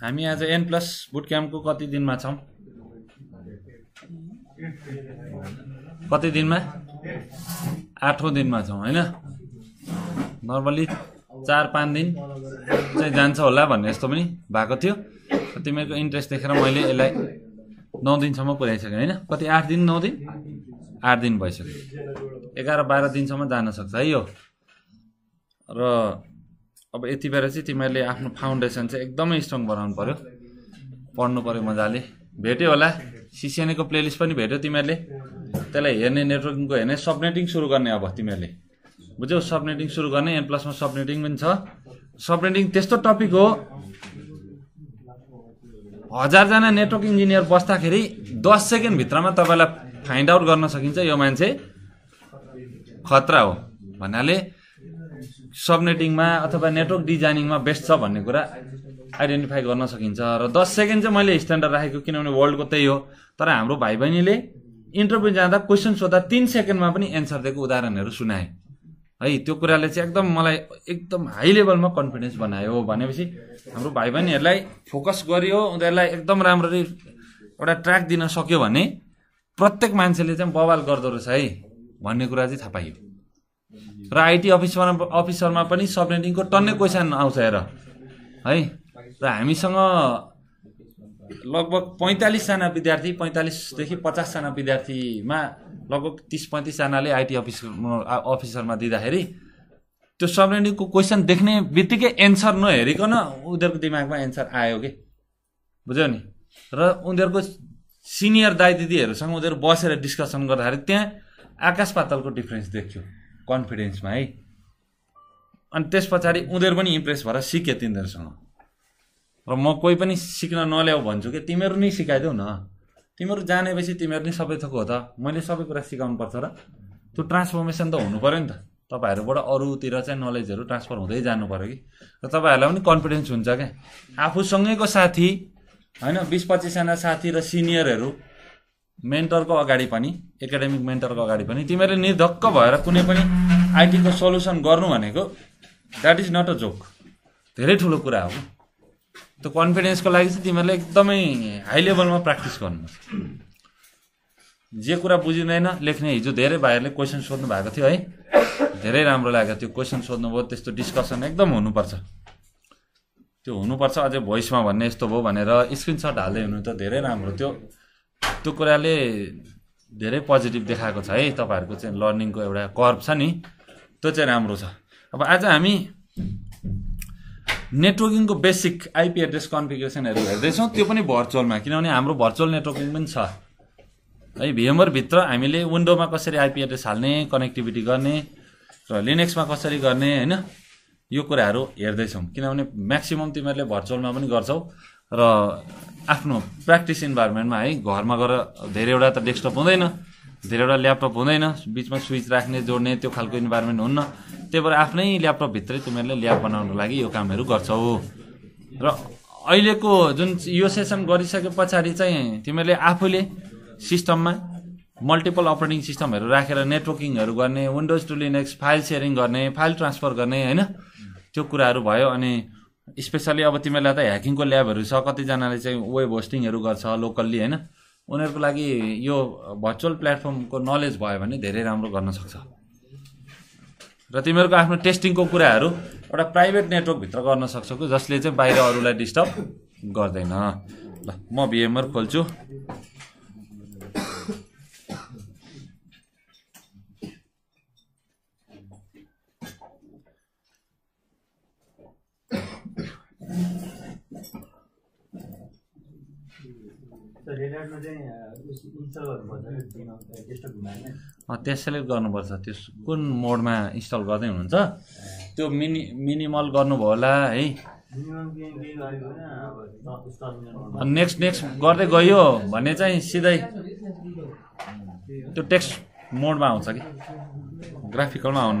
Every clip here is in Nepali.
हामी आज एन प्लस बुट क्याम्पको कति दिनमा छौँ कति दिनमा आठौँ दिनमा छौँ होइन नर्मल्ली चार पाँच दिन चाहिँ जान्छ होला भन्ने जस्तो पनि भएको थियो तिमीहरूको इन्ट्रेस्ट देखेर मैले यसलाई नौ दिनसम्म पुर्याइसकेँ होइन कति आठ दिन नौ दिन आठ दिन भइसक्यो एघार बाह्र दिनसम्म जान सक्छ है यो र अब यति बेला चाहिँ तिमीहरूले आफ्नो फाउन्डेसन चाहिँ एकदमै स्ट्रङ बनाउनु पऱ्यो पढ्नु पऱ्यो मजाले भेट्यो होला सिसिएनएको प्लेलिस्ट पनि भेट्यो तिमीहरूले त्यसलाई हेर्ने नेटवर्किङको हेर्ने सबनेटिङ सुरु गर्ने अब तिमीहरूले बुझ्यौ सबनेटिङ सुरु गर्ने एन प्लसमा सबनेटिङ पनि छ सबनेटिङ त्यस्तो टपिक हो हजारजना नेटवर्क इन्जिनियर बस्दाखेरि दस सेकेन्डभित्रमा तपाईँलाई फाइन्ड आउट गर्न सकिन्छ यो मान्छे खतरा हो भन्नाले सबनेटिङमा अथवा नेटवर्क डिजाइनिङमा बेस्ट छ भन्ने कुरा आइडेन्टिफाई गर्न सकिन्छ र दस सेकेन्ड चाहिँ मैले स्ट्यान्डर्ड राखेको किनभने वर्ल्डको त्यही हो तर हाम्रो भाइ बहिनीले इन्टरभ्यू जाँदा क्वेसन सोद्धा तिन सेकेन्डमा पनि एन्सर दिएको उदाहरणहरू सुनाए है त्यो कुराले चाहिँ एकदम मलाई एकदम हाई लेभलमा कन्फिडेन्स बनायो भनेपछि हाम्रो भाइ बहिनीहरूलाई फोकस गरियो उनीहरूलाई एकदम राम्ररी एउटा ट्र्याक दिन सक्यो भने प्रत्येक मान्छेले चाहिँ बवाल गर्दो रहेछ है भन्ने कुरा चाहिँ थाहा पाइयो र आइटी अफिसमा अफिसरमा पनि सबनेटिङको टन्नै क्वेसन आउँछ हेर है र हामीसँग लगभग पैँतालिसजना विद्यार्थी पैँतालिसदेखि पचासजना विद्यार्थीमा लगभग तिस पैँतिसजनाले आइटी अफिस अफिसरमा दिँदाखेरि त्यो सबनेटिङको क्वेसन देख्ने बित्तिकै एन्सर नहेरिकन उनीहरूको दिमागमा एन्सर आयो कि बुझ्यो नि र उनीहरूको सिनियर दाई दिदीहरूसँग उनीहरू बसेर डिस्कसन गर्दाखेरि त्यहाँ आकाश पातलको डिफ्रेन्स देख्यो कन्फिडेन्समा है अनि त्यस पछाडि उनीहरू पनि इम्प्रेस भएर सिकेँ तिनीहरूसँग र म कोही पनि सिक्न नल्याऊ भन्छु कि तिमीहरू नै सिकाइदेऊ न तिमीहरू जानेपछि तिमीहरू नै सबै थोक हो त मैले सबै कुरा सिकाउनु पर्छ र त्यो ट्रान्सफर्मेसन त हुनु पऱ्यो नि त तपाईँहरूबाट अरूतिर चाहिँ नलेजहरू ट्रान्सफर हुँदै जानु पऱ्यो कि र तपाईँहरूलाई पनि कन्फिडेन्स हुन्छ क्या आफूसँगैको साथी होइन बिस पच्चिसजना साथी र सिनियरहरू मेन्टरको अगाडि पनि एकाडेमिक मेन्टरको अगाडि पनि तिमीहरूले निर्धक्क भएर कुनै पनि आइटीको सल्युसन गर्नु भनेको that is not a joke धेरै ठुलो कुरा हो त्यो कन्फिडेन्सको लागि चाहिँ तिमीहरूले एकदमै हाई लेभलमा प्र्याक्टिस गर्नु जे कुरा बुझिँदैन लेख्ने हिजो धेरै भाइहरूले क्वेसन सोध्नु भएको थियो है धेरै राम्रो लाग्यो त्यो क्वेसन सोध्नुभयो त्यस्तो डिस्कसन एकदम हुनुपर्छ त्यो हुनुपर्छ अझै भोइसमा भन्ने यस्तो भयो भनेर स्क्रिनसट हाल्दै हुनु त धेरै राम्रो त्यो त्यो कुराले धेरै पोजिटिभ देखाएको छ है तपाईँहरूको चाहिँ लर्निङको एउटा कर्व छ नि त्यो चाहिँ राम्रो छ अब आज हामी नेटवर्किङको बेसिक आइपी एड्रेस कन्फिगरेसनहरू हेर्दैछौँ त्यो पनि भर्चुअलमा किनभने हाम्रो भर्चुअल नेटवर्किङ पनि छ है भित्र हामीले विन्डोमा कसरी आइपी एड्रेस हाल्ने कनेक्टिभिटी गर्ने र लिनेक्समा कसरी गर्ने होइन यो कुराहरू हेर्दैछौँ किनभने म्याक्सिमम् तिमीहरूले भर्चुअलमा पनि गर्छौ र आफ्नो प्र्याक्टिस इन्भाइरोमेन्टमा है घरमा गएर धेरैवटा त डेस्कटप हुँदैन धेरैवटा ल्यापटप हुँदैन बिचमा स्विच राख्ने जोड्ने त्यो खालको इन्भाइरोमेन्ट हुन्न त्यही भएर आफ्नै ल्यापटपभित्रै तिमीहरूले ल्याप बनाउनको लागि यो कामहरू गर्छौ र अहिलेको जुन यो सेसन गरिसके पछाडि चाहिँ तिमीहरूले आफूले सिस्टममा मल्टिपल अपरेटिङ सिस्टमहरू राखेर नेटवर्किङहरू गर्ने Windows to Linux file sharing गर्ने फाइल ट्रान्सफर गर्ने होइन त्यो कुराहरू भयो अनि स्पेसली अब तिमीहरूलाई त ह्याकिङको ल्याबहरू छ कतिजनाले चाहिँ वेब होस्टिङहरू गर्छ लोकल्ली होइन उनीहरूको लागि यो भर्चुअल प्लेटफर्मको नलेज भयो भने धेरै राम्रो गर्न सक्छ र तिमीहरूको आफ्नो टेस्टिङको कुराहरू एउटा प्राइभेट नेटवर्कभित्र गर्न सक्छौ कि जसले चाहिँ बाहिर अरूलाई डिस्टर्ब गर्दैन ल म भिएमआर खोल्छु सेलेक्ट गर्नुपर्छ त्यो कुन मोडमा इन्स्टल गर्दै हुनुहुन्छ त्यो मिनि मिनिमल गर्नुभयो होला है नेक्स्ट नेक्स्ट गर्दै गयो भने चाहिँ सिधै त्यो टेक्स्ट मोडमा आउँछ कि ग्राफिकलमा आउन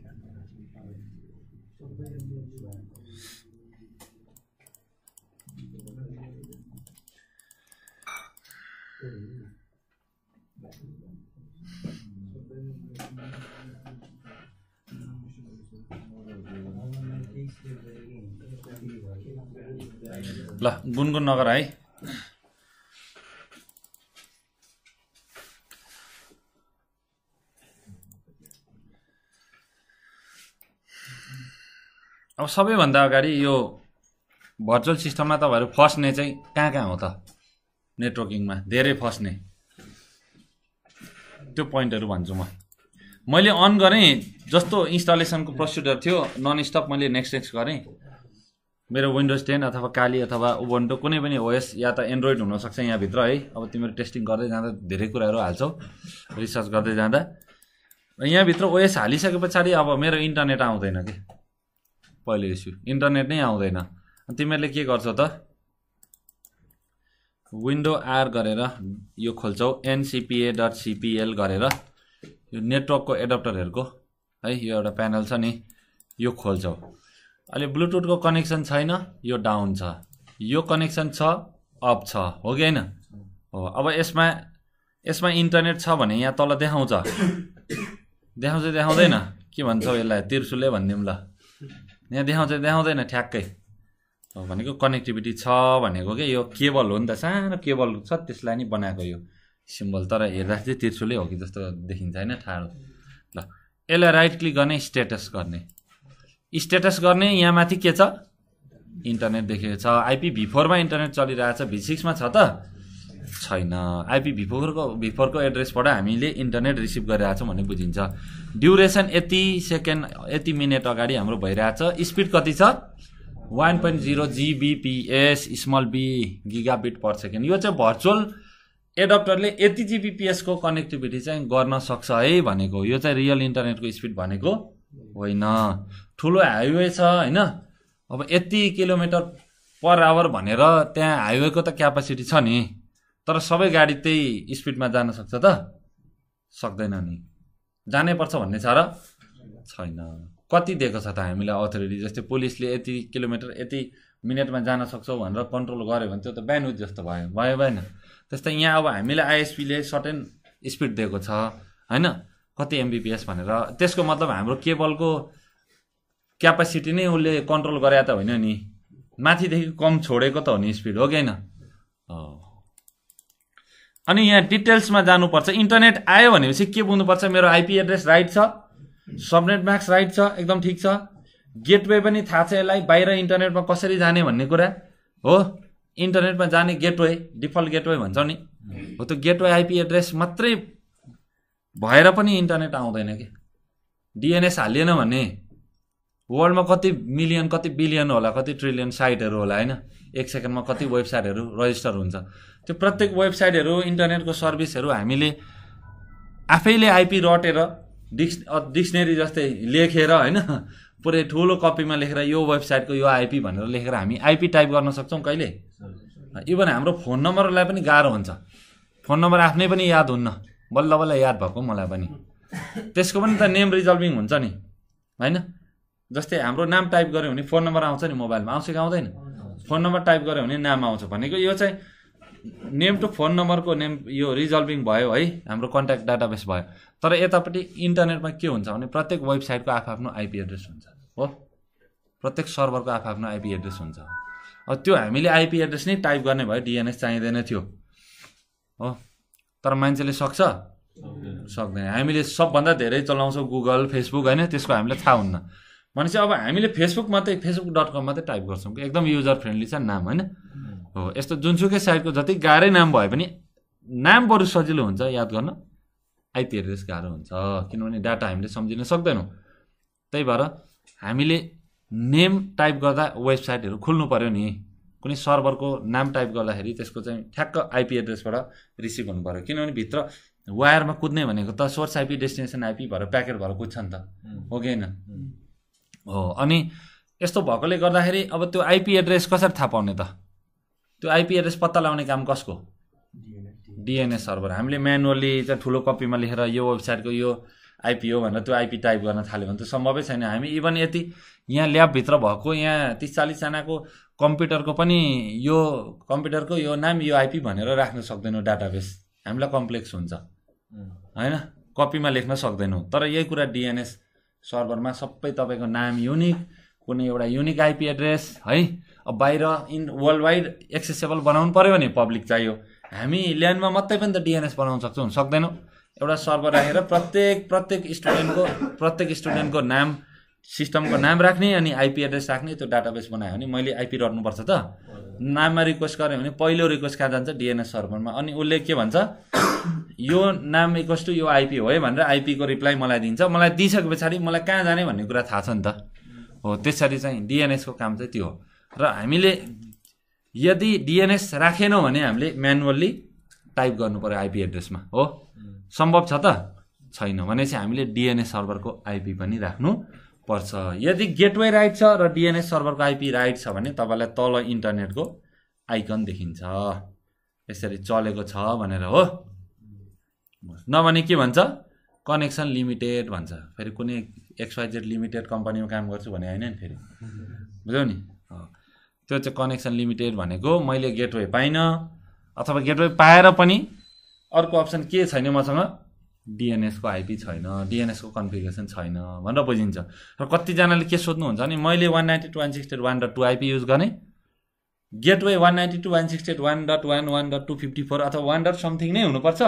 ल गुनगुन नगर है अब सबैभन्दा अगाडि यो भर्चुअल सिस्टममा तपाईँहरू फस्ने चाहिँ कहाँ कहाँ हो त नेटवर्किङमा धेरै फस्ने त्यो पोइन्टहरू भन्छु म मैले अन गरेँ जस्तो इन्स्टलेसनको प्रोसिडर थियो नन स्टप मैले नेक्स्ट नेक्स्ट गरेँ मेरो विन्डोज टेन अथवा काली अथवा ओभन्टो कुनै पनि ओएस या त एन्ड्रोइड हुनसक्छ यहाँभित्र है अब तिमीहरू टेस्टिङ गर्दै जाँदा धेरै कुराहरू हाल्छौ रिसर्च गर्दै जाँदा यहाँभित्र ओएस हालिसके पछाडि अब मेरो इन्टरनेट आउँदैन कि पहिलो इस्यु इन्टरनेट नै आउँदैन तिमीहरूले के गर्छौ त विन्डो आर गरेर यो खोल्छौ एनसिपिए डट सिपिएल गरेर यो नेटवर्कको एडप्टरहरूको है यो एउटा प्यानल छ नि यो खोल्छौ अहिले ब्लुटुथको कनेक्सन छैन यो डाउन छ यो कनेक्सन छ अप छ हो कि होइन हो अब यसमा यसमा इन्टरनेट छ भने यहाँ तल देखाउँछ देखाउँछ देखाउँदैन के भन्छौ यसलाई तिर्सुले भनिदिउँ ल यहाँ देखाउँछ देखाउँदैन ठ्याक्कै भनेको कनेक्टिभिटी छ भनेको के यो केबल हो नि त सानो केबल छ त्यसलाई नि बनाएको यो सिम्बल तर हेर्दा चाहिँ तिर्सुलै हो कि जस्तो देखिन्छ होइन ठाडो ल यसलाई राइट क्लिक गर्ने स्टेटस गर्ने स्टेटस गर्ने यहाँ माथि के छ इन्टरनेट देखेको छ आइपी भी इन्टरनेट चलिरहेछ भी सिक्समा छ त छैन आइपी भी फोरको भी फोरको एड्रेसबाट हामीले इन्टरनेट रिसिभ गरिरहेछौँ भन्ने बुझिन्छ ड्युरेसन यति सेकेन्ड यति मिनट अगाडि हाम्रो भइरहेछ स्पिड कति छ one point zero Gbps small b giga bit per second यो चाहिँ भर्चुअल एडप्टरले यति जिबिपिएसको कनेक्टिभिटी चाहिँ गर्न सक्छ है भनेको यो चाहिँ रियल इन्टरनेटको स्पिड भनेको होइन ठुलो हाइवे छ होइन अब यति किलोमिटर पर आवर भनेर त्यहाँ हाइवेको त क्यापासिटी छ नि तर सबै गाडी त्यही स्पिडमा जान सक्छ त सक्दैन नि जानै पर्छ भन्ने छ र छैन कति दिएको छ त हामीलाई अथोरिटी जस्तै पुलिसले यति किलोमिटर यति मिनटमा जान सक्छौँ भनेर कन्ट्रोल गऱ्यो भने त्यो त ब्यान्ड जस्तो भयो भयो भएन त्यस्तै यहाँ अब हामीलाई आइएसपीले सर्टेन स्पिड दिएको छ होइन कति एमबिपिएस भनेर त्यसको मतलब हाम्रो केबलको क्यापासिटी नै उसले कन्ट्रोल गरे त होइन नि माथिदेखि कम छोडेको त हो नि स्पिड हो कि होइन अनि यहाँ डिटेल्समा जानुपर्छ इन्टरनेट आयो भनेपछि के बुझ्नुपर्छ मेरो आइपी एड्रेस राइट छ सबनेट म्याक्स राइट छ एकदम ठिक छ गेटवे पनि थाहा छ यसलाई बाहिर इन्टरनेटमा कसरी जाने भन्ने कुरा हो इन्टरनेटमा जाने गेटवे डिफल्ट गेटवे भन्छौँ नि हो त्यो गेटवे आइपी एड्रेस मात्रै भएर पनि इन्टरनेट आउँदैन कि डिएनएस हालिएन भने वर्ल्डमा कति मिलियन कति बिलियन होला कति ट्रिलियन साइटहरू होला होइन एक सेकेन्डमा कति वेबसाइटहरू रजिस्टर हुन्छ त्यो प्रत्येक वेबसाइटहरू इन्टरनेटको सर्भिसहरू हामीले आफैले आइपी रटेर डिक्स डिक्सनेरी जस्तै लेखेर होइन पुरै ठुलो कपीमा लेखेर यो वेबसाइटको यो आइपी भनेर लेखेर हामी आइपी टाइप गर्न सक्छौँ कहिले इभन हाम्रो फोन नम्बरलाई पनि गाह्रो हुन्छ फोन नम्बर आफ्नै पनि याद हुन्न बल्ल बल्ल याद भएको मलाई पनि त्यसको पनि त नेम रिजल्भिङ हुन्छ नि होइन जस्तै हाम्रो नाम टाइप गऱ्यो भने फोन नम्बर आउँछ नि मोबाइलमा आउँछ कि आउँदैन फोन नम्बर टाइप गऱ्यो भने नाम आउँछ भनेको यो चाहिँ नेम टु फोन नम्बरको नेम यो रिजल्भिङ भयो है हाम्रो कन्ट्याक्ट डाटाबेस भयो तर यतापट्टि इन्टरनेटमा के हुन्छ भने प्रत्येक वेबसाइटको आफआफ्नो आइपी एड्रेस हुन्छ हो प्रत्येक सर्भरको आफआफ्नो आइपी एड्रेस हुन्छ त्यो हामीले आइपी एड्रेस नै टाइप गर्ने भयो डिएनएस चाहिँदैन थियो हो तर मान्छेले सक्छ सक्दैन हामीले सबभन्दा धेरै चलाउँछौँ गुगल फेसबुक होइन त्यसको हामीलाई थाहा हुन्न भनेपछि अब हामीले फेसबुक मात्रै फेसबुक डट कम मात्रै टाइप गर्छौँ कि एकदम युजर फ्रेन्डली छ नाम होइन हो यस्तो जुनसुकै साइटको जति गाह्रै नाम भए पनि नाम बरु सजिलो हुन्छ याद गर्न आइपी एड्रेस गाह्रो हुन्छ किनभने डाटा हामीले सम्झिन सक्दैनौँ त्यही भएर हामीले नेम टाइप गर्दा वेबसाइटहरू खोल्नु पऱ्यो नि कुनै सर्भरको नाम टाइप गर्दाखेरि त्यसको चाहिँ ठ्याक्क आइपी एड्रेसबाट रिसिभ हुनु पऱ्यो किनभने भित्र वायरमा कुद्ने भनेको त सोर्स आइपी डेस्टिनेसन आइपी भएर प्याकेट भएर कुद्छ नि त हो कि होइन हो अनि यस्तो भएकोले गर्दाखेरि अब त्यो आइपी एड्रेस कसरी थाहा पाउने त त्यो आइपी एड्रेस पत्ता लगाउने काम कसको डिएनएस सर्भर हामीले म्यानुअली चाहिँ ठुलो कपीमा लेखेर यो वेबसाइटको यो आइपी हो भनेर त्यो आइपी टाइप गर्न थाल्यो भने त सम्भवै छैन हामी इभन यति यहाँ ल्याबभित्र भएको यहाँ तिस चालिसजनाको कम्प्युटरको पनि यो कम्प्युटरको यो नाम यो आइपी भनेर राख्न सक्दैनौँ डाटाबेस हामीलाई कम्प्लेक्स हुन्छ होइन कपीमा लेख्न सक्दैनौँ तर यही कुरा डिएनएस सर्भरमा सबै तपाईँको नाम युनिक कुनै एउटा युनिक आइपी एड्रेस है अब बाहिर इन वर्ल्ड वाइड एक्सेसेबल बनाउनु पऱ्यो भने पब्लिक चाहियो हामी ल्यान्डमा मात्रै पनि त डिएनएस बनाउन सक्छौँ सक्दैनौँ एउटा सर्भर राखेर प्रत्येक प्रत्येक स्टुडेन्टको प्रत्येक स्टुडेन्टको नाम सिस्टमको नाम राख्ने अनि आइपी एड्रेस राख्ने त्यो डाटाबेस बनायो भने मैले आइपी रट्नुपर्छ त नाममा रिक्वेस्ट गरेँ भने पहिलो रिक्वेस्ट कहाँ जान्छ डिएनएस सर्भरमा अनि उसले के भन्छ यो नाम इक्वेस टु यो आइपी हो है भनेर आइपीको रिप्लाई मलाई दिन्छ मलाई दिइसके पछाडि मलाई कहाँ जाने भन्ने कुरा थाहा छ नि त हो त्यसरी चाहिँ डिएनएसको काम चाहिँ त्यो हो र हामीले यदि डिएनएस राखेनौँ भने हामीले म्यानुअल्ली टाइप गर्नु पऱ्यो आइपी एड्रेसमा हो सम्भव छ त छैन भनेपछि हामीले डिएनएस सर्भरको आइपी पनि राख्नु पर्छ यदि गेटवे राइट छ र डिएनएस सर्भरको आइपी राइट छ भने तपाईँलाई तल इन्टरनेटको आइकन देखिन्छ यसरी चलेको छ भनेर हो नभने के भन्छ कनेक्सन लिमिटेड भन्छ फेरि कुनै एक्सवाइजेड लिमिटेड कम्पनीमा काम गर्छु भने होइन नि फेरि बुझ्यौ नि त्यो चाहिँ कनेक्सन लिमिटेड भनेको मैले गेटवे पाइनँ अथवा गेटवे पाएर पनि अर्को अप्सन के छैन मसँग डिएनएसको आइपी छैन डिएनएसको कन्फिगेसन छैन भनेर बुझिन्छ र कतिजनाले के सोध्नुहुन्छ भने मैले one ninety two one sixty eight one dot two IP use गरेँ gateway one ninety two one sixty eight one dot one one dot two fifty four अथवा वान डट समथिङ नै हुनुपर्छ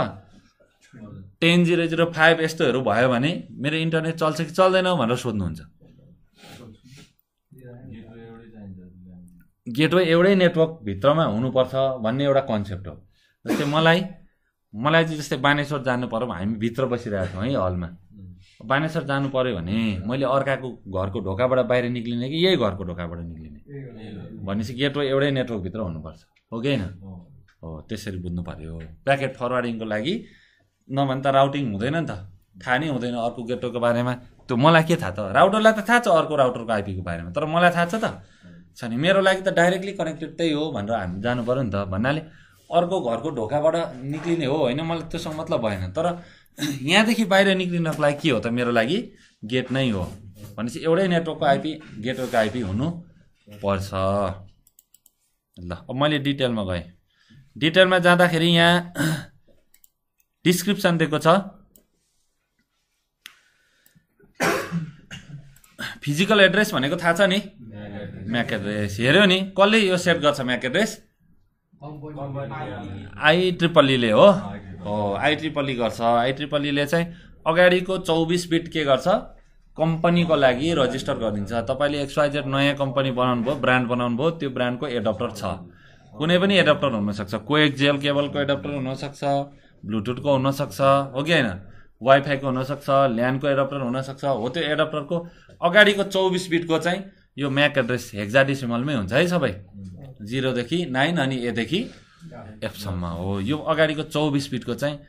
टेन जिरो जिरो फाइभ यस्तोहरू भयो भने मेरो इन्टरनेट चल्छ कि चल्दैन भनेर सोध्नुहुन्छ गेटवे एउटै नेटवर्कभित्रमा हुनुपर्छ भन्ने एउटा कन्सेप्ट हो जस्तै मलाई मलाई चाहिँ जस्तै बानेश्वर जानु पऱ्यो हामी भित्र बसिरहेको छौँ है हलमा बानेश्वर जानु पऱ्यो भने मैले अर्काको घरको ढोकाबाट बाहिर निक्लिने कि यही घरको ढोकाबाट निक्लिने भनेपछि गेटवे एउटै नेटवर्कभित्र हुनुपर्छ हो कि होइन हो त्यसरी बुझ्नु पऱ्यो प्याकेट फरवार्डिङको लागि नभन त राउटिङ हुँदैन नि त थाहा नै हुँदैन अर्को गेटवेको बारेमा त्यो मलाई के थाहा त राउटरलाई त थाहा छ अर्को राउटरको आइपीको बारेमा तर मलाई थाहा छ त छ नि मेरो लागि त डाइरेक्टली कनेक्टेड त्यही हो भनेर हामी जानु पऱ्यो नि त भन्नाले अर्को घरको ढोकाबाट निक्लिने हो होइन मलाई त्योसँग मतलब भएन तर यहाँदेखि बाहिर निक्लिनको लागि के हो त मेरो लागि गेट नै हो भनेपछि एउटै नेटवर्कको आइपी गेटवर्कको आइपी पर्छ ल अब मैले डिटेलमा गएँ डिटेलमा जाँदाखेरि यहाँ डिस्क्रिप्सन दिएको छ फिजिकल एड्रेस भनेको थाहा छ नि म्याक एड्रेस हेऱ्यो नि कसले यो सेट गर्छ म्याक एड्रेस आई ट्रिपल्लीले हो हो ट्रिपल्ली गर्छ आई ट्रिपल्लीले चाहिँ अगाडिको चौबिस बिट के गर्छ कम्पनीको लागि रजिस्टर गरिदिन्छ तपाईँले एक्सवाइजेड नयाँ कम्पनी बनाउनु भयो ब्रान्ड बनाउनु भयो त्यो ब्रान्डको एडप्टर छ कुनै पनि एडप्टर हुनसक्छ जेल केबलको एडप्टर हुनसक्छ ब्लुटुथको हुनसक्छ हो कि होइन वाइफाईको हुनसक्छ ल्यान्डको एडप्टर हुनसक्छ हो त्यो एडप्टरको अगाडिको चौबिस बिटको चाहिँ यो म्याक एड्रेस हेक्जाडिसिमलमै हुन्छ है सबै जिरोदेखि नाइन अनि एदेखि एफसम्म हो यो अगाडिको चौबिस फिटको चाहिँ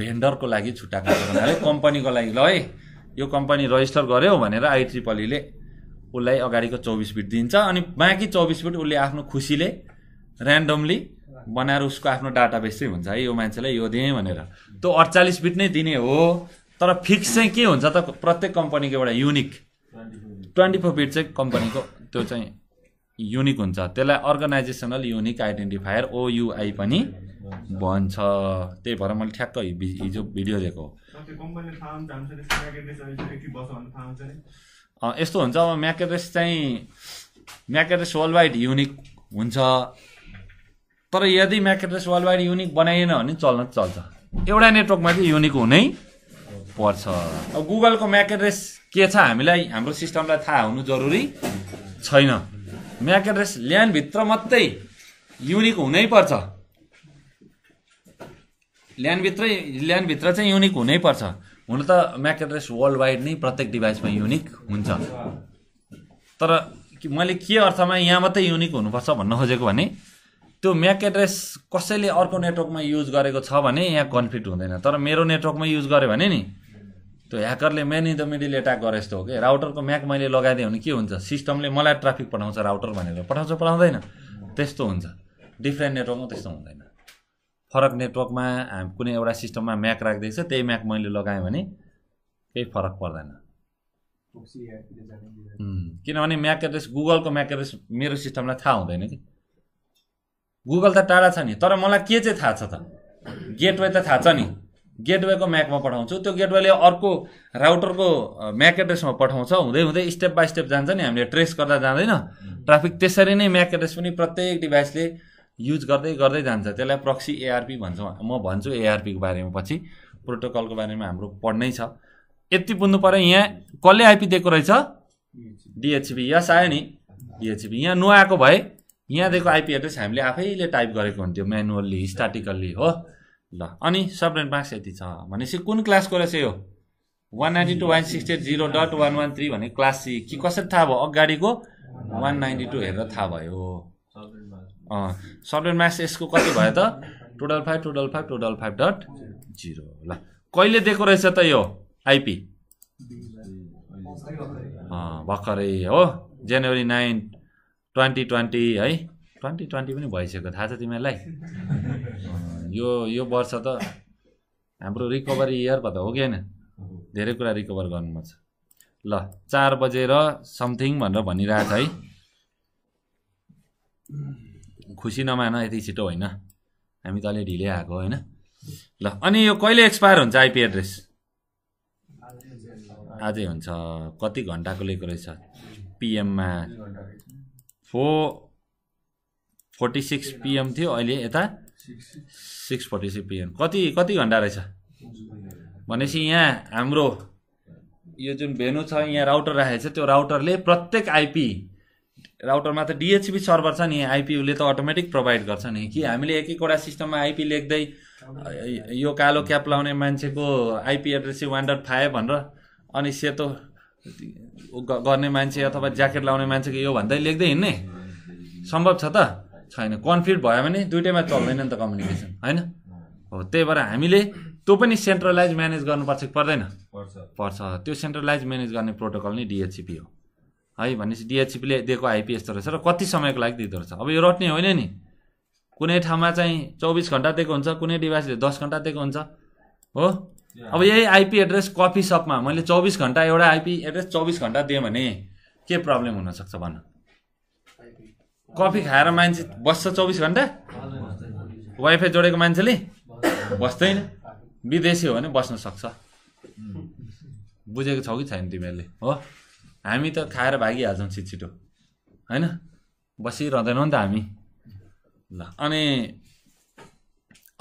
भेन्डरको लागि छुट्याएको हुनाले कम्पनीको लागि ल है यो कम्पनी रजिस्टर गऱ्यो भनेर आइट्रिपलीले उसलाई अगाडिको चौबिस फिट दिन्छ अनि बाँकी चौबिस फिट उसले आफ्नो खुसीले ऱ्यान्डमली बनाएर उसको आफ्नो डाटाबेस चाहिँ हुन्छ है यो मान्छेलाई यो दिएँ भनेर त्यो अडचालिस फिट नै दिने हो तर फिक्स चाहिँ के हुन्छ त प्रत्येक कम्पनीको एउटा युनिक ट्वेन्टी फोर फिट चाहिँ कम्पनीको त्यो चाहिँ युनिक हुन्छ त्यसलाई अर्गनाइजेसनल युनिक आइडेन्टिफायर ओयुआई पनि भन्छ त्यही भएर मैले ठ्याक्क हिजो भिडियो दिएको यस्तो हुन्छ अब म्याकेड्रेस चाहिँ म्याकेड्रेस वर्ल्ड वाइड युनिक हुन्छ तर यदि म्याकेड्रेस वर्ल्ड वाइड युनिक बनाइएन भने चल्न चल्छ एउटा नेटवर्कमा चाहिँ युनिक हुनै पर्छ अब गुगलको म्याकेड्रेस के छ हामीलाई हाम्रो सिस्टमलाई थाहा हुनु जरुरी छैन म्याक एड्रेस ल्यान्डभित्र मात्रै युनिक हुनैपर्छ ल्यान्डभित्रै ल्यान्डभित्र चाहिँ युनिक हुनैपर्छ हुन त म्याक एड्रेस वर्ल्ड वाइड नै प्रत्येक डिभाइसमा युनिक हुन्छ तर मैले के अर्थमा यहाँ मात्रै युनिक हुनुपर्छ भन्न खोजेको भने त्यो म्याक एड्रेस कसैले अर्को नेटवर्कमा युज गरेको छ भने यहाँ कन्फ्लिक्ट हुँदैन तर मेरो नेटवर्कमा युज गऱ्यो भने नि त्यो ह्याकरले man in the middle attack गरे जस्तो हो कि राउटरको म्याक मैले लगाइदिएँ भने के हुन्छ सिस्टमले मलाई ट्राफिक पठाउँछ राउटर भनेर पठाउँछ पठाउँदैन त्यस्तो हुन्छ डिफ्रेन्ट नेटवर्कमा त्यस्तो हुँदैन फरक नेटवर्कमा कुनै एउटा सिस्टममा म्याक राख्दैछ त्यही म्याक मैले लगाएँ भने केही फरक पर्दैन किनभने म्याक एड्रेस गुगलको म्याक एड्रेस मेरो सिस्टमलाई थाहा हुँदैन कि गुगल त टाढा छ नि तर मलाई के चाहिँ थाहा छ त गेटवे त थाहा छ नि गेटवेको म्याकमा पठाउँछु त्यो गेटवेले अर्को राउटरको म्याक एड्रेसमा पठाउँछ हुँदै हुँदै स्टेप बाई स्टेप जान्छ नि हामीले ट्रेस गर्दा जाँदैन ट्राफिक त्यसरी नै म्याक एड्रेस पनि प्रत्येक डिभाइसले युज गर्दै गर्दै जान्छ त्यसलाई प्रक्सी एआरपी भन्छौँ म भन्छु एआरपीको बारेमा पछि प्रोटोकलको बारेमा हाम्रो पढ्नै छ यति बुझ्नु पऱ्यो यहाँ कसले आइपी दिएको रहेछ डिएचपी यस आयो नि डिएचपी यहाँ नआएको भए यहाँ दिएको आइपी एड्रेस हामीले आफैले टाइप गरेको हुन्थ्यो म्यानुअल्ली स्टाटिकल्ली हो ल अनि सब रेन्ट मार्क्स यति छ भनेपछि कुन क्लासको रहेछ यो one ninety two one sixty eight zero dot one one three भने क्लास सी कि कसरी थाहा भयो अगाडिको वान नाइन्टी टू हेरेर थाहा भयो अँ सब रेन्ट मार्क्स यसको कति भयो त total five total five total five dot zero ल कहिले दिएको रहेछ त यो आइपी भर्खरै हो जनवरी नाइन ट्वेन्टी ट्वेन्टी है ट्वेन्टी ट्वेन्टी पनि भइसक्यो थाहा छ तिमीहरूलाई यो यो वर्ष त हाम्रो रिकभरी इयर भन्दा हो कि होइन धेरै कुरा रिकभर मन छ ल चार बजेर समथिङ भनेर भनिरहेको छ है खुसी नमान यति छिटो होइन हामी त अलि ढिलै आएको होइन ल अनि यो कहिले एक्सपायर हुन्छ आइपी एड्रेस आजै हुन्छ कति घन्टाको लिएको रहेछ पिएममा फोर फोर्टी सिक्स पिएम थियो अहिले यता सिक्स फोर्टी सिक्स पिएम कति कति घन्टा रहेछ भनेपछि यहाँ हाम्रो यो जुन भेनु छ यहाँ राउटर राखेको छ त्यो राउटरले प्रत्येक आइपी राउटरमा त डिएचपी सर्भर छ नि आइपियूले त अटोमेटिक प्रोभाइड गर्छ नि कि हामीले एक एकवटा सिस्टममा आइपी लेख्दै यो कालो क्याप लाउने मान्छेको आइपी एड्रेस चाहिँ वान डट फाइभ भनेर अनि सेतो गर्ने मान्छे अथवा ज्याकेट लाउने मान्छेको यो भन्दै लेख्दै हिँड्ने सम्भव छ त छैन कन्फ्लिक्ट भयो भने दुइटैमा चल्दैन नि त कम्युनिकेसन होइन हो त्यही भएर हामीले त्यो पनि सेन्ट्रलाइज म्यानेज गर्नुपर्छ कि पर्दैन पर्छ त्यो सेन्ट्रलाइज म्यानेज गर्ने प्रोटोकल नै डिएचसिपी हो है भनेपछि डिएचसिपीले दिएको आइपी यस्तो रहेछ र कति समयको लागि दिँदो रहेछ अब यो रट्ने होइन नि कुनै ठाउँमा चाहिँ चौबिस घन्टा दिएको हुन्छ कुनै डिभाइसले दस घन्टा दिएको हुन्छ हो अब यही आइपी एड्रेस कफी सपमा मैले चौबिस घन्टा एउटा आइपी एड्रेस चौबिस घन्टा दिएँ भने के प्रब्लम हुनसक्छ भन्नु कफी खाएर मान्छे बस्छ चौबिस घन्टा वाइफाई जोडेको मान्छेले बस्दैन विदेशी हो भने बस्न सक्छ बुझेको छौ कि छैन तिमीहरूले हो हामी त खाएर भागिहाल्छौँ छिट छिटो होइन बसिरहँदैनौँ नि त हामी ल अनि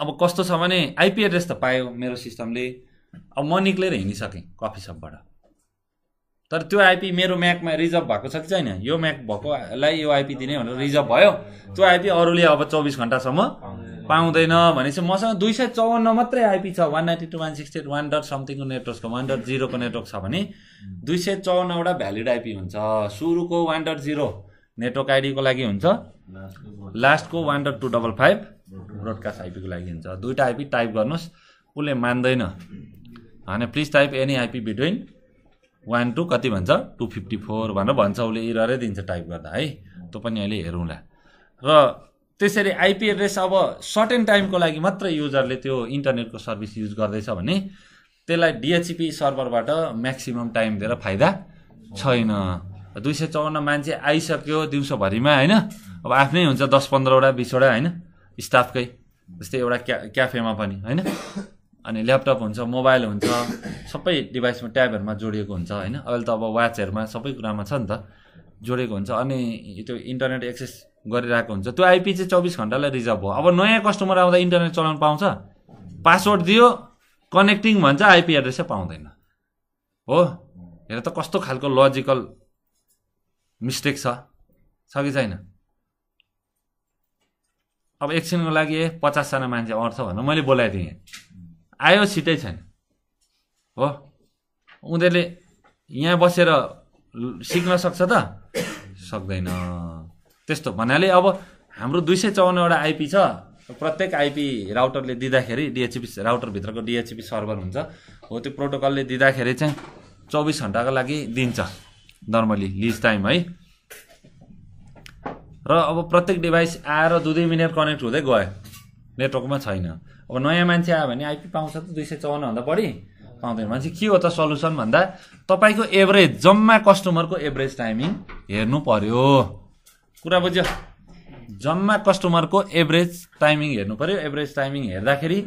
अब कस्तो छ भने एड्रेस त पायो मेरो सिस्टमले अब म निक्लेर हिँडिसकेँ कफी सपबाट तर त्यो आइपी मेरो म्याकमा रिजर्भ भएको छ कि छैन यो म्याक भएकोलाई यो आइपी दिने भनेर रिजर्भ भयो त्यो आइपी अरूले अब चौबिस घन्टासम्म पाउँदैन भनेपछि मसँग दुई सय चौवन्न मात्रै आइपी छ one ninety two one sixty one dot समथिङको नेटवर्क छ वान डट जिरोको नेटवर्क छ भने दुई सय चौवन्नवटा भ्यालिड आइपी हुन्छ सुरुको वान डट जिरो नेटवर्क आइडीको लागि हुन्छ लास्टको one dot two double five broadcast आइपीको लागि हुन्छ दुइटा आइपी टाइप गर्नुहोस् उसले मान्दैन होइन please type any IP between one two कति भन्छ टू फिफ्टी फोर भनेर भन्छ उसले इररै दिन्छ टाइप गर्दा है त्यो पनि अहिले हेरौँला र त्यसरी आइपी एड्रेस अब सर्टेन टाइमको लागि मात्र युजरले त्यो इन्टरनेटको सर्भिस युज गर्दैछ भने त्यसलाई डिएचसिपी सर्भरबाट म्याक्सिमम टाइम दिएर फाइदा छैन दुई सय चौन्न मान्छे आइसक्यो दिउँसोभरिमा होइन अब आफ्नै हुन्छ दस पन्ध्रवटा बिसवटा होइन स्टाफकै जस्तै एउटा क्या क्याफेमा पनि होइन अनि ल्यापटप हुन्छ मोबाइल हुन्छ सबै डिभाइसमा ट्याबहरूमा जोडिएको हुन्छ होइन अहिले त अब वाचहरूमा सबै कुरामा छ नि त जोडिएको हुन्छ अनि त्यो इन्टरनेट एक्सेस गरिरहेको हुन्छ त्यो आइपी चाहिँ चौबिस घन्टालाई रिजर्भ हो अब नयाँ कस्टमर आउँदा इन्टरनेट चलाउनु पाउँछ पासवर्ड दियो कनेक्टिङ भन्छ आइपी एड्रेसै पाउँदैन हो हेर त कस्तो खालको लजिकल मिस्टेक छ छ कि छैन अब एकछिनको लागि पचासजना मान्छे अर्थ भनेर मैले बोलाइदिएँ आयो छिटै छैन हो उनीहरूले यहाँ बसेर सिक्न सक्छ त सक्दैन त्यस्तो भन्नाले अब हाम्रो दुई सय चौवन्नवटा आइपी छ प्रत्येक आइपी राउटरले दिँदाखेरि डिएचपी राउटरभित्रको डिएचपी सर्भर हुन्छ हो त्यो प्रोटोकलले दिँदाखेरि चाहिँ चौबिस घन्टाको लागि दिन्छ नर्मली लिज टाइम है र अब प्रत्येक डिभाइस आएर दुई दुई मिनट कनेक्ट हुँदै गयो नेटवर्कमा छैन अब नयाँ मान्छे आयो भने आइपी पाउँछ त दुई सय चौवन्नभन्दा बढी पाउँदैन मान्छे के हो त सल्युसन भन्दा तपाईँको एभरेज जम्मा कस्टमरको एभरेज टाइमिङ हेर्नु पर्यो कुरा बुझ्यो जम्मा कस्टमरको एभरेज टाइमिङ हेर्नु पऱ्यो एभरेज टाइमिङ हेर्दाखेरि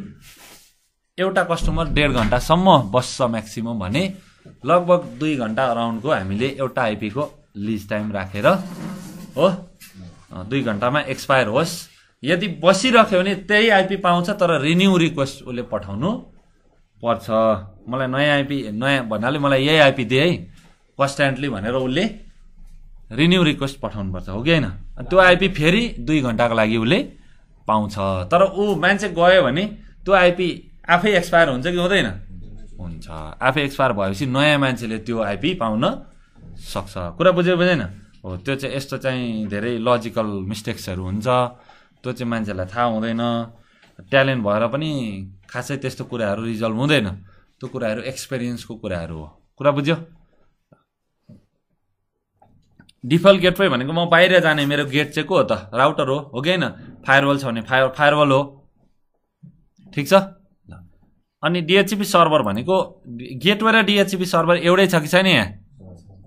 एउटा कस्टमर डेढ घन्टासम्म बस्छ म्याक्सिमम् भने लगभग दुई घन्टा अराउन्डको हामीले एउटा आइपीको लिज टाइम राखेर हो दुई घन्टामा एक्सपायर होस् यदि बसिरह्यो भने त्यही आइपी पाउँछ तर रिन्यु रिक्वेस्ट उसले पठाउनु पर्छ मलाई नयाँ आइपी नयाँ भन्नाले मलाई यही आइपी दिए है कन्सट्यान्टली भनेर उसले रिन्यु रिक्वेस्ट पठाउनुपर्छ हो कि होइन त्यो आइपी फेरि दुई घन्टाको लागि उसले पाउँछ तर ऊ मान्छे गयो भने त्यो आइपी आफै एक्सपायर हुन्छ कि हुँदैन हुन्छ आफै एक्सपायर भएपछि नयाँ मान्छेले त्यो आइपी पाउन सक्छ कुरा बुझ्यो बुझेन हो त्यो चाहिँ यस्तो चाहिँ धेरै लजिकल मिस्टेक्सहरू हुन्छ त्यो चाहिँ मान्छेलाई थाहा हुँदैन ट्यालेन्ट भएर पनि खासै त्यस्तो कुराहरू रिजल्भ हुँदैन त्यो कुराहरू एक्सपिरियन्सको कुराहरू हो कुरा बुझ्यो डिफल्ट गेटवे भनेको म बाहिर जाने मेरो गेट चाहिँ को हो त राउटर हो हो कि होइन फायरवल छ भने फायर फायरवल हो ठिक छ अनि डिएचसिपी सर्भर भनेको गेटवे र डिएचसिपी सर्भर एउटै छ कि छैन यहाँ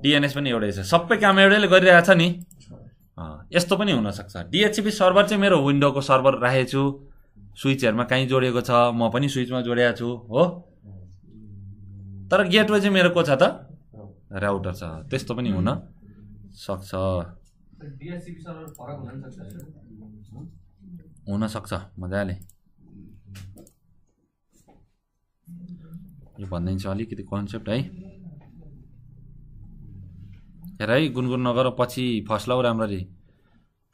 डिएनएस पनि एउटै छ सबै काम एउटैले गरिरहेको छ नि यस्तो पनि हुनसक्छ डिएचसिपी सर्भर चाहिँ मेरो विन्डोको सर्भर राखेको छु स्विचहरूमा कहीँ जोडिएको छ म पनि स्विचमा जोडिएको छु हो तर गेटवे चाहिँ मेरो को छ त राउटर छ त्यस्तो पनि हुन सक्छ हुनसक्छ मजाले यो भनिदिन्छु अलिकति कन्सेप्ट है हेर है गुनगुन नगर पछि फस्लाउ राम्ररी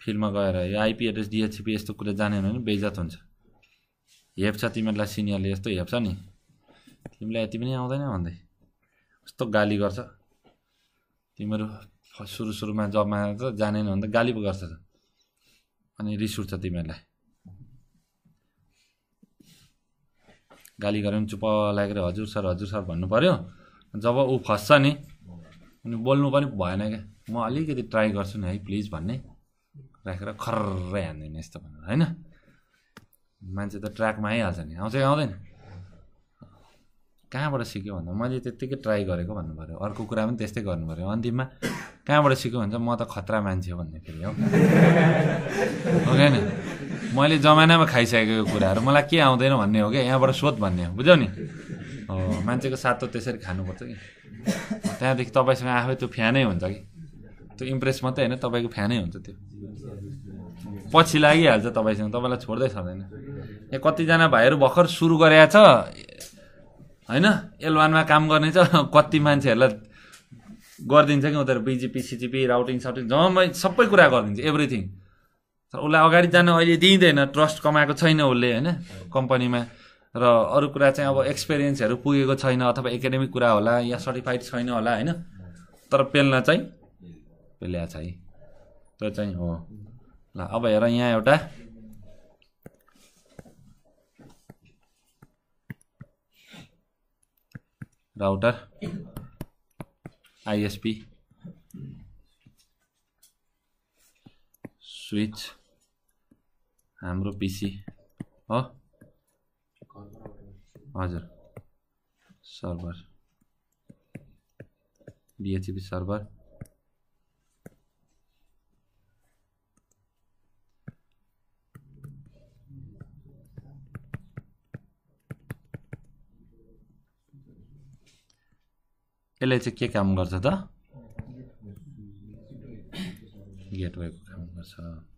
फिल्डमा गएर यो आइपी एड्रेस डिएचसिपी यस्तो कुरा जानेन भने बेइज्जत हुन्छ हेप्छ तिमीहरूलाई सिनियरले यस्तो हेप्छ नि तिमीलाई यति पनि आउँदैन भन्दै कस्तो गाली गर्छ तिमीहरू सुरु सुरुमा जबमा त जानेन भने त गाली पो गर्छ अनि रिस उठ्छ तिमीहरूलाई गाली गऱ्यो भने चुप लागेर हजुर सर हजुर सर भन्नु पऱ्यो जब ऊ फस्छ नि अनि बोल्नु पनि भएन क्या म अलिकति ट्राई गर्छु नि है प्लिज भन्ने राखेर खर्रै हान्दैन यस्तो भनेर होइन मान्छे त ट्र्याकमा आइहाल्छ नि आउँछ कि आउँदैन कहाँबाट सिक्यो भन्दा मैले त्यत्तिकै ट्राई गरेको भन्नु पऱ्यो अर्को कुरा पनि त्यस्तै गर्नु पऱ्यो अन्तिममा कहाँबाट सिक्यो भन्छ म त खतरा मान्छे हो भन्ने फेरि हो होइन मैले जमानामा खाइसकेको कुराहरू मलाई के आउँदैन भन्ने हो क्या यहाँबाट सोध भन्ने हो बुझ्यौ नि मान्छेको साथ त त्यसरी खानुपर्छ कि त्यहाँदेखि तपाईँसँग आफै त्यो फ्यानै हुन्छ कि त्यो इम्प्रेस मात्रै होइन तपाईँको फ्यानै हुन्छ त्यो पछि लागिहाल्छ तपाईँसँग तपाईँलाई छोड्दै छँदैन यहाँ कतिजना भाइहरू भर्खर सुरु गरेका छ होइन एलवानमा काम गर्ने छ कति मान्छेहरूलाई गरिदिन्छ कि उनीहरू बिजेपी सिजिपी राउटिङ साउटिङ जम्मै सबै कुरा गरिदिन्छ एभ्रिथिङ तर उसलाई अगाडि जान अहिले दिइँदैन ट्रस्ट कमाएको छैन उसले होइन कम्पनीमा र अरू कुरा चाहिँ अब एक्सपिरियन्सहरू पुगेको छैन अथवा एकाडेमिक कुरा होला या सर्टिफाइड छैन होला होइन तर पेल्न चाहिँ पेल्या है त्यो चाहिँ हो ल अब हेर यहाँ एउटा राउटर आइएसपी स्विच हाम्रो पिसी हो हजर सर्वर डीएचपी सर्वर इसलिए के काम कर गेटवे को काम कर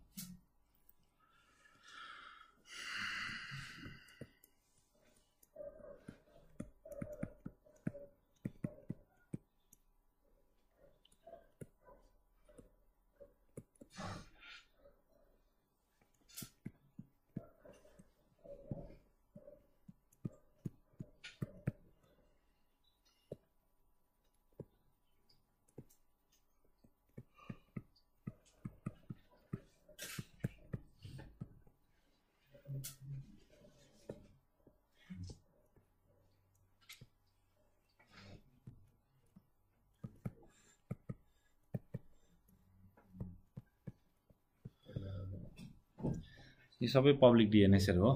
यो सबै पब्लिक डिएनएसहरू हो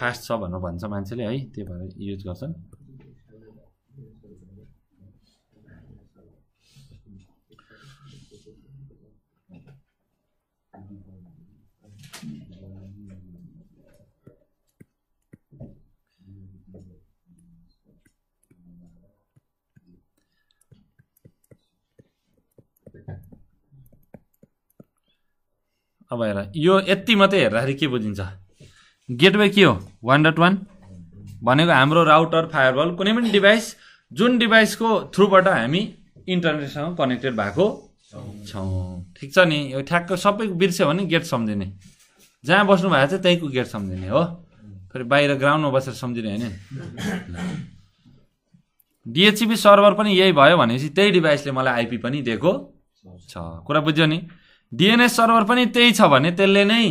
फास्ट छ भनेर भन्छ मान्छेले है त्यही भएर युज गर्छन् अब हेर यो यति मात्रै हेर्दाखेरि के बुझिन्छ गेटवे के हो वान डट वान भनेको हाम्रो राउटर फायरबल कुनै पनि डिभाइस जुन डिभाइसको थ्रुबाट हामी इन्टरनेटसँग कनेक्टेड भएको छौँ ठिक छ नि यो ठ्याक्क सबै बिर्स्यो भने गेट सम्झिने जहाँ बस्नु भएको छ त्यहीँको गेट सम्झिने हो फेरि बाहिर ग्राउन्डमा बसेर सम्झिने होइन डिएचसिपी सर्भर पनि यही भयो भनेपछि त्यही डिभाइसले मलाई आइपी पनि दिएको छ कुरा बुझ्यो नि डिएनएस सर्भर पनि त्यही छ भने त्यसले नै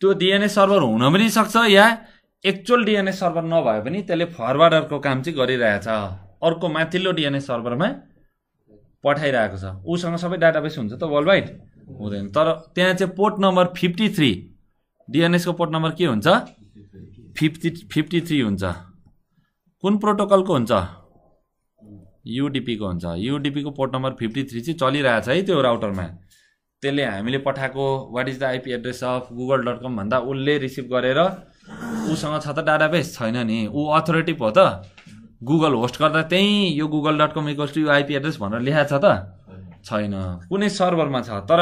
त्यो डिएनएस सर्भर हुन पनि सक्छ या एक्चुअल डिएनएस सर्भर नभए पनि त्यसले फरवर्डरको काम चाहिँ गरिरहेछ अर्को माथिल्लो डिएनएस सर्भरमा पठाइरहेको छ उसँग सबै डाटाबेस हुन्छ त वर्ल्ड वाइड हुँदैन तर त्यहाँ चाहिँ पोर्ट नम्बर फिफ्टी थ्री डिएनएसको पोर्ट नम्बर के हुन्छ फिफ्टी फिफ्टी थ्री हुन्छ कुन प्रोटोकलको हुन्छ युडिपीको हुन्छ युडिपीको पोर्ट नम्बर फिफ्टी थ्री चाहिँ चलिरहेछ है त्यो राउटरमा त्यसले हामीले पठाएको what is the IP address of Google dot com भन्दा उसले रिसिभ गरेर उसँग छ त डाटाबेस छैन नि ऊ अथोरिटिभ हो त गुगल होस्ट गर्दा त्यहीँ यो Google dot com equals to यो आइपी एड्रेस भनेर लेखाएको छ त छैन कुनै सर्भरमा छ तर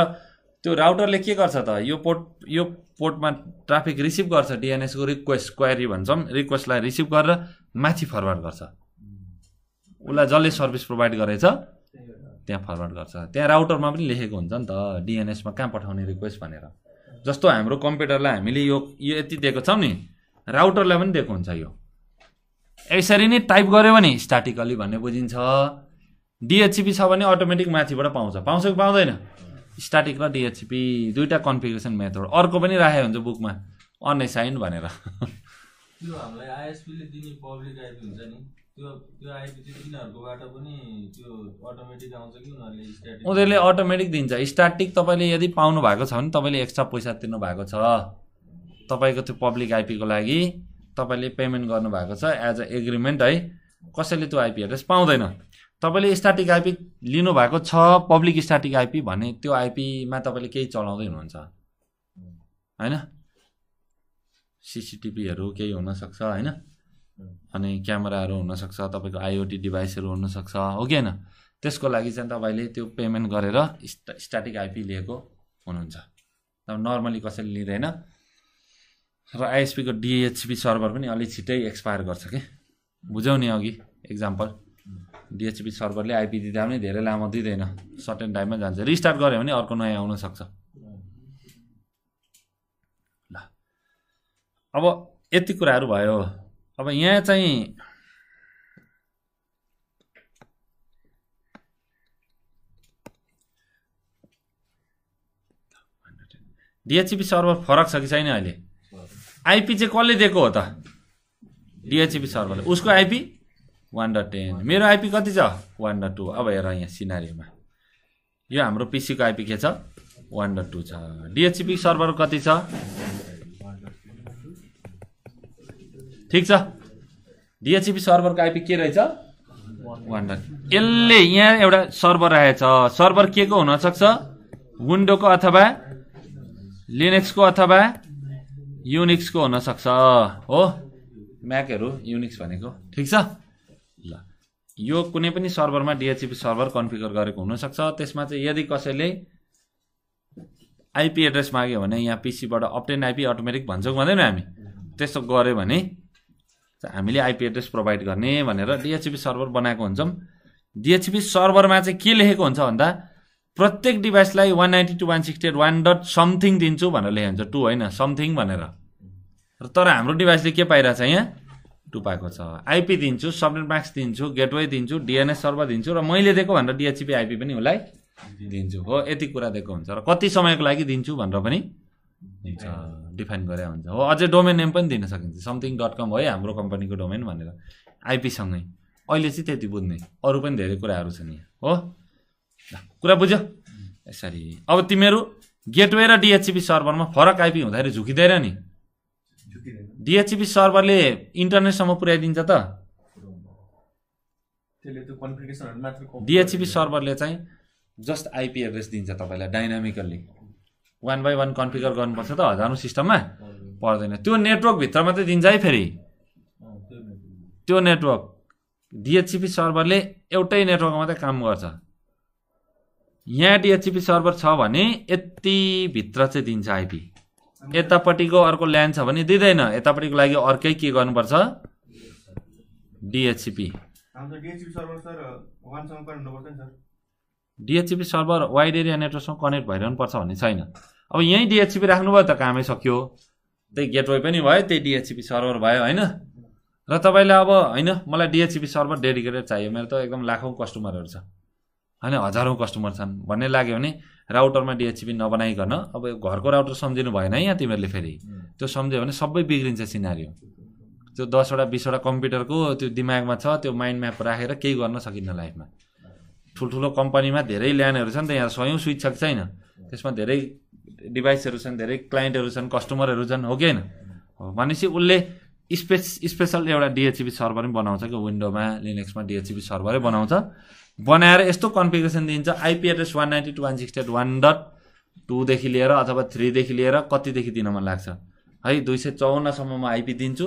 त्यो राउटरले के गर्छ त यो पोर्ट यो पोर्टमा ट्राफिक रिसिभ गर्छ डिएनएसको रिक्वेस्ट क्वेरी भन्छौँ रिक्वेस्टलाई रिसिभ गरेर माथि फरवर्ड गर्छ उसलाई जसले सर्भिस प्रोभाइड गरेछ त्यहाँ फरवर्ड गर्छ त्यहाँ राउटरमा पनि लेखेको हुन्छ नि त डिएनएसमा कहाँ पठाउने रिक्वेस्ट भनेर जस्तो हाम्रो कम्प्युटरलाई हामीले यो यो यति दिएको छौँ नि राउटरलाई पनि दिएको हुन्छ यो यसरी नै टाइप गऱ्यो भने स्टाटिकली भन्ने बुझिन्छ डिएचसिपी छ भने अटोमेटिक माथिबाट पाउँछ पाउँछ कि पाउँदैन स्टाटिक र डिएचसिपी दुइटा कन्फिगरेसन मेथड अर्को पनि राखेको हुन्छ बुकमा अनएसाइन भनेर हुन्छ नि त्यो त्यो आएपछि तिनीहरूकोबाट पनि त्यो अटोमेटिक आउँछ कि उनीहरूले उनीहरूले अटोमेटिक दिन्छ स्टार्टिक तपाईँले यदि पाउनु भएको छ भने तपाईँले एक्स्ट्रा पैसा तिर्नु भएको छ तपाईँको त्यो पब्लिक आइपीको लागि तपाईँले पेमेन्ट गर्नुभएको छ एज अ एग्रिमेन्ट है कसैले त्यो आइपी एड्रेस पाउँदैन तपाईँले स्टार्टिक आइपी लिनुभएको छ पब्लिक स्टार्टिक आइपी भने त्यो आइपीमा तपाईँले केही चलाउँदै हुनुहुन्छ होइन सिसिटिभीहरू केही हुनसक्छ होइन अनि क्यामेराहरू हुनसक्छ तपाईँको आइओटी डिभाइसहरू हुनसक्छ हो कि होइन त्यसको लागि चाहिँ तपाईँले त्यो पेमेन्ट गरेर स्टा स्ट्याटिक आइपी लिएको हुनुहुन्छ नर्मली कसैले लिँदैन र आइएसपीको डिएचपी सर्भर पनि अलिक छिट्टै एक्सपायर गर्छ कि बुझौ नि अघि एक्जाम्पल डिएचपी सर्भरले आइपी दिँदा पनि धेरै लामो दिँदैन सर्टेन टाइममा जान्छ रिस्टार्ट गऱ्यो भने अर्को नयाँ आउनसक्छ ल अब यति कुराहरू भयो अब यहाँ चाहिँ डिएचपी सर्भर फरक छ कि छैन अहिले आइपी चाहिँ कसले दिएको हो त डिएचपी सर्भरले उसको आइपी वान डट टेन मेरो आइपी कति छ वान डट टू अब हेर यहाँ सिनारीमा यो हाम्रो पिसीको आइपी के छ वान डट टू छ डिएचपी सर्भर कति छ ठिक छ डिएचसिपी सर्भरको आइपी के रहेछ वान यसले यहाँ एउटा सर्भर आएछ सर्भर के को हुनसक्छ विन्डोको अथवा लिनेक्सको अथवा युनिक्सको हुनसक्छ हो म्याकहरू युनिक्स भनेको ठिक छ ल यो कुनै पनि सर्भरमा डिएचसिपी सर्भर कन्फिगर गरेको हुनसक्छ त्यसमा चाहिँ यदि कसैले आइपी एड्रेस माग्यो भने यहाँ पिसीबाट अपटेन आइपी अटोमेटिक भन्छौँ भन्दैनौँ हामी त्यस्तो गऱ्यो भने हामीले आइपी एड्रेस प्रोभाइड गर्ने भनेर डिएचपी सर्भर बनाएको हुन्छौँ डिएचपी सर्भरमा चाहिँ के लेखेको हुन्छ भन्दा प्रत्येक डिभाइसलाई one ninety two one sixty eight one dot something दिन्छु भनेर लेखेको हुन्छ टू होइन समथिङ भनेर र तर हाम्रो डिभाइसले के छ यहाँ टु पाएको छ आइपी दिन्छु सबनेट मार्क्स दिन्छु गेटवे दिन्छु डिएनएस सर्भर दिन्छु र मैले दिएको भनेर डिएचपी आइपी पनि उसलाई दिन्छु हो यति कुरा दिएको हुन्छ र कति समयको लागि दिन्छु भनेर पनि डिफाइन गरे हुन्छ हो अझै डोमेन नेम पनि दिन सकिन्छ समथिङ डट कम है हाम्रो कम्पनीको डोमेन भनेर आइपीसँगै अहिले चाहिँ त्यति बुझ्ने अरू पनि धेरै कुराहरू छन् यहाँ हो कुरा बुझ्यो यसरी अब तिमीहरू गेटवे र डिएचसिपी सर्भरमा फरक आइपी हुँदाखेरि झुकिँदैन नि डिएचसिपी सर्भरले इन्टरनेटसम्म पुर्याइदिन्छ त डिएचसिपी सर्भरले चाहिँ जस्ट आइपी एड्रेस दिन्छ तपाईँलाई dynamically one by one configure गर्नुपर्छ त हजारौँ सिस्टममा पर्दैन त्यो नेटवर्कभित्र मात्रै दिन्छ है फेरि त्यो नेटवर्क डिएचसिपी सर्भरले एउटै नेटवर्क मात्रै काम गर्छ यहाँ डिएचसिपी सर्भर छ भने यतिभित्र चाहिँ दिन्छ आइपी यतापट्टिको अर्को ल्यान्ड छ भने दिँदैन यतापट्टिको लागि अर्कै के गर्नुपर्छ DHCP DHCP server wide area नेटवर्कसँग कनेक्ट पर्छ भन्ने छैन अब यहीँ डिएचसिपी राख्नुभयो त कामै सक्यो त्यही गेटवे पनि भयो त्यही डिएचसिपी सर्भर भयो होइन र तपाईँले अब होइन मलाई डिएचसिपी सर्भर डेडिकेटेड चाहियो मेरो त एकदम लाखौँ कस्टमरहरू छ होइन हजारौँ कस्टमर छन् भन्ने लाग्यो भने राउटरमा डिएचसिपी नबनाइकन अब घरको राउटर सम्झिनु भएन है यहाँ तिमीहरूले फेरि त्यो सम्झ्यो भने सबै बिग्रिन्छ सिनारी त्यो दसवटा बिसवटा कम्प्युटरको त्यो दिमागमा छ त्यो माइन्ड म्याप राखेर केही गर्न सकिन्न लाइफमा ठुल्ठुलो कम्पनीमा धेरै ल्यान्डहरू छन् त यहाँ स्वयं स्विच छ कि छैन त्यसमा धेरै डिभाइसहरू छन् धेरै क्लाइन्टहरू छन् कस्टमरहरू छन् हो कि होइन भनेपछि उसले स्पेस स्पेसल एउटा डिएचपी सर्भर पनि बनाउँछ कि विन्डोमा लिनेक्समा डिएचपी सर्भरै बनाउँछ बनाएर यस्तो कन्फिगरेसन दिन्छ IP address one ninety two one sixty eight one dot टूदेखि लिएर अथवा थ्रीदेखि लिएर कतिदेखि दिन मन लाग्छ है दुई सय चौवन्नसम्म म आइपी दिन्छु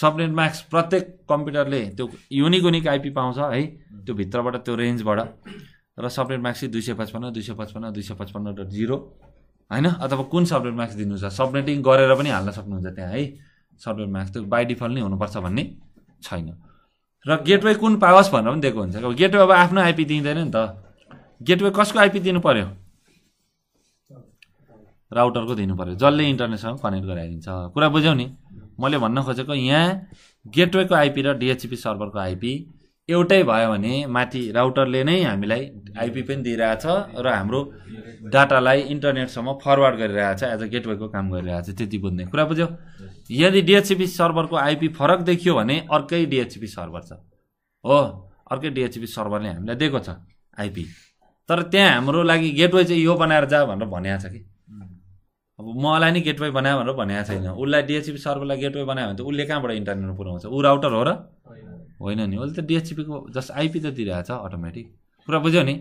सबनेट मार्क्स प्रत्येक कम्प्युटरले त्यो युनिक युनिक आइपी पाउँछ है त्यो भित्रबाट त्यो रेन्जबाट र सबनेट मार्क्स चाहिँ दुई सय पचपन्न दुई सय पचपन्न दुई सय पचपन्न डट जिरो होइन अथवा कुन सफ्टवेयर मार्क्स दिनु छ सब्नेटिङ गरेर पनि हाल्न सक्नुहुन्छ त्यहाँ है सफ्टवेयर मार्क्स त्यो बाई डिफल्ट नै हुनुपर्छ भन्ने छैन र गेटवे कुन पाओस् भनेर पनि दिएको हुन्छ गेटवे अब आफ्नो आइपी दिँदैन नि त गेटवे कसको आइपी दिनु पऱ्यो राउटरको दिनु पऱ्यो जसले इन्टरनेटसँग कनेक्ट गराइदिन्छ कुरा बुझ्यौ नि मैले भन्न खोजेको यहाँ गेटवेको आइपी र डिएचपी सर्भरको आइपी एउटै भयो भने माथि राउटरले नै हामीलाई आइपी पनि दिइरहेछ र हाम्रो डाटालाई इन्टरनेटसम्म फरवर्ड गरिरहेछ एज अ गेटवेको काम गरिरहेछ त्यति बुझ्ने कुरा बुझ्यो यदि डिएचसिपी सर्भरको आइपी फरक देखियो भने अर्कै डिएचसिपी सर्भर छ हो अर्कै डिएचसिपी सर्भरले हामीलाई दिएको छ आइपी तर त्यहाँ हाम्रो लागि गेटवे चाहिँ यो बनाएर जा भनेर भनिएको छ कि अब मलाई नि गेटवे बनायो भनेर भनेको छैन उसलाई डिएचसिपी सर्भरलाई गेटवे बनायो भने त उसले कहाँबाट इन्टरनेट पुऱ्याउँछ ऊ राउटर हो र होइन नि उसले त डिएचपीको जस्ट आइपी त दिइरहेछ अटोमेटिक कुरा बुझ्यो नि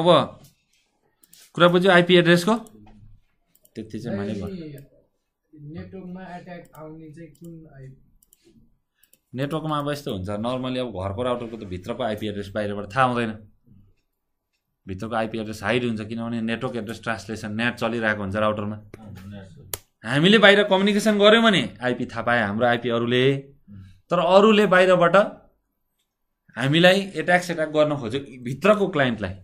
अब कुरा बुझ्यो आइपी एड्रेसको त्यति चाहिँ मैले नेटवर्कमा एट्याक आउने चाहिँ कुन नेटवर्कमा अब यस्तो हुन्छ नर्मली अब घरको राउटरको त भित्रको आइपी एड्रेस बाहिरबाट थाहा हुँदैन भित्रको आइपी एड्रेस हाइड हुन्छ किनभने नेटवर्क एड्रेस ट्रान्सलेसन नेट चलिरहेको हुन्छ राउटरमा हामीले बाहिर कम्युनिकेसन गऱ्यौँ भने आइपी थाहा पाएँ हाम्रो आइपी अरूले तर अरूले बाहिरबाट हामीलाई एट्याक सेट्याक गर्न खोज्यो भित्रको क्लाइन्टलाई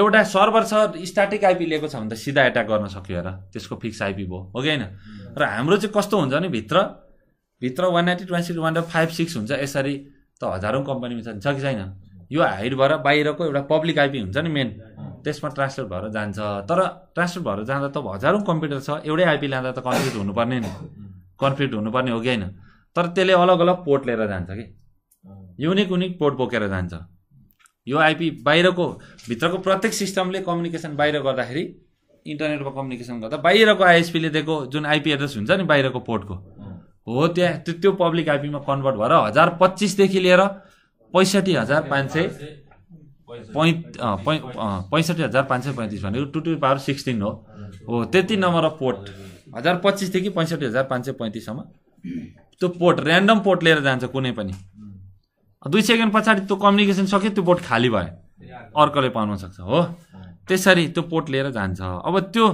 एउटा सर्भर छ स्टार्टिक आइपी लिएको छ भने त सिधा एट्याक गर्न सक्यो र त्यसको फिक्स आइपी भयो हो कि होइन र हाम्रो चाहिँ कस्तो हुन्छ भने भित्र भित्र one ninety one six one five six हुन्छ यसरी त हजारौँ कम्पनीमा छ कि छैन यो हाइट भएर बाहिरको एउटा पब्लिक आइपी हुन्छ नि मेन त्यसमा ट्रान्सफर भएर जान्छ तर ट्रान्सफर भएर जाँदा त हजारौँ कम्प्युटर छ एउटै आइपी लाँदा त कन्फ्लिक्ट हुनुपर्ने नि कन्फ्लिक्ट हुनुपर्ने हो कि होइन तर त्यसले अलग अलग पोर्ट लिएर जान्छ कि युनिक युनिक पोर्ट बोकेर जान्छ यो आइपी बाहिरको भित्रको प्रत्येक सिस्टमले कम्युनिकेसन बाहिर गर्दाखेरि इन्टरनेटमा कम्युनिकेसन गर्दा बाहिरको आइएसपीले दिएको जुन आइपी एड्रेस हुन्छ नि बाहिरको पोर्टको हो त्यहाँ त्यो त्यो पब्लिक आइपीमा कन्भर्ट भएर हजार पच्चिसदेखि लिएर पैँसठी हजार पाँच सय पैँ पैँसठी हजार पाँच सय पैँतिस भनेको टु टु पावर सिक्सटिन हो हो त्यति नम्बर अफ पोर्ट हजार पच्चिसदेखि पैँसठी हजार पाँच सय पैँतिससम्म त्यो पोर्ट ऱ्यान्डम पोर्ट लिएर जान्छ कुनै पनि दुई सेकेन्ड पछाडि त्यो कम्युनिकेसन सक्यो त्यो पोर्ट खाली भयो अर्कोले पाउन सक्छ हो त्यसरी त्यो पोर्ट लिएर जान्छ अब त्यो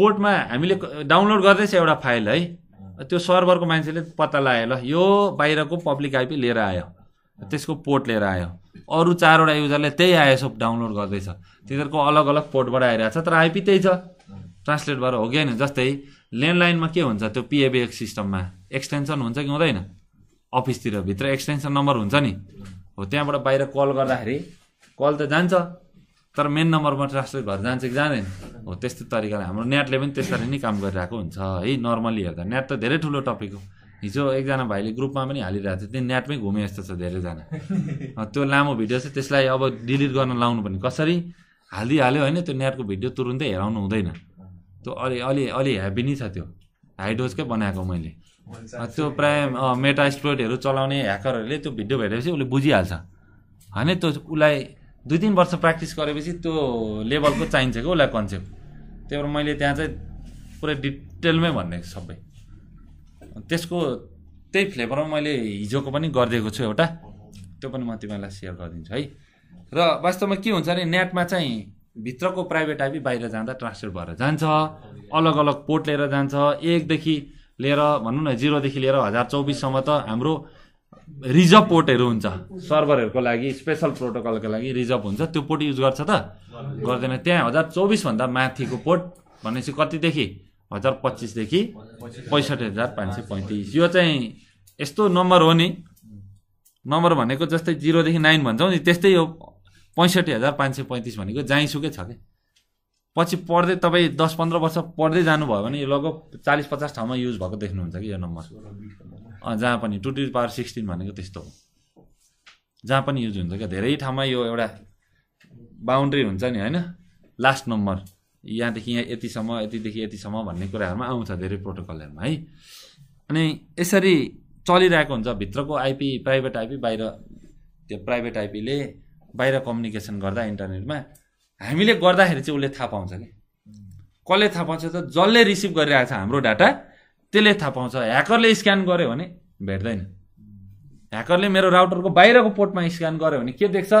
पोर्टमा हामीले डाउनलोड गर्दैछ एउटा फाइल है त्यो सर्भरको मान्छेले पत्ता लगायो ल यो बाहिरको पब्लिक आइपी लिएर आयो त्यसको पोर्ट लिएर आयो अरू चारवटा युजरले त्यही आइएसओ डाउनलोड गर्दैछ तिनीहरूको अलग अलग पोर्टबाट आइरहेको छ तर आइपी त्यही छ ट्रान्सलेट भएर हो कि होइन जस्तै ल्यान्डलाइनमा के हुन्छ त्यो पिएबिएक्स सिस्टममा एक्सटेन्सन हुन्छ कि हुँदैन अफिसतिर भित्र एक्सटेन्सन नम्बर हुन्छ नि हो त्यहाँबाट बाहिर कल गर्दाखेरि कल त जान्छ तर मेन नम्बरमा ट्रान्सलेट भएर जान्छ कि जाँदैन हो त्यस्तो तरिकाले हाम्रो नेटले पनि त्यसरी नै काम गरिरहेको हुन्छ है नर्मली हेर्दा नेट त धेरै ठुलो टपिक हो हिजो एकजना भाइले ग्रुपमा पनि हालिरहेको थियो त्यो नेटमै घुमे जस्तो छ धेरैजना त्यो लामो भिडियो चाहिँ त्यसलाई अब डिलिट गर्न लाउनु पर्ने कसरी हालिदिइहाल्यो होइन त्यो नेटको भिडियो तुरुन्तै हेराउनु हुँदैन त्यो अलि अलि अलि हेभी नै छ त्यो हाइडोजकै बनाएको मैले त्यो प्रायः मेटा स्प्रोडहरू चलाउने ह्याकरहरूले त्यो भिडियो भेटेपछि उसले बुझिहाल्छ होइन त्यो उसलाई दुई तिन वर्ष प्र्याक्टिस गरेपछि त्यो लेभलको चाहिन्छ क्या उसलाई कन्सेप्ट त्यही भएर मैले त्यहाँ चाहिँ पुरै डिटेलमै भनिदिएको सबै त्यसको त्यही फ्लेभरमा मैले हिजोको पनि गरिदिएको छु एउटा त्यो पनि म तिमीलाई सेयर गरिदिन्छु है र वास्तवमा के हुन्छ भने नेटमा चाहिँ भित्रको प्राइभेट आइपी बाहिर जाँदा ट्रान्सलेट भएर जान्छ अलग अलग पोर्ट लिएर जान्छ एकदेखि लिएर भनौँ न जिरोदेखि लिएर हजार चौबिससम्म त हाम्रो रिजर्भ पोर्टहरू हुन्छ सर्भरहरूको लागि स्पेसल प्रोटोकलको लागि रिजर्भ हुन्छ त्यो पोर्ट युज गर्छ त गर्दैन त्यहाँ हजार चौबिसभन्दा माथिको पोर्ट भनेपछि कतिदेखि हजार पच्चिसदेखि पैँसठी हजार पाँच सय पैँतिस यो चाहिँ यस्तो नम्बर हो नि नम्बर भनेको जस्तै जिरोदेखि नाइन भन्छौँ नि त्यस्तै हो पैँसठी हजार पाँच सय पैँतिस भनेको जाइसुकै छ कि पछि पढ्दै तपाईँ दस पन्ध्र वर्ष पढ्दै जानुभयो भने यो लगभग चालिस पचास ठाउँमा युज भएको देख्नुहुन्छ कि यो नम्बर जहाँ पनि टु टु पावर सिक्सटिन भनेको त्यस्तो हो जहाँ पनि युज हुन्छ क्या धेरै ठाउँमा यो एउटा बााउन्ड्री हुन्छ नि होइन लास्ट नम्बर यहाँदेखि यहाँ यतिसम्म यतिदेखि यतिसम्म भन्ने कुराहरूमा आउँछ धेरै प्रोटोकलहरूमा है अनि यसरी चलिरहेको हुन्छ भित्रको आइपी प्राइभेट आइपी बाहिर त्यो प्राइभेट आइपीले बाहिर कम्युनिकेसन गर्दा इन्टरनेटमा हामीले गर्दाखेरि चाहिँ उसले थाहा पाउँछ कि कसले थाहा पाउँछ त जसले रिसिभ गरिरहेको छ हाम्रो डाटा त्यसले थाहा पाउँछ ह्याकरले स्क्यान गर्यो भने भेट्दैन ह्याकरले मेरो राउटरको बाहिरको पोर्टमा स्क्यान गर्यो भने के देख्छ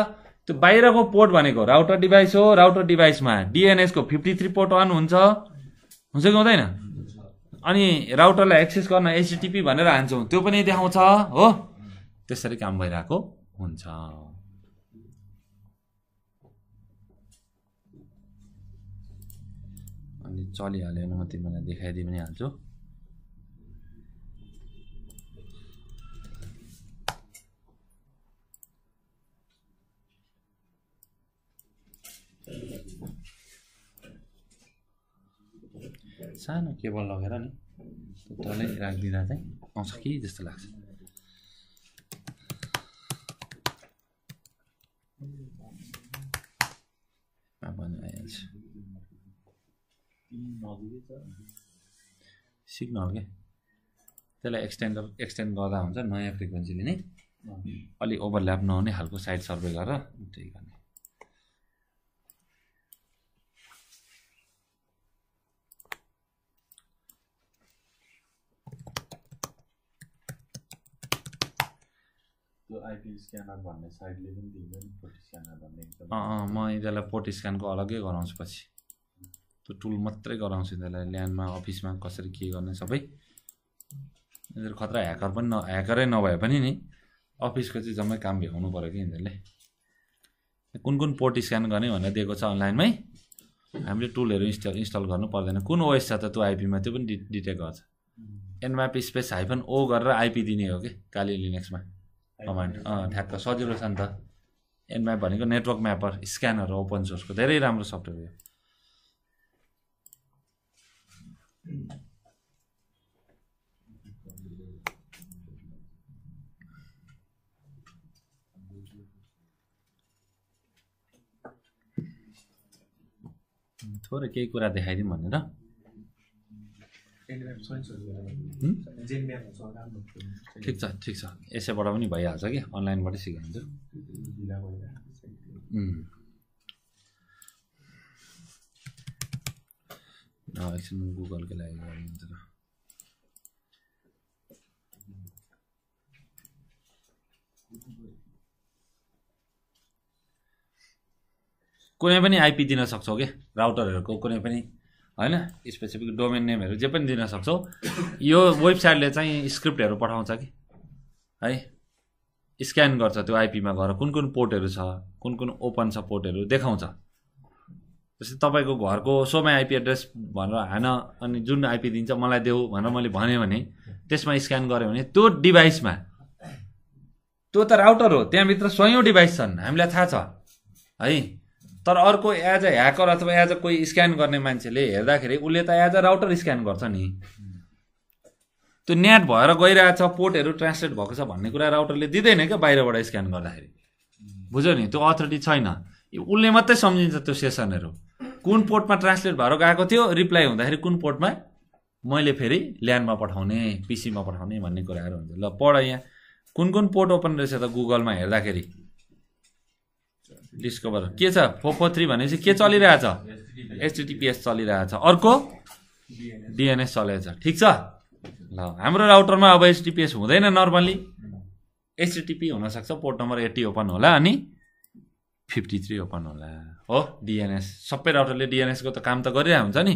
त्यो बाहिरको पोर्ट भनेको राउटर डिभाइस हो राउटर डिभाइसमा डिएनएसको फिफ्टी थ्री पोर्ट अन हुन्छ हुन्छ कि हुँदैन अनि राउटरलाई एक्सेस गर्न एचटिपी भनेर हान्छौँ त्यो पनि देखाउँछ हो त्यसरी काम भइरहेको हुन्छ अनि चलिहाल्यो भने म तिमीलाई देखाइदिइ पनि हाल्छु सानो केबल लगेर नि तलै राखिदिँदा चाहिँ आउँछ कि जस्तो लाग्छ सिग्नल क्या त्यसलाई एक्सटेन्ड एक्सटेन्ड गर्दा हुन्छ नयाँ फ्रिक्वेन्सीले नै अलिक ओभरल्याप नहुने खालको साइड सर्भे गरेर त्यही म यिनीहरूलाई पोर्ट स्क्यानको अलग्गै गराउँछु पछि त्यो टुल मात्रै गराउँछु यिनीहरूलाई ल्यान्डमा अफिसमा कसरी के गर्ने सबै यिनीहरू खतरा ह्याकर पनि न ह्याकरै नभए पनि नि अफिसको चाहिँ जम्मै काम भ्याउनु पऱ्यो कि यिनीहरूले कुन कुन पोर्ट स्क्यान गर्ने भनेर दिएको छ अनलाइनमै हामीले टुलहरू इन्स्टल इन्स्टल गर्नु पर्दैन कुन ओएस छ त त्यो आइपीमा त्यो पनि डि डिटेक्ट गर्छ एनमापी स्पेस हाइफन ओ गरेर आइपी दिने हो कि काली लिनेक्समा कमान्ड ठ्याक्क सजिलो छ नि त म्याप भनेको नेटवर्क म्यापर स्क्यानर ओपन सोर्सको धेरै राम्रो सफ्टवेयर हो थोरै केही कुरा देखाइदिउँ भनेर ठिक छ ठिक छ यसैबाट पनि भइहाल्छ कि अनलाइनबाटै सिकिन्छ एकछिन गुगलकै लागि गरिन्छ कुनै पनि आइपी दिन सक्छौ कि राउटरहरूको कुनै पनि होइन स्पेसिफिक डोमेन नेमहरू जे पनि दिन सक्छौ यो वेबसाइटले चाहिँ स्क्रिप्टहरू पठाउँछ कि है स्क्यान गर्छ त्यो आइपीमा गएर कुन कुन पोर्टहरू छ कुन कुन ओपन छ पोर्टहरू देखाउँछ जस्तै तपाईँको घरको सोमा आइपी एड्रेस भनेर हान अनि जुन आइपी दिन्छ मलाई देऊ भनेर मैले भनेँ भने त्यसमा स्क्यान गऱ्यो भने त्यो डिभाइसमा त्यो त राउटर हो त्यहाँभित्र स्वयौँ डिभाइस छन् हामीलाई थाहा छ है तर अर्को एज अ ह्याकर अथवा एज अ कोही स्क्यान गर्ने मान्छेले हेर्दाखेरि उसले त एज अ राउटर स्क्यान गर्छ नि त्यो नेट भएर गइरहेको छ पोर्टहरू ट्रान्सलेट भएको छ भन्ने कुरा राउटरले दिँदैन क्या बाहिरबाट स्क्यान गर्दाखेरि बुझ्यो नि त्यो अथोरिटी छैन उसले मात्रै सम्झिन्छ त्यो सेसनहरू कुन पोर्टमा ट्रान्सलेट भएर गएको थियो रिप्लाई हुँदाखेरि कुन पोर्टमा मैले फेरि ल्यान्डमा पठाउने पिसीमा पठाउने भन्ने कुराहरू हुन्छ ल पढ यहाँ कुन कुन पोर्ट ओपन रहेछ त गुगलमा हेर्दाखेरि डिस्कभर के छ फोर फोर थ्री भनेपछि के चलिरहेछ एचटिटिपिएस चलिरहेछ अर्को डिएनएस चलिरहेछ ठिक छ ल हाम्रो राउटरमा अब एचटिपिएस हुँदैन नर्मल्ली एचटिटिपी हुनसक्छ पोर्ट नम्बर एट्टी ओपन होला अनि फिफ्टी थ्री ओपन होला हो डिएनएस सबै राउटरले डिएनएसको त काम त गरिरहेको हुन्छ नि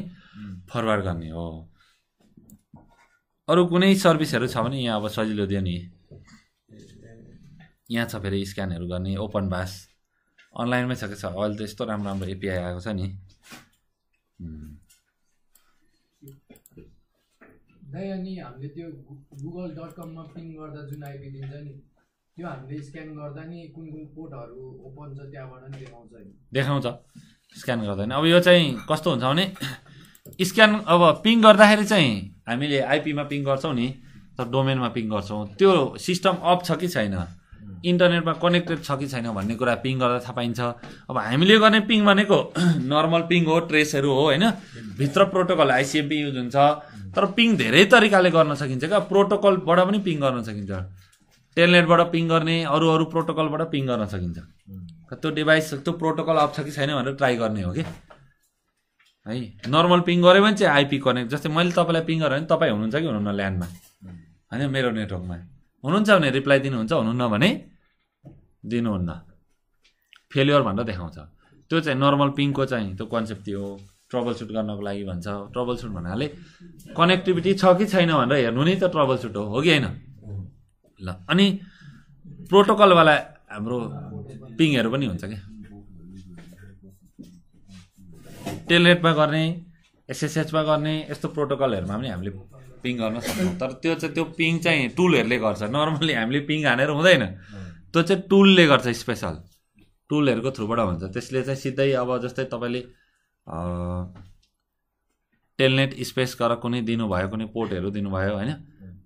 फरवार्ड गर्ने हो अरू कुनै सर्भिसहरू छ भने यहाँ अब सजिलो दियो नि यहाँ छ फेरि स्क्यानहरू गर्ने ओपन बास अनलाइनमै छ कि छ अहिले त यस्तो राम्रो राम्रो एपिआई आएको छ नि दाइ अनि हामीले त्यो गुगल डट कममा पिङ गर्दा जुन आइपी दिन्छ नि त्यो हामीले स्क्यान गर्दा नि कुन कुन कोडहरू ओपन छ त्यहाँबाट नि देखाउँछ देखाउँछ स्क्यान गर्दा नि अब यो चाहिँ कस्तो हुन्छ भने स्क्यान अब पिङ गर्दाखेरि चाहिँ हामीले आइपीमा पिङ गर्छौँ नि त डोमेनमा पिङ गर्छौँ त्यो सिस्टम अप छ कि छैन इन्टरनेटमा कनेक्टेड छ कि छैन भन्ने कुरा पिङ गर्दा थाहा पाइन्छ अब हामीले गर्ने पिङ भनेको नर्मल पिङ हो ट्रेसहरू हो होइन भित्र प्रोटोकल आइसिएमपी युज हुन्छ तर पिङ धेरै तरिकाले गर्न सकिन्छ क्या प्रोटोकलबाट पनि पिङ गर्न सकिन्छ टेलनेटबाट पिङ गर्ने अरू अरू प्रोटोकलबाट पिङ गर्न सकिन्छ hmm. त्यो डिभाइस त्यो प्रोटोकल अप छ कि छैन भनेर ट्राई गर्ने हो कि है नर्मल पिङ गऱ्यो भने चाहिँ आइपी कनेक्ट जस्तै मैले तपाईँलाई पिङ गरेँ भने तपाईँ हुनुहुन्छ कि हुनुहुन्न ल्यान्डमा hmm. होइन मेरो नेटवर्कमा हुनुहुन्छ भने रिप्लाई दिनुहुन्छ हुनुहुन्न भने दिनुहुन्न फेलियर भनेर देखाउँछ त्यो चाहिँ नर्मल पिङ्कको चाहिँ त्यो कन्सेप्ट त्यो ट्रबल सुट गर्नको लागि भन्छ ट्रबल सुट भन्नाले कनेक्टिभिटी छ कि छैन भनेर हेर्नु नै त ट्रबल सुट हो हो कि होइन ल अनि प्रोटोकलवाला हाम्रो पिङहरू पनि हुन्छ क्या टेलनेटमा गर्ने एसएसएचमा गर्ने यस्तो प्रोटोकलहरूमा पनि हामीले पिङ गर्न सक्छौँ तर त्यो चाहिँ त्यो पिङ चाहिँ टुलहरूले गर्छ नर्मली हामीले पिङ हानेर हुँदैन त्यो चाहिँ टुलले गर्छ स्पेसल टुलहरूको थ्रुबाट हुन्छ त्यसले चाहिँ सिधै अब जस्तै तपाईँले टेलनेट स्पेस गरेर कुनै दिनुभयो कुनै पोर्टहरू दिनुभयो होइन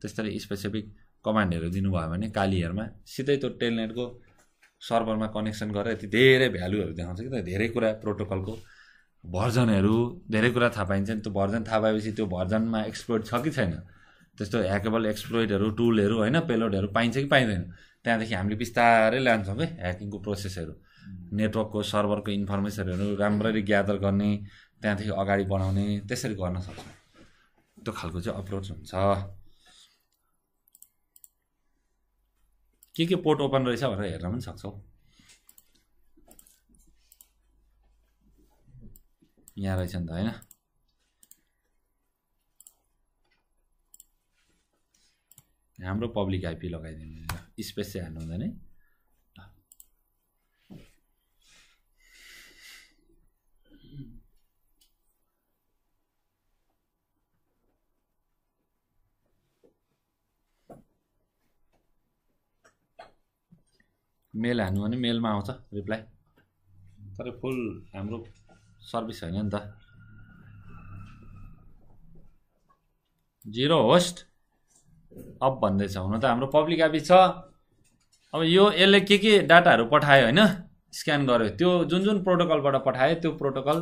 त्यस्तै स्पेसिफिक कमान्डहरू दिनुभयो भने कालीहरूमा सिधै त्यो टेलनेटको सर्भरमा कनेक्सन गरेर यति धेरै भ्यालुहरू देखाउँछ कि त धेरै कुरा प्रोटोकलको भर्जनहरू धेरै कुरा थाहा पाइन्छ नि त्यो भर्जन थाहा पाएपछि त्यो भर्जनमा एक्सप्लोइड छ कि छैन त्यस्तो ह्याकेबल एक्सप्लोइडहरू टुलहरू होइन पेलोडहरू पाइन्छ कि पाइँदैन त्यहाँदेखि हामीले बिस्तारै लान्छौँ कि ह्याकिङको प्रोसेसहरू नेटवर्कको सर्भरको इन्फर्मेसनहरू राम्ररी ग्यादर गर्ने त्यहाँदेखि अगाडि बढाउने त्यसरी गर्न सक्छौँ त्यो खालको चाहिँ अप्रोच हुन्छ के के पोर्ट ओपन रहेछ भनेर हेर्न पनि सक्छौ यहाँ रहेछ नि त होइन हाम्रो पब्लिक आइपी लगाइदिनु स्पेस चाहिँ हाल्नु हुँदैन मेल हान्नु भने मेलमा आउँछ रिप्लाई तर फुल हाम्रो सर्भिस होइन नि त जिरो होस्ट अप भन्दैछ हुन त हाम्रो पब्लिक एपी छ अब यो यसले के के डाटाहरू पठायो होइन स्क्यान गर्यो त्यो जुन जुन प्रोटोकलबाट पठायो त्यो प्रोटोकल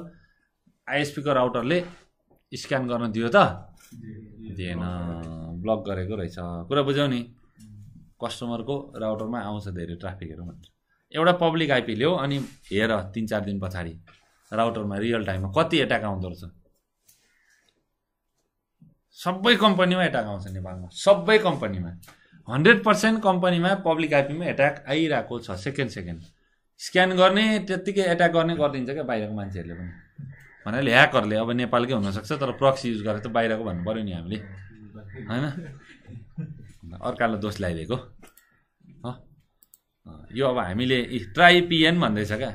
आइएसपीको राउटरले स्क्यान गर्न दियो त दिएन ब्लक गरेको रहेछ कुरा बुझ्यौ नि कस्टमरको राउटरमा आउँछ धेरै ट्राफिकहरू भन्छ एउटा पब्लिक आइपी ल्याऊ अनि हेर तिन चार दिन पछाडि राउटरमा रियल टाइममा कति एट्याक आउँदो रहेछ सबै कम्पनीमा एट्याक आउँछ नेपालमा सबै कम्पनीमा हन्ड्रेड पर्सेन्ट कम्पनीमा पब्लिक आइपीमा एट्याक आइरहेको छ सेकेन्ड सेकेन्ड स्क्यान गर्ने त्यत्तिकै एट्याक गर्ने गरिदिन्छ क्या बाहिरको मान्छेहरूले पनि भन्नाले ह्याकहरूले अब नेपालकै हुनसक्छ तर प्रक्सी युज गरेर त बाहिरको भन्नु पऱ्यो नि हामीले होइन अर्कालाई दोष ल्याइदिएको यो अब हामीले ट्राई पिएन भन्दैछ क्या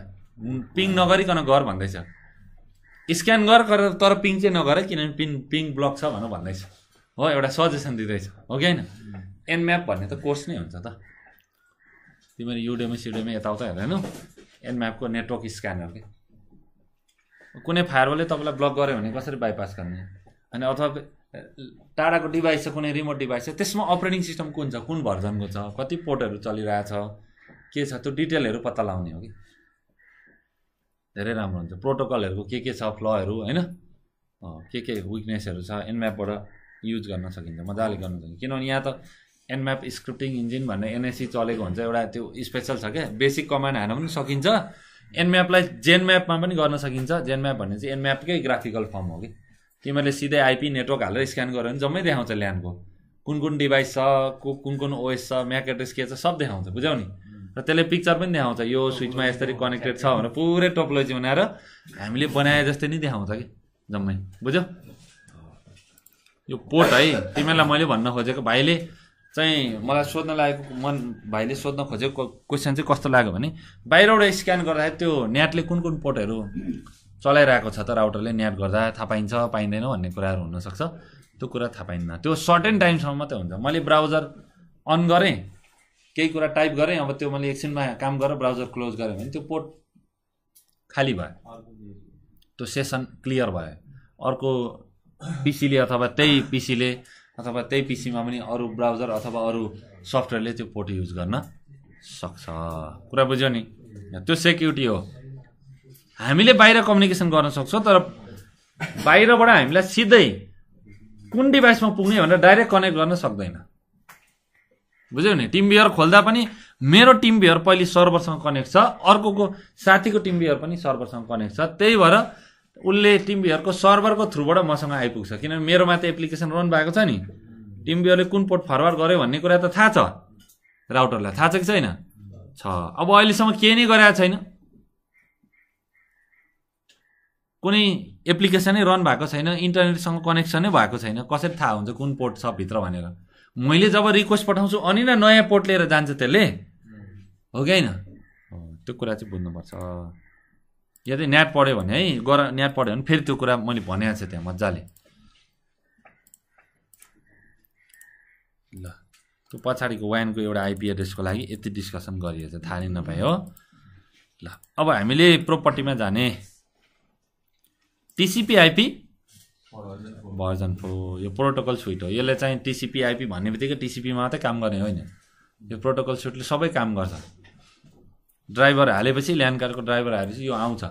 पिङ नगरिकन गर भन्दैछ स्क्यान गर गरेर तर पिङ चाहिँ नगर किनभने पिन पिङ ब्लक छ भनेर भन्दैछ हो एउटा सजेसन दिँदैछ हो कि होइन एनम्याप भन्ने त कोर्स नै हुन्छ त तिमीहरू युडेमी सिडेमी यताउता हेर्दैनौ एनम्यापको नेटवर्क स्क्यानर के कुनै फायरवालले तपाईँलाई ब्लक गर्यो भने कसरी बाइपास गर्ने अनि अथवा टाढाको डिभाइस छ कुनै रिमोट डिभाइस छ त्यसमा अपरेटिङ सिस्टम कुन छ कुन भर्जनको छ कति पोर्टहरू चलिरहेछ के छ त्यो डिटेलहरू पत्ता लगाउने हो कि धेरै राम्रो हुन्छ प्रोटोकलहरूको के के छ फ्लहरू होइन के के विकनेसहरू छ एनम्यापबाट युज गर्न सकिन्छ मजाले गर्न सकिन्छ किनभने यहाँ त एनम्याप स्क्रिप्टिङ इन्जिन भन्ने एनएससी चलेको हुन्छ एउटा त्यो स्पेसल छ क्या बेसिक कमान्ड हान्न पनि सकिन्छ एनम्यापलाई जेनम्यापमा पनि गर्न सकिन्छ जेनम्याप भन्ने चाहिँ एनम्यापकै ग्राफिकल फर्म हो कि तिमीहरूले सिधै आइपी नेटवर्क हालेर स्क्यान गऱ्यो भने जम्मै देखाउँछ ल्यान्डको कुन कुन डिभाइस छ को कुन कुन ओएस छ म्याक एड्रेस के छ सब देखाउँछ बुझ्यौ नि र त्यसले पिक्चर पनि देखाउँछ यो स्विचमा यसरी कनेक्टेड छ भनेर पुरै टोपोलोजी बनाएर हामीले बनाए जस्तै नै देखाउँछ कि जम्मै बुझ्यौ यो पोर्ट है तिमीहरूलाई मैले भन्न खोजेको भाइले चाहिँ मलाई सोध्न लागेको मन भाइले सोध्न खोजेको क्वेसन चाहिँ कस्तो लाग्यो भने बाहिरबाट स्क्यान गर्दाखेरि त्यो नेटले कुन कुन पोर्टहरू चलाइरहेको छ त राउटरले नेट गर्दा थाहा पाइन्छ पाइँदैन भन्ने कुराहरू हुनसक्छ त्यो कुरा थाहा पाइन्न त्यो सर्टेन टाइमसम्म मात्रै हुन्छ मैले ब्राउजर अन गरेँ केही कुरा टाइप गरेँ अब त्यो मैले एकछिनमा काम गरेर ब्राउजर क्लोज गरेँ भने त्यो पोर्ट खाली भयो त्यो सेसन क्लियर भयो अर्को पिसीले अथवा त्यही पिसीले अथवा त्यही पिसीमा पनि अरू ब्राउजर अथवा अरू सफ्टवेयरले त्यो पोर्ट युज गर्न सक्छ कुरा बुझ्यो नि त्यो सेक्युरिटी हो हामीले बाहिर कम्युनिकेसन गर्न सक्छौँ तर बाहिरबाट हामीलाई सिधै कुन डिभाइसमा पुग्ने भनेर डाइरेक्ट कनेक्ट गर्न सक्दैन बुझ्यो नि टिम बियर खोल्दा पनि मेरो टिम बियर पहिले सर्भरसँग कनेक्ट छ अर्को साथीको टिम बियर पनि सर्भरसँग कनेक्ट छ त्यही भएर उसले टिम्बीहरूको सर्भरको थ्रुबाट मसँग आइपुग्छ किनभने मेरोमा त एप्लिकेसन रन भएको छ नि टिम्बीहरूले कुन पोर्ट फरवर्ड गर्यो भन्ने कुरा त थाहा छ राउटरलाई थाहा छ कि छैन छ अब अहिलेसम्म केही नै गराएको छैन कुनै एप्लिकेसनै रन भएको छैन इन्टरनेटसँग कनेक्सनै भएको छैन कसरी थाहा हुन्छ कुन पोर्ट छ भित्र भनेर मैले जब रिक्वेस्ट पठाउँछु अनि न नयाँ पोर्ट लिएर जान्छ त्यसले हो कि होइन त्यो कुरा चाहिँ बुझ्नुपर्छ यदि न्याट पढ्यो भने है गर न्याट पढ्यो भने फेरि त्यो कुरा मैले भनेको छु त्यहाँ मजाले ल त्यो पछाडिको वानको एउटा आइपी एड्रेसको लागि यति डिस्कसन गरिएको छ थाहा नै नभए हो ल अब हामीले प्रोपर्टीमा जाने टिसिपी आइपी भर्जन फोर यो प्रोटोकल सुइट हो यसले चाहिँ टिसिपी आइपी भन्ने बित्तिकै टिसिपी मात्रै काम गर्ने होइन यो प्रोटोकल सुइटले सबै काम गर्छ ड्राइभर हालेपछि ल्यान्ड कारको ड्राइभर हालेपछि यो आउँछ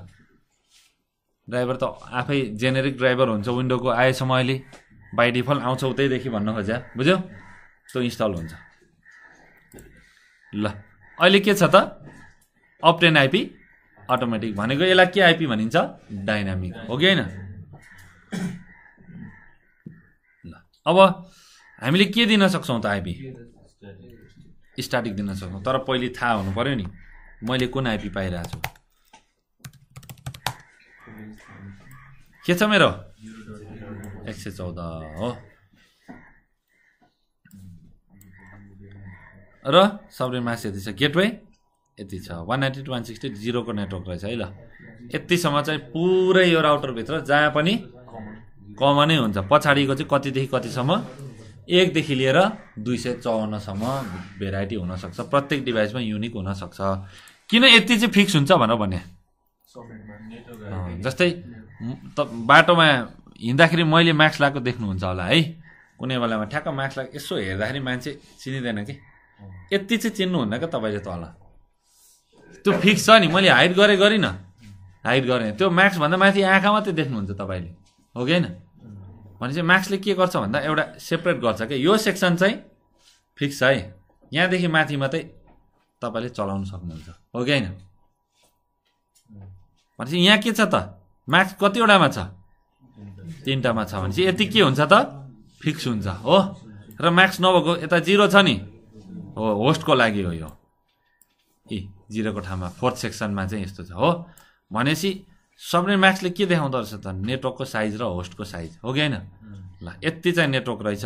ड्राइभर त आफै जेनेरिक ड्राइभर हुन्छ विन्डोको आएसम्म अहिले बाई डिफल्ट आउँछ उतैदेखि भन्न खोज्या बुझ्यो त्यो इन्स्टल हुन्छ ल अहिले के छ त अपटेन आइपी अटोमेटिक भनेको यसलाई के आइपी भनिन्छ डाइनामिक हो कि होइन ल अब हामीले के दिन सक्छौँ त आइपी स्टार्टिङ दिन सक्छौँ तर पहिले थाहा हुनु पऱ्यो नि मैले कुन आइपी पाइरहेको छु के छ मेरो एक सय चौध हो र सबै मास यति छ गेटवे यति छ one ninety two one sixty जिरोको नेटवर्क रहेछ है ल यतिसम्म चाहिँ पुरै यो राउटरभित्र जहाँ पनि कमनै हुन्छ पछाडिको चाहिँ कतिदेखि कतिसम्म एकदेखि लिएर दुई सय चौवन्नसम्म भेराइटी हुनसक्छ प्रत्येक डिभाइसमा युनिक हुनसक्छ किन यति चाहिँ फिक्स हुन्छ भनेर भने जस्तै त बाटोमा हिँड्दाखेरि मैले मास्क लगाएको देख्नुहुन्छ होला है कुनै बेलामा ठ्याक्क मास्क लगाएको यसो हेर्दाखेरि मान्छे चिनिँदैन कि यति चाहिँ चिन्नुहुन्न क्या तपाईँले तल त्यो फिक्स छ नि मैले हाइट गरेँ गरिनँ हाइट गरेँ त्यो भन्दा माथि आँखा मात्रै देख्नुहुन्छ तपाईँले हो कि होइन भनेपछि मास्कले के गर्छ भन्दा एउटा सेपरेट गर्छ क्या यो सेक्सन चाहिँ फिक्स छ है यहाँदेखि माथि मात्रै तपाईँले चलाउन सक्नुहुन्छ हो कि होइन भनेपछि यहाँ के छ त मार्क्स कतिवटामा छ तिनवटामा छ भनेपछि यति के हुन्छ त फिक्स हुन्छ हो र मार्क्स नभएको यता जिरो छ नि हो होस्टको लागि हो यो ए जिरोको ठाउँमा फोर्थ सेक्सनमा चाहिँ यस्तो छ हो भनेपछि सबै मार्क्सले के देखाउँदो रहेछ त नेटवर्कको साइज र होस्टको साइज हो कि होइन ल यति चाहिँ नेटवर्क रहेछ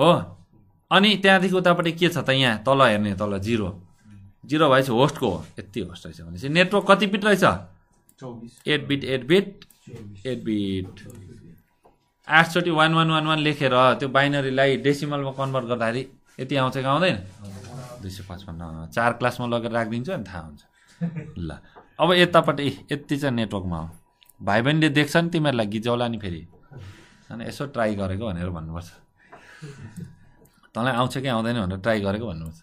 हो अनि त्यहाँदेखि उतापट्टि के छ त यहाँ तल हेर्ने तल जिरो जिरो भएपछि होस्टको हो यति होस्ट रहेछ भनेपछि नेटवर्क कति बिट रहेछ eight bit eight bit eight bit आठचोटि वान वान वान वान लेखेर त्यो बाइनरीलाई डेसिमलमा कन्भर्ट गर्दाखेरि यति आउँछ कि आउँदैन दुई सय पचपन्न चार क्लासमा लगेर राखिदिन्छु अनि थाहा हुन्छ ल अब यतापट्टि यति चाहिँ नेटवर्कमा हो भाइ बहिनीले देख्छ नि तिमीहरूलाई गिजाउला नि फेरि अनि यसो ट्राई गरेको भनेर भन्नुपर्छ तँलाई आउँछ कि आउँदैन भनेर ट्राई गरेको भन्नुहोस्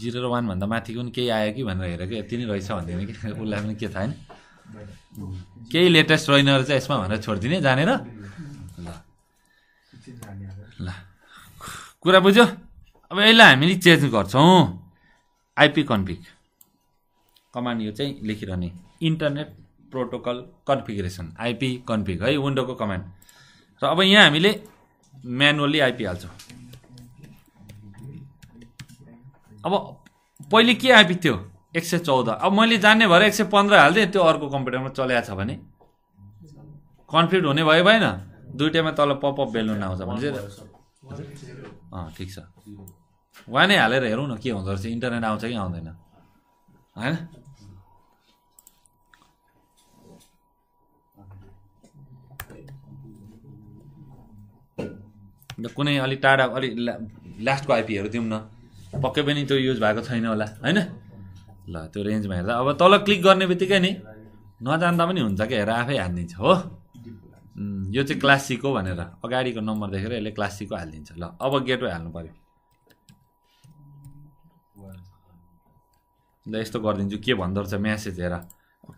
जिरो र वानभन्दा माथिको पनि केही आयो कि भनेर हेरेको यति नै रहेछ भनिदिने कि उसलाई पनि के थाहा नि केही लेटेस्ट रहेन रहेछ यसमा भनेर छोडिदिने जानेर ल ल कुरा बुझ्यो अब यसलाई हामीले चेन्ज गर्छौँ आइपी कन्फिग कमान्ड यो चाहिँ लेखिरहने internet protocol configuration IP config है विन्डोको कमान्ड र अब यहाँ हामीले म्यानुअल्ली आइपिहाल्छ अब पहिले के आइपुग्थ्यो एक सय चौध अब मैले जान्ने भएर एक सय पन्ध्र हालिदिएँ त्यो अर्को कम्प्युटरमा चल्याएको छ भने कन्फ्लिक्ट हुने भयो भएन दुइटैमा तल पप बेलुन आउँछ भने चाहिँ अँ ठिक छ नै हालेर हेरौँ न के हुँदो रहेछ इन्टरनेट आउँछ कि आउँदैन होइन कुनै अलिक टाढा अलिक लास्टको आइपीहरू दिउँ न पक्कै पनि त्यो युज भएको छैन होला होइन ल त्यो रेन्जमा हेर्दा अब तल क्लिक गर्ने बित्तिकै नि नजान्दा पनि हुन्छ क्या हेर आफै हालिदिन्छ हो यो चाहिँ क्लासिक हो भनेर अगाडिको नम्बर देखेर यसले क्लासिकको हालिदिन्छ ल अब गेटवे हाल्नु पऱ्यो ल यस्तो गरिदिन्छु के भन्दो रहेछ म्यासेज हेर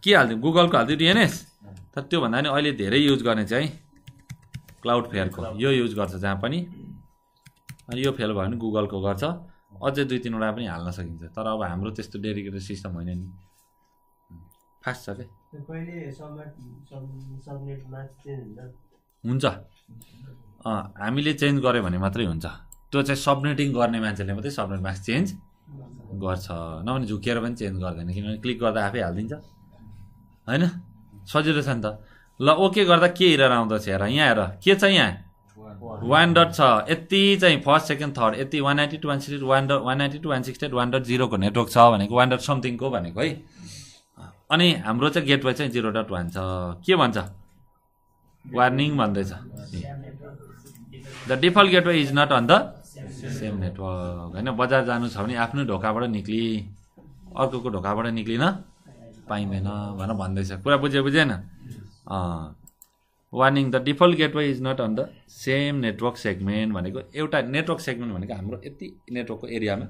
के हालिदिउँ गुगलको हालिदिउँ डिएनएस तर त्योभन्दा नि अहिले धेरै युज गर्ने चाहिँ है क्लाउड फेयरको यो युज गर्छ जहाँ पनि अनि यो फेल भयो भने गुगलको गर्छ अझै दुई तिनवटा पनि हाल्न सकिन्छ तर अब हाम्रो त्यस्तो डेडिकेटेड सिस्टम होइन नि फास्ट छ क्या हुन्छ हामीले चेन्ज गऱ्यो भने मात्रै हुन्छ त्यो चाहिँ सबनेटिङ गर्ने मान्छेले मात्रै सबनेट मास्क चेन्ज गर्छ नभने झुकेर पनि चेन्ज गर्दैन किनभने क्लिक गर्दा आफै हालिदिन्छ होइन सजिलो छ नि त ल ओके गर्दा के हेरेर आउँदछ हेर यहाँ हेर के छ यहाँ वान डट छ यति चाहिँ फर्स्ट सेकेन्ड थर्ड यति one ninety two one six one dot one ninety two one six eight one dot जिरोको नेटवर्क छ भनेको वान डट समथिङको भनेको है अनि हाम्रो चाहिँ गेटवे चाहिँ जिरो डट वान छ के भन्छ वार्निङ भन्दैछ the default gateway is not on the same network होइन बजार जानु छ भने आफ्नो ढोकाबाट निक्लि अर्कोको ढोकाबाट निक्लिन पाइँदैन भनेर भन्दैछ कुरा बुझ्यो बुझेन warning the default gateway is not on the same network segment भनेको एउटा नेटवर्क सेगमेन्ट भनेको हाम्रो यति नेटवर्कको एरियामा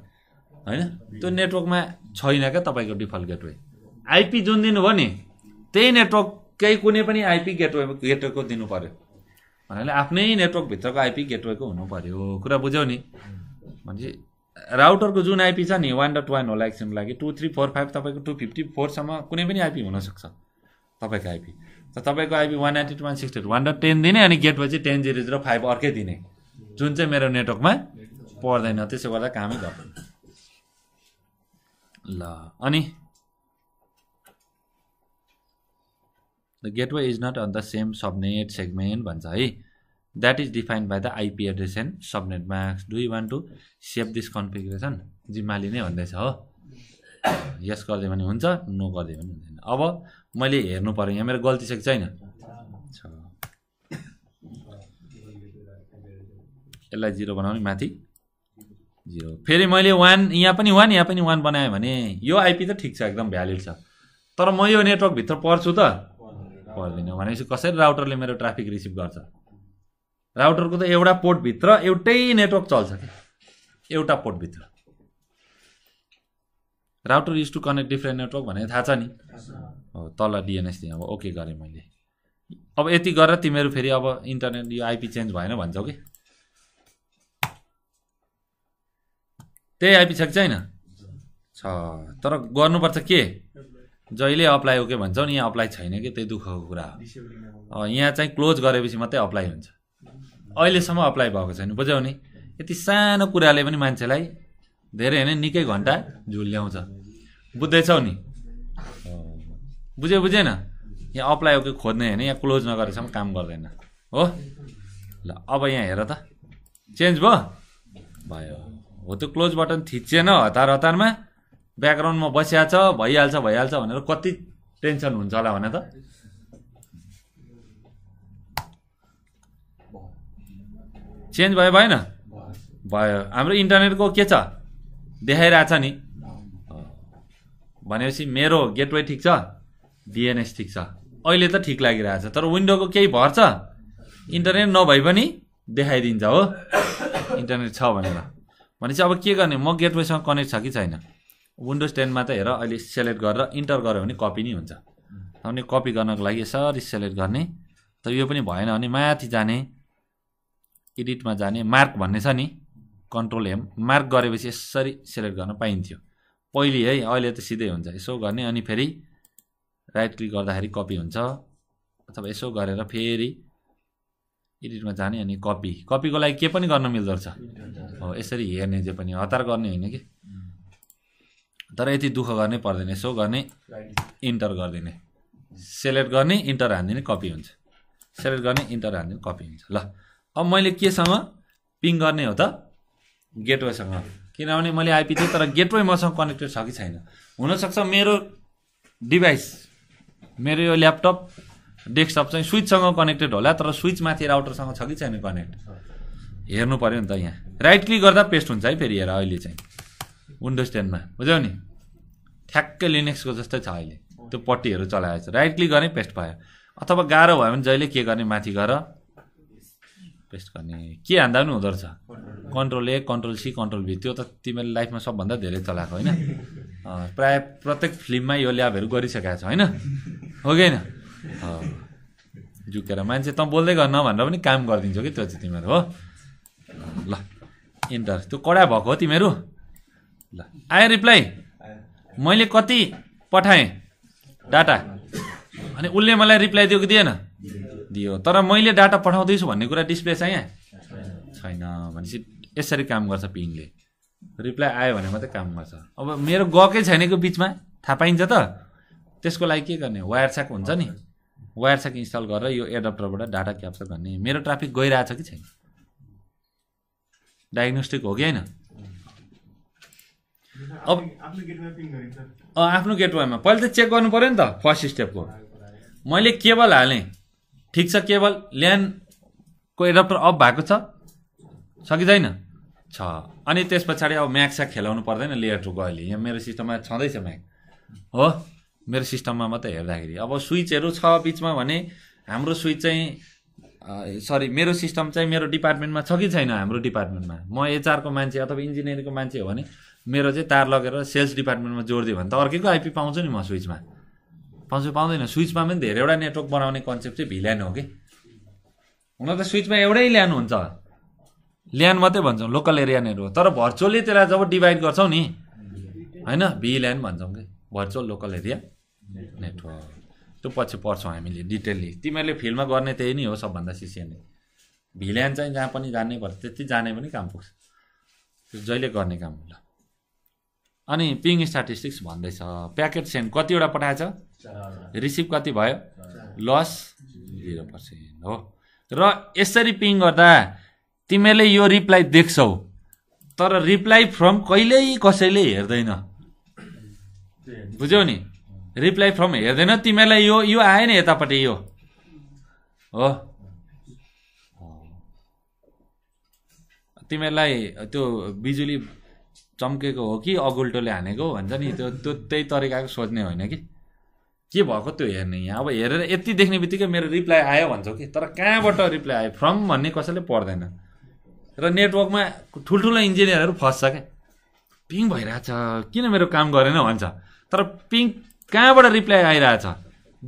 होइन त्यो नेटवर्कमा छैन क्या तपाईँको डिफल्ट गेटवे आइपी जुन दिनुभयो नि त्यही नेटवर्ककै कुनै पनि आइपी गेटवे गेटवेको दिनु पऱ्यो भन्नाले आफ्नै नेटवर्कभित्रको आइपी गेटवेको हुनु पऱ्यो कुरा बुझ्यौ नि भनेपछि राउटरको जुन आइपी छ नि वान डट वान होला एकछिनको लागि टू थ्री फोर फाइभ तपाईँको टू फिफ्टी फोरसम्म कुनै पनि आइपी हुनसक्छ तपाईँको आइपी र तपाईँको IP one ninety two one sixty one dot ten दिने अनि गेटपछि टेन जिरो जिरो फाइभ अर्कै दिने जुन चाहिँ मेरो नेटवर्कमा पर्दैन त्यसो गर्दा कामै गर्दैन ल अनि the gateway is not on the same subnet segment भन्छ है that is defined by the IP address and subnet mask do you want to save this configuration जिम्माली नै भन्दैछ हो यस गरिदियो भने हुन्छ नो गरिदियो भने हुँदैन अब मैले हेर्नु पऱ्यो यहाँ मेरो गल्ती छ कि छैन यसलाई जिरो बनाउने माथि जिरो फेरि मैले वान यहाँ पनि वान यहाँ पनि वान बनाएँ भने यो आइपी त ठिक छ एकदम भ्यालिड छ तर म यो नेटवर्कभित्र पर्छु त पर्दिनँ भनेपछि कसरी राउटरले मेरो ट्राफिक रिसिभ गर्छ राउटरको त एउटा पोर्टभित्र एउटै नेटवर्क चल्छ कि एउटा पोर्टभित्र router is to connect different network भनेर थाहा छ नि तल डिएनएस दिएँ अब ओके गरेँ मैले अब यति गरेर तिमीहरू फेरि अब इन्टरनेट यो आइपी चेन्ज भएन भन्छौ कि त्यही आइपी छ कि छैन छ तर गर्नुपर्छ के जहिले अप्लाई हो ओके भन्छौ नि यहाँ अप्लाई छैन कि त्यही दुःखको कुरा हो यहाँ चाहिँ क्लोज गरेपछि मात्रै अप्लाई हुन्छ अहिलेसम्म अप्लाई भएको छैन बुझ्यौ नि यति सानो कुराले पनि मान्छेलाई धेरै होइन निकै घन्टा झुल ल्याउँछ बुझ्दैछौ नि बुझ्यो बुझेन यहाँ अप्लाई ओके खोज्ने होइन यहाँ क्लोज नगरेसम्म काम गर्दैन हो ल अब यहाँ हेर त चेन्ज भयो भयो हो त्यो क्लोज बटन थिचेन हतार हतारमा ब्याकग्राउन्डमा बसिहाल्छ भइहाल्छ भइहाल्छ भनेर कति टेन्सन हुन्छ होला भने त चेन्ज भयो भएन भयो हाम्रो इन्टरनेटको के छ देखाइरहेछ नि भनेपछि मेरो गेटवे ठिक छ डिएनएस ठिक छ अहिले त ठिक लागिरहेछ तर विन्डोको केही भर्छ इन्टरनेट नभए पनि देखाइदिन्छ हो इन्टरनेट छ भनेर भनेपछि अब के गर्ने म गेटवेसँग कनेक्ट छ कि छैन विन्डोज टेनमा त हेर अहिले सेलेक्ट गरेर इन्टर गऱ्यो भने कपी नै हुन्छ अनि कपी गर्नको लागि यसरी सेलेक्ट गर्ने त यो पनि भएन भने माथि जाने एडिटमा जाने मार्क भन्ने छ नि कन्ट्रोल एम मार्क गरेपछि यसरी सेलेक्ट गर्न पाइन्थ्यो पहिले है अहिले त सिधै हुन्छ यसो गर्ने अनि फेरि राइट क्लिक गर्दाखेरि कपी हुन्छ अथवा यसो गरेर फेरि एडिटमा जाने अनि कपी कपीको लागि के पनि गर्न मिल्दो रहेछ हो यसरी हेर्ने जे पनि हतार गर्ने होइन कि तर यति दुःख गर्नै पर्दैन यसो गर्ने इन्टर गरिदिने सेलेक्ट गर्ने इन्टर हानिदिने कपी हुन्छ सेलेक्ट गर्ने इन्टर हानिदिने कपी हुन्छ ल अब मैले केसँग पिङ गर्ने हो त गेटवेसँग किनभने मैले आइपी थिएँ तर गेटवे मसँग कनेक्टेड छ कि छैन हुनसक्छ मेरो डिभाइस मेरो यो ल्यापटप डेस्कटप चाहिँ स्विचसँग कनेक्टेड होला तर स्विच माथि राउटरसँग छ कि छैन कनेक्ट हेर्नु पऱ्यो नि त यहाँ राइट क्लिक गर्दा पेस्ट हुन्छ है फेरि हेर अहिले चाहिँ विन्डोज टेनमा बुझ्यौ नि ठ्याक्कै लिनेक्सको जस्तै छ अहिले त्यो पट्टीहरू चलाएछ राइट क्लिक गर्ने पेस्ट भयो अथवा गाह्रो भयो भने जहिले के गर्ने माथि गएर पेस्ट गर्ने के हान्दा पनि हुँदो रहेछ control A control C control V त्यो त तिमीले लाइफमा सबभन्दा धेरै चलाएको होइन प्रायः प्रत्येक फिल्ममा यो ल्याबहरू गरिसकेको छ होइन हो कि होइन झुकेर मान्छे त बोल्दै गर्न भनेर पनि काम गरिदिन्छौ कि त्यो चाहिँ तिमीहरू हो ल इन्टर त्यो कडा भएको हो तिमीहरू ल आयो रिप्लाई मैले कति पठाएँ डाटा अनि उसले मलाई रिप्लाई दियो कि दिएन दियो तर मैले डाटा पठाउँदैछु भन्ने कुरा डिस्प्ले छ यहाँ छैन भनेपछि यसरी काम गर्छ पिङले रिप्लाई आयो भने मात्रै काम गर्छ अब मेरो गएकै छैन कि बिचमा थाहा पाइन्छ त त्यसको लागि के गर्ने वायर स्याक हुन्छ नि वायर स्याक इन्स्टल गरेर यो एडप्टरबाट डाटा क्याप्चर गर्ने मेरो ट्राफिक गइरहेछ कि छैन डायग्नोस्टिक हो कि होइन अब आफ्नो गेटवेमा पहिले त चेक गर्नु पऱ्यो नि त फर्स्ट स्टेपको मैले केबल हालेँ ठिक छ केबल ल्यान्डको एडप्टर अफ भएको छ छ छ अनि त्यस पछाडि अब म्याक स्याक खेलाउनु पर्दैन लेयर टू गयो यहाँ मेरो सिस्टममा छँदैछ म्याक हो मेरो सिस्टममा मात्रै हेर्दाखेरि अब स्विचहरू छ बिचमा भने हाम्रो स्विच चाहिँ सरी मेरो सिस्टम चाहिँ मेरो डिपार्टमेन्टमा छ कि छैन हाम्रो डिपार्टमेन्टमा म एचआरको मान्छे अथवा इन्जिनियरिङको मान्छे हो भने मेरो चाहिँ तार लगेर सेल्स डिपार्टमेन्टमा जोडिदियो भने त अर्कैको आइपी पाउँछु नि म स्विचमा पाउँछु पाउँदैन स्विचमा पनि धेरैवटा नेटवर्क बनाउने कन्सेप्ट चाहिँ भिल्यान हो कि हुन त स्विचमा एउटै ल्यान हुन्छ ल्यान मात्रै भन्छौँ लोकल एरिया नै हो तर भर्चुअली त्यसलाई जब डिभाइड गर्छौँ नि होइन भिल्यान भन्छौँ कि भर्चुअल लोकल एरिया नेटवर्क त्यो पछि पढ्छौँ हामीले डिटेलली तिमीहरूले फिल्डमा गर्ने त्यही नै हो सबभन्दा सिसिएनए भिल्यान चाहिँ जहाँ पनि जानै पर्छ त्यति जाने पनि काम पुग्छ जहिले गर्ने काम ल अनि पिङ स्ट्याटिस्टिक्स भन्दैछ प्याकेट सेन्ड कतिवटा पठाएछ रिसिभ कति भयो लस जिरो पर्सेन्ट हो र यसरी पिङ गर्दा तिमीहरूले यो रिप्लाई देख्छौ तर रिप्लाई फ्रम कहिल्यै कसैले हेर्दैन बुझ्यौ नि रिप्लाई फ्रम हेर्दैन तिमीहरूलाई यो यो आएन यतापट्टि यो हो तिमीहरूलाई त्यो बिजुली चम्केको हो कि अगुल्टोले हानेको भन्छ नि त्यो त्यो त्यही तरिकाको सोच्ने होइन कि के भएको त्यो हेर्ने यहाँ अब हेरेर यति देख्ने बित्तिकै मेरो रिप्लाई आयो भन्छौ कि तर कहाँबाट रिप्लाई आयो फ्रम भन्ने कसैले पर्दैन र नेटवर्कमा ठुल्ठुलो इन्जिनियरहरू फस्छ क्या पिङ भइरहेछ किन मेरो काम गरेन भन्छ तर पिङ कहाँबाट रिप्लाई आइरहेछ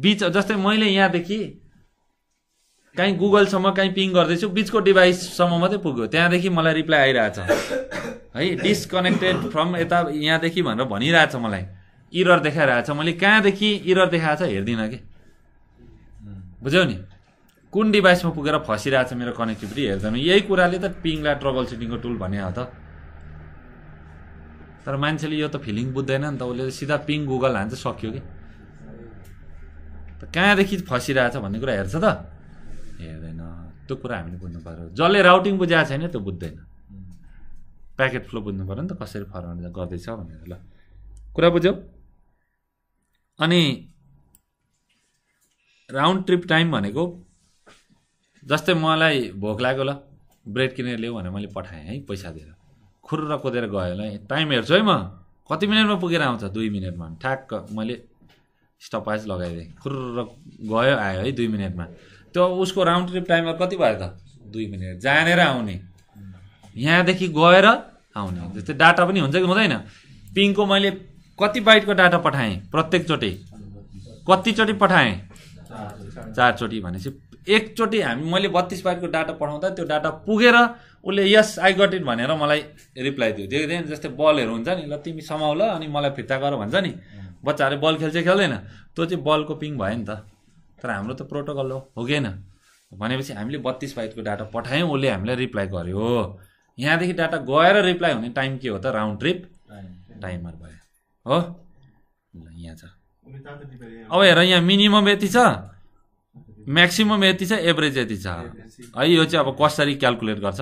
बिच जस्तै मैले यहाँदेखि काहीँ गुगलसम्म काहीँ पिङ गर्दैछु बिचको डिभाइससम्म मात्रै पुग्यो त्यहाँदेखि मलाई रिप्लाई आइरहेछ है डिस्कनेक्टेड फ्रम यता यहाँदेखि भनेर भनिरहेछ मलाई इरर देखाइरहेछ मैले कहाँदेखि इरर देखाएको छ हेर्दिनँ कि बुझ्यौ नि कुन डिभाइसमा पुगेर फसिरहेछ मेरो कनेक्टिभिटी हेर्दैन यही कुराले त पिङलाई ट्रबल सिटिङको टुल भने त तर मान्छेले यो त फिलिङ बुझ्दैन नि त उसले सिधा पिङ गुगल हान्छ सक्यो कि त कहाँदेखि छ भन्ने कुरा हेर्छ त हेर्दैन त्यो कुरा हामीले बुझ्नु पऱ्यो जसले राउटिङ बुझाएको छैन त्यो बुझ्दैन प्याकेट फ्लो बुझ्नु पऱ्यो नि त कसरी फर्वाड गर्दैछ भनेर ल कुरा बुझ्यौ अनि राउन्ड ट्रिप टाइम भनेको जस्तै मलाई भोक लाग्यो ल ब्रेड किनेर ल्याऊ भनेर मैले पठाएँ है पैसा दिएर खुर्र कोदेर गयो है टाइम हेर्छु है म कति मिनटमा पुगेर आउँछ दुई मिनटमा ठ्याक्क मैले स्टप वाइज लगाइदिएँ खुर्र गयो आयो है दुई मिनटमा त्यो उसको राउन्ड ट्रिप टाइममा कति भयो त दुई मिनट जानेर आउने यहाँदेखि गएर आउने जस्तै डाटा पनि हुन्छ कि हुँदैन पिङको मैले कति बाइटको डाटा पठाएँ प्रत्येकचोटि कतिचोटि पठाएँ चारचोटि भनेपछि एकचोटि हामी मैले बत्तिस बाइटको डाटा पठाउँदा त्यो डाटा पुगेर उसले यस आई गट इट भनेर मलाई रिप्लाई दियो देख्दैन जस्तै बलहरू हुन्छ नि ल तिमी समाउ ल अनि मलाई फिर्ता गर भन्छ नि बच्चाहरू बल खेल्छ खेल्दैन त्यो चाहिँ बलको पिङ भयो नि त तर हाम्रो त प्रोटोकल हो कि भनेपछि हामीले बत्तिस बाइटको डाटा पठायौँ उसले हामीलाई रिप्लाई गर्यो यहाँदेखि डाटा गएर रिप्लाई हुने टाइम के हो त राउन्ड ट्रिप टाइमर भयो हो ल यहाँ छ अब हेर यहाँ मिनिमम यति छ म्याक्सिमम् यति छ एभरेज यति छ है यो चाहिँ अब कसरी क्यालकुलेट गर्छ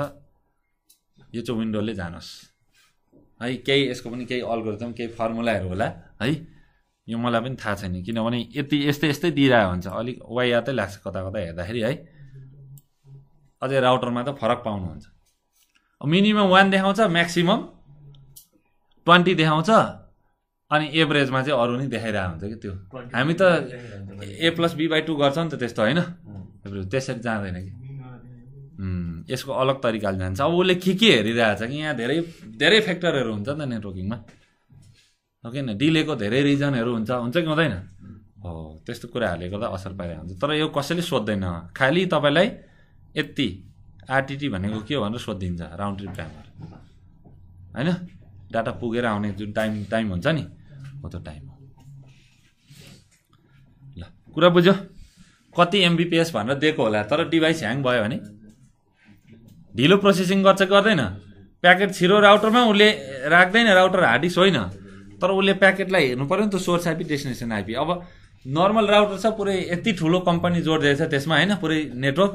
यो चाहिँ विन्डोले जानुहोस् है केही यसको पनि केही अल्गोरिदम केही फर्मुलाहरू होला है यो मलाई पनि थाहा छैन किनभने यति यस्तै यस्तै दिइरहेको हुन्छ अलिक यादै लाग्छ कता कता हेर्दाखेरि है अझै राउटरमा त फरक पाउनुहुन्छ मिनिमम वान देखाउँछ म्याक्सिमम ट्वेन्टी देखाउँछ अनि एभरेजमा चाहिँ अरू नै देखाइरहेको हुन्छ कि त्यो हामी त A plus B by two गर्छौँ नि त त्यस्तो होइन त्यसरी जाँदैन कि यसको अलग तरिकाले जान्छ अब उसले के के छ कि यहाँ धेरै धेरै फ्याक्टरहरू हुन्छ नि त नेटवर्किङमा हो न डिलेको धेरै रिजनहरू हुन्छ हुन्छ कि हुँदैन हो त्यस्तो कुराहरूले गर्दा असर पाइरहेको हुन्छ तर यो कसैले सोध्दैन खालि तपाईँलाई यति आरटिटी भनेको के हो भनेर सोधिदिन्छ राउन्ड ट्रिप टाइमहरू होइन डाटा पुगेर आउने जुन टाइम टाइम हुन्छ नि हो त्यो टाइम हो ल कुरा बुझ्यो कति एमबिपिएस भनेर दिएको होला तर डिभाइस ह्याङ भयो भने ढिलो प्रोसेसिङ गर्छ गर्दैन प्याकेट छिरो राउटरमा उसले राख्दैन राउटर हार्डिस होइन तर उसले प्याकेटलाई हेर्नु पऱ्यो नि त सोर्स आइपी डेस्टिनेसन आइपी अब नर्मल राउटर छ पुरै यति ठुलो कम्पनी जोडिदिएछ त्यसमा होइन पुरै नेटवर्क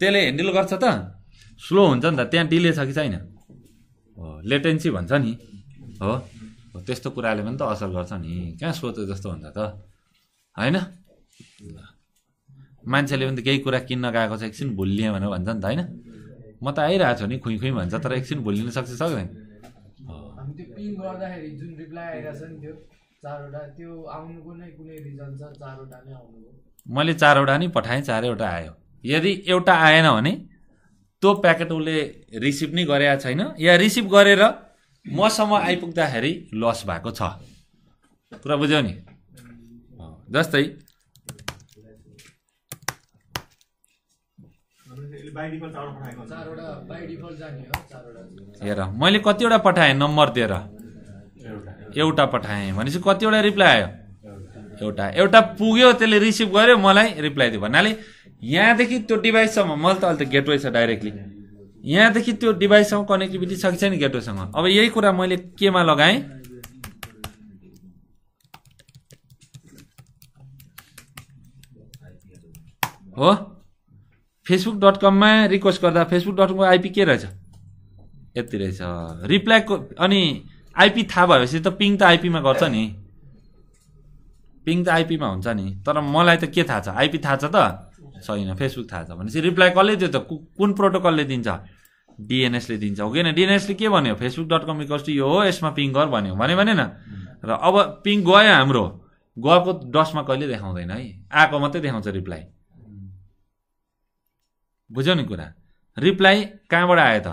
त्यसले ह्यान्डल गर्छ त स्लो हुन्छ नि त त्यहाँ डिले छ कि छैन लेटेन्सी भन्छ नि हो त्यस्तो कुराले पनि त असर गर्छ नि कहाँ सोचे जस्तो हुन्छ त होइन मान्छेले पनि त केही कुरा किन्न गएको छ एकछिन भुलिएँ भनेर भन्छ नि त होइन म त आइरहेको छु नि खुइ खुइ भन्छ तर एकछिन भुलिन सक्छ सक्दैन मैले चारवटा नै पठाएँ चारैवटा आयो यदि एउटा आएन भने त्यो प्याकेट उसले रिसिभ नै गरेका छैन या रिसिभ गरेर मसम्म आइपुग्दाखेरि लस भएको छ कुरा बुझ्यौ नि जस्तै हेर मैले कतिवटा पठाएँ नम्बर दिएर एउटा पठाएँ भनेपछि कतिवटा रिप्लाई आयो एउटा एउटा पुग्यो त्यसले रिसिभ गर्यो मलाई रिप्लाई दियो भन्नाले यहाँदेखि त्यो डिभाइससम्म मैले त अहिले त गेटवे छ डाइरेक्टली यहाँदेखि त्यो डिभाइससँग कनेक्टिभिटी सकिन्छ नि गेटवेसँग अब यही कुरा मैले केमा लगाएँ हो फेसबुक डट कममा रिक्वेस्ट गर्दा फेसबुक डट कमको आइपी के रहेछ यति रहेछ रिप्लाई अनि आइपी थाहा भएपछि त पिङ त आइपीमा गर्छ नि पिङ त आइपीमा हुन्छ नि तर मलाई त के थाहा छ आइपी थाहा छ त छैन फेसबुक थाहा छ भनेपछि रिप्लाई कसले दियो त कुन प्रोटोकलले दिन्छ डिएनएसले दिन्छ हो कि किन डिएनएसले के भन्यो Facebook dot com equals to यो हो यसमा पिङ गर भन्यो भने न र अब पिङ गयो हाम्रो गएको डस्टमा कहिले देखाउँदैन है आएको मात्रै देखाउँछ रिप्लाई बुझ्यौ नि कुरा रिप्लाई कहाँबाट आयो त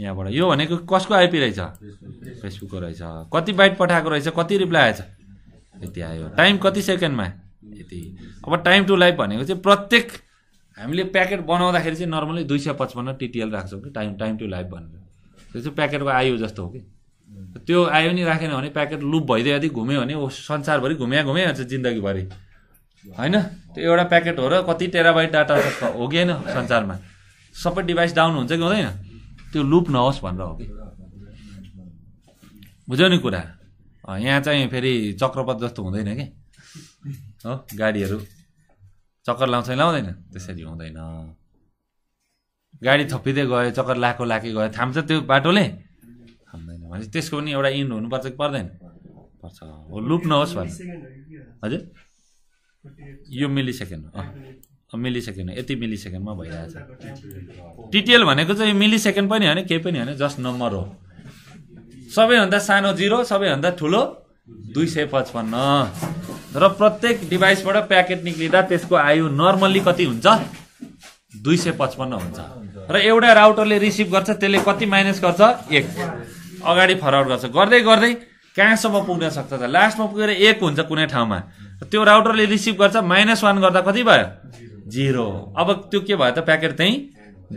यहाँबाट यो भनेको कसको आइपी रहेछ फेसबुकको रहेछ कति बाइट पठाएको रहेछ कति रिप्लाई आएछ यति आयो टाइम कति सेकेन्डमा यति अब टाइम टु लाइफ भनेको चाहिँ प्रत्येक हामीले प्याकेट बनाउँदाखेरि चाहिँ नर्मली दुई सय पचपन्न टिटिएल राख्छौँ कि टाइम टाइम टु लाइफ भनेर त्यो चाहिँ प्याकेटको आयु जस्तो हो कि त्यो आयो नि राखेन भने प्याकेट लुप भइदियो यदि घुम्यो भने ऊ संसारभरि घुम्या घुम्या हुन्छ जिन्दगीभरि होइन त्यो एउटा प्याकेट हो र कति टेराबाइट डाटा हो कि होइन संसारमा सबै डिभाइस डाउन हुन्छ कि हुँदैन त्यो लुप नहोस् भनेर हो कि बुझ्यौ नि कुरा यहाँ चाहिँ फेरि चक्रपत जस्तो हुँदैन कि हो गाडीहरू चक्कर लाउँछ लाउँदैन त्यसरी हुँदैन गाडी थपिँदै गयो चक्कर लाएको लाके गयो थाम्छ त्यो बाटोले थाम्दैन भने त्यसको पनि एउटा इन्ड हुनुपर्छ कि पर्दैन पर्छ हो लुप नहोस् भने हजुर यो मिली सेकेन्ड मिली सेकेन्ड हो यति मिली सेकेन्डमा भइरहेछ टिटिएल भनेको चाहिँ मिली सेकेन्ड पनि होइन केही पनि होइन जस्ट नम्बर हो सबैभन्दा सानो जिरो सबैभन्दा ठुलो दुई सय पचपन्न र प्रत्येक डिभाइसबाट प्याकेट निक्लिँदा त्यसको आयु नर्मल्ली कति हुन्छ दुई सय पचपन्न हुन्छ र एउटा राउटरले रिसिभ गर्छ त्यसले कति माइनस गर्छ एक अगाडि फरवर्ड गर्छ गर्दै गर्दै कहाँसम्म पुग्न सक्छ त लास्टमा पुगेर एक हुन्छ कुनै ठाउँमा त्यो राउटरले रिसिभ गर्छ माइनस वान गर्दा कति भयो जिरो अब त्यो के भयो त प्याकेट त्यहीँ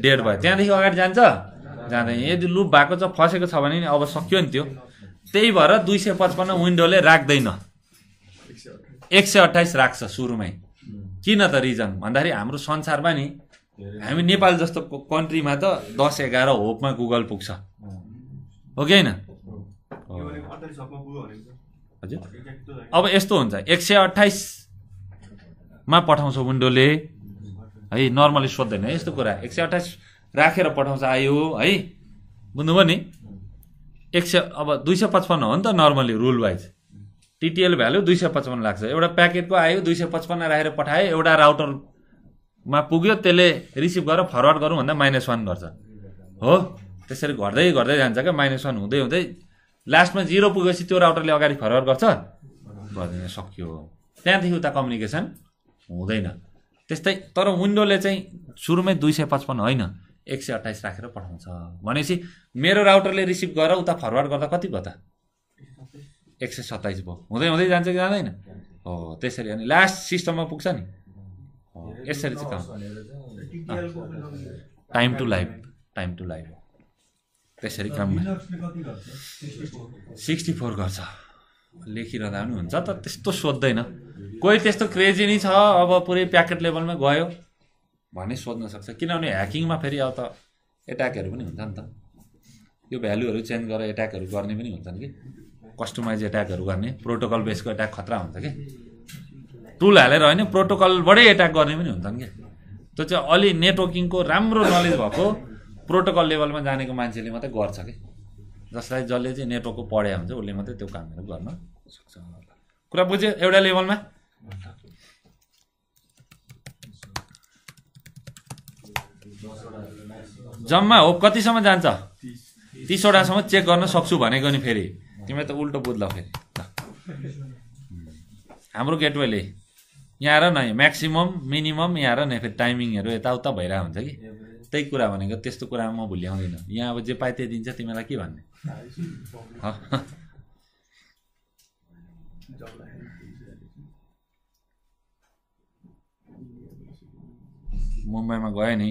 डेढ भयो त्यहाँदेखि अगाडि जान्छ जाँदैन यदि लुप भएको छ फसेको छ भने नि अब सकियो नि त्यो त्यही भएर दुई सय पचपन्न विन्डोले राख्दैन एक सय अठाइस राख्छ सुरुमै किन त रिजन भन्दाखेरि हाम्रो संसारमा नि हामी नेपाल जस्तो कन्ट्रीमा त दस एघार होपमा गुगल पुग्छ हो कि होइन हजुर अब यस्तो हुन्छ एक सय अठाइसमा पठाउँछ विन्डोले है नर्मली सोध्दैन यस्तो कुरा एक सय अठाइस राखेर पठाउँछ आयो है बुझ्नुभयो नि एक सय अब दुई सय पचपन्न हो नि त normally rule wise TTL value दुई सय पचपन्न लाग्छ एउटा प्याकेटको आयो दुई सय पचपन्न राखेर पठायो एउटा राउटरमा पुग्यो त्यसले रिसिभ गरेर फरवर्ड गरौँ भन्दा माइनस वान गर्छ हो त्यसरी घट्दै घट्दै जान्छ क्या माइनस वान हुँदै हुँदै लास्टमा जिरो पुगेपछि त्यो राउटरले अगाडि फरवर्ड गर्छ गरिदिन सक्यो त्यहाँदेखि उता कम्युनिकेसन हुँदैन त्यस्तै तर विन्डोले चाहिँ सुरुमै दुई सय पचपन्न होइन एक सय अट्ठाइस राखेर पठाउँछ भनेपछि मेरो राउटरले रिसिभ गरेर उता फरवर्ड गर्दा कति भयो त एक सय सत्ताइस भयो हुँदै हुँदै जान्छ कि जाँदैन हो त्यसरी अनि लास्ट सिस्टममा पुग्छ नि यसरी चाहिँ काम time to live time to life हो त्यसरी काम सिक्सटी फोर गर्छ लेखिरहँदा पनि हुन्छ त त्यस्तो सोध्दैन कोही त्यस्तो क्रेजी नै छ अब पुरै प्याकेट लेभलमा गयो भन्ने सोध्न सक्छ किनभने ह्याकिङमा फेरि अब त एट्याकहरू पनि हुन्छ नि त यो भ्यालुहरू चेन्ज गरेर एट्याकहरू गर्ने पनि हुन्छन् कि कस्टमाइज एट्याकहरू गर्ने प्रोटोकल बेसको एट्याक खतरा हुन्छ कि टुल हालेर होइन प्रोटोकलबाटै एट्याक गर्ने पनि हुन्छन् कि त्यो चाहिँ अलि नेटवर्किङको राम्रो नलेज भएको प्रोटोकल लेभलमा जानेको मान्छेले मात्रै गर्छ कि जसलाई जसले चाहिँ नेटवर्कको पढाइ हुन्छ उसले मात्रै त्यो कामहरू गर्न सक्छ कुरा बुझ्यो एउटा लेभलमा जम्मा हो कतिसम्म जान्छ तिसवटासम्म चेक गर्न सक्छु भनेको नि फेरि तिमीलाई त उल्टो बुझ्ला फेरि हाम्रो गेटवेले यहाँ र न म्याक्सिमम् मिनिमम यहाँ र न फेरि टाइमिङहरू यताउता भइरहेको हुन्छ कि त्यही कुरा भनेको त्यस्तो कुरामा म भुल्याउँदिनँ यहाँ अब जे पाए त्यही दिन्छ तिमीलाई के भन्ने मुम्बईमा गएँ नि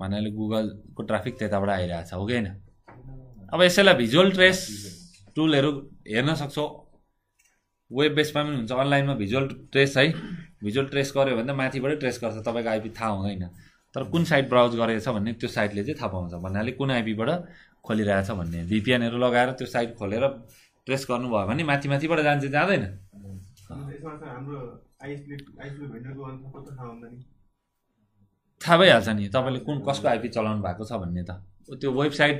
भन्नाले गुगलको ट्राफिक त्यताबाट आइरहेछ हो कि होइन अब यसैलाई भिजुअल ट्रेस टुलहरू हेर्न सक्छौँ वेब बेसमा पनि हुन्छ अनलाइनमा भिजुअल ट्रेस है भिजुअल ट्रेस गऱ्यो भने त माथिबाटै ट्रेस गर्छ तपाईँको आइपी थाहा हुँदैन तर कुन साइट ब्राउज गरेको छ भने त्यो साइटले चाहिँ थाहा पाउँछ भन्नाले कुन आइपीबाट खोलिरहेछ भन्ने भिपिएनहरू लगाएर त्यो साइट खोलेर ट्रेस गर्नुभयो भने माथि माथिबाट जान्छ जाँदैन थाहा भइहाल्छ नि तपाईँले कुन कसको आइपी चलाउनु भएको छ भन्ने त त्यो वेबसाइट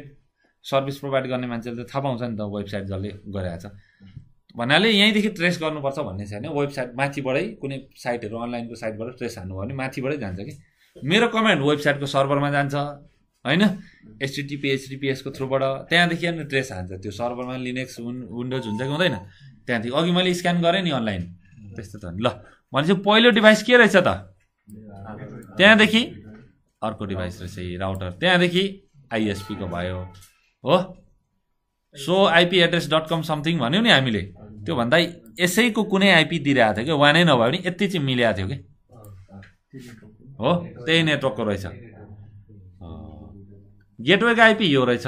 सर्भिस प्रोभाइड गर्ने मान्छेले त थाहा पाउँछ नि त वेबसाइट जसले छ भन्नाले यहीँदेखि ट्रेस गर्नुपर्छ भन्ने छैन वेबसाइट माथिबाटै कुनै साइटहरू अनलाइनको साइटबाट ट्रेस हान्नु भने माथिबाटै जान्छ कि मेरो कमेन्ट वेबसाइटको सर्भरमा जान्छ होइन एसटिटिपी एचटिपिएसको थ्रुबाट त्यहाँदेखि अनि ट्रेस हान्छ त्यो सर्भरमा लिनेक्स विन्डोज हुन्छ कि हुँदैन त्यहाँदेखि अघि मैले स्क्यान गरेँ नि अनलाइन त्यस्तो त ल भनेपछि पहिलो डिभाइस के रहेछ त त्यहाँदेखि अर्को डिभाइस रहेछ राउटर त्यहाँदेखि आइएसपीको भयो हो so IP address dot com something भन्यो नि हामीले त्योभन्दा यसैको कुनै आइपी दिइरहेको थियो कि वानै नभए पनि यति चाहिँ मिलेको थियो कि हो त्यही नेटवर्कको रहेछ गेटवेको आइपी यो रहेछ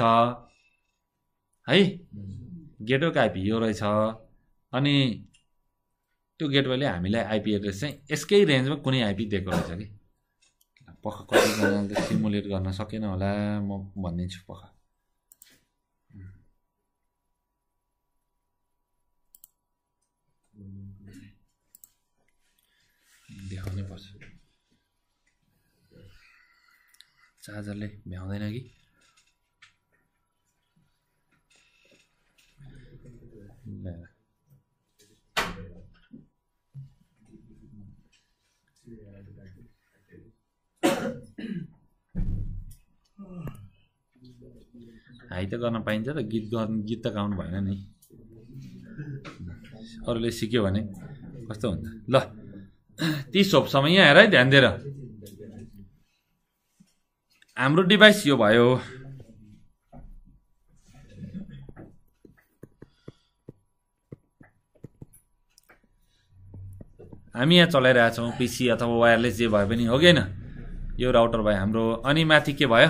है गेटवेको आइपी यो रहेछ अनि त्यो गेटवेले हामीलाई आइपी एड्रेस चाहिँ यसकै रेन्जमा कुनै आइपी दिएको रहेछ कि पख कतिजनाले सिमुलेट गर्न सकेन होला म भनिदिन्छु पख देखाउनै पर्छ चार्जरले भ्याउँदैन कि ल हाई त गर्न पाइन्छ र गीत गर्नु गीत त गाउनु भएन नि अरूले सिक्यो भने कस्तो हुन्छ ल ती सोप्सम्म यहाँ हेर है ध्यान दिएर हाम्रो डिभाइस यो भयो हामी यहाँ चलाइरहेछौँ पिसी अथवा वायरलेस जे भए पनि हो कि होइन यो राउटर भयो हाम्रो अनि माथि के भयो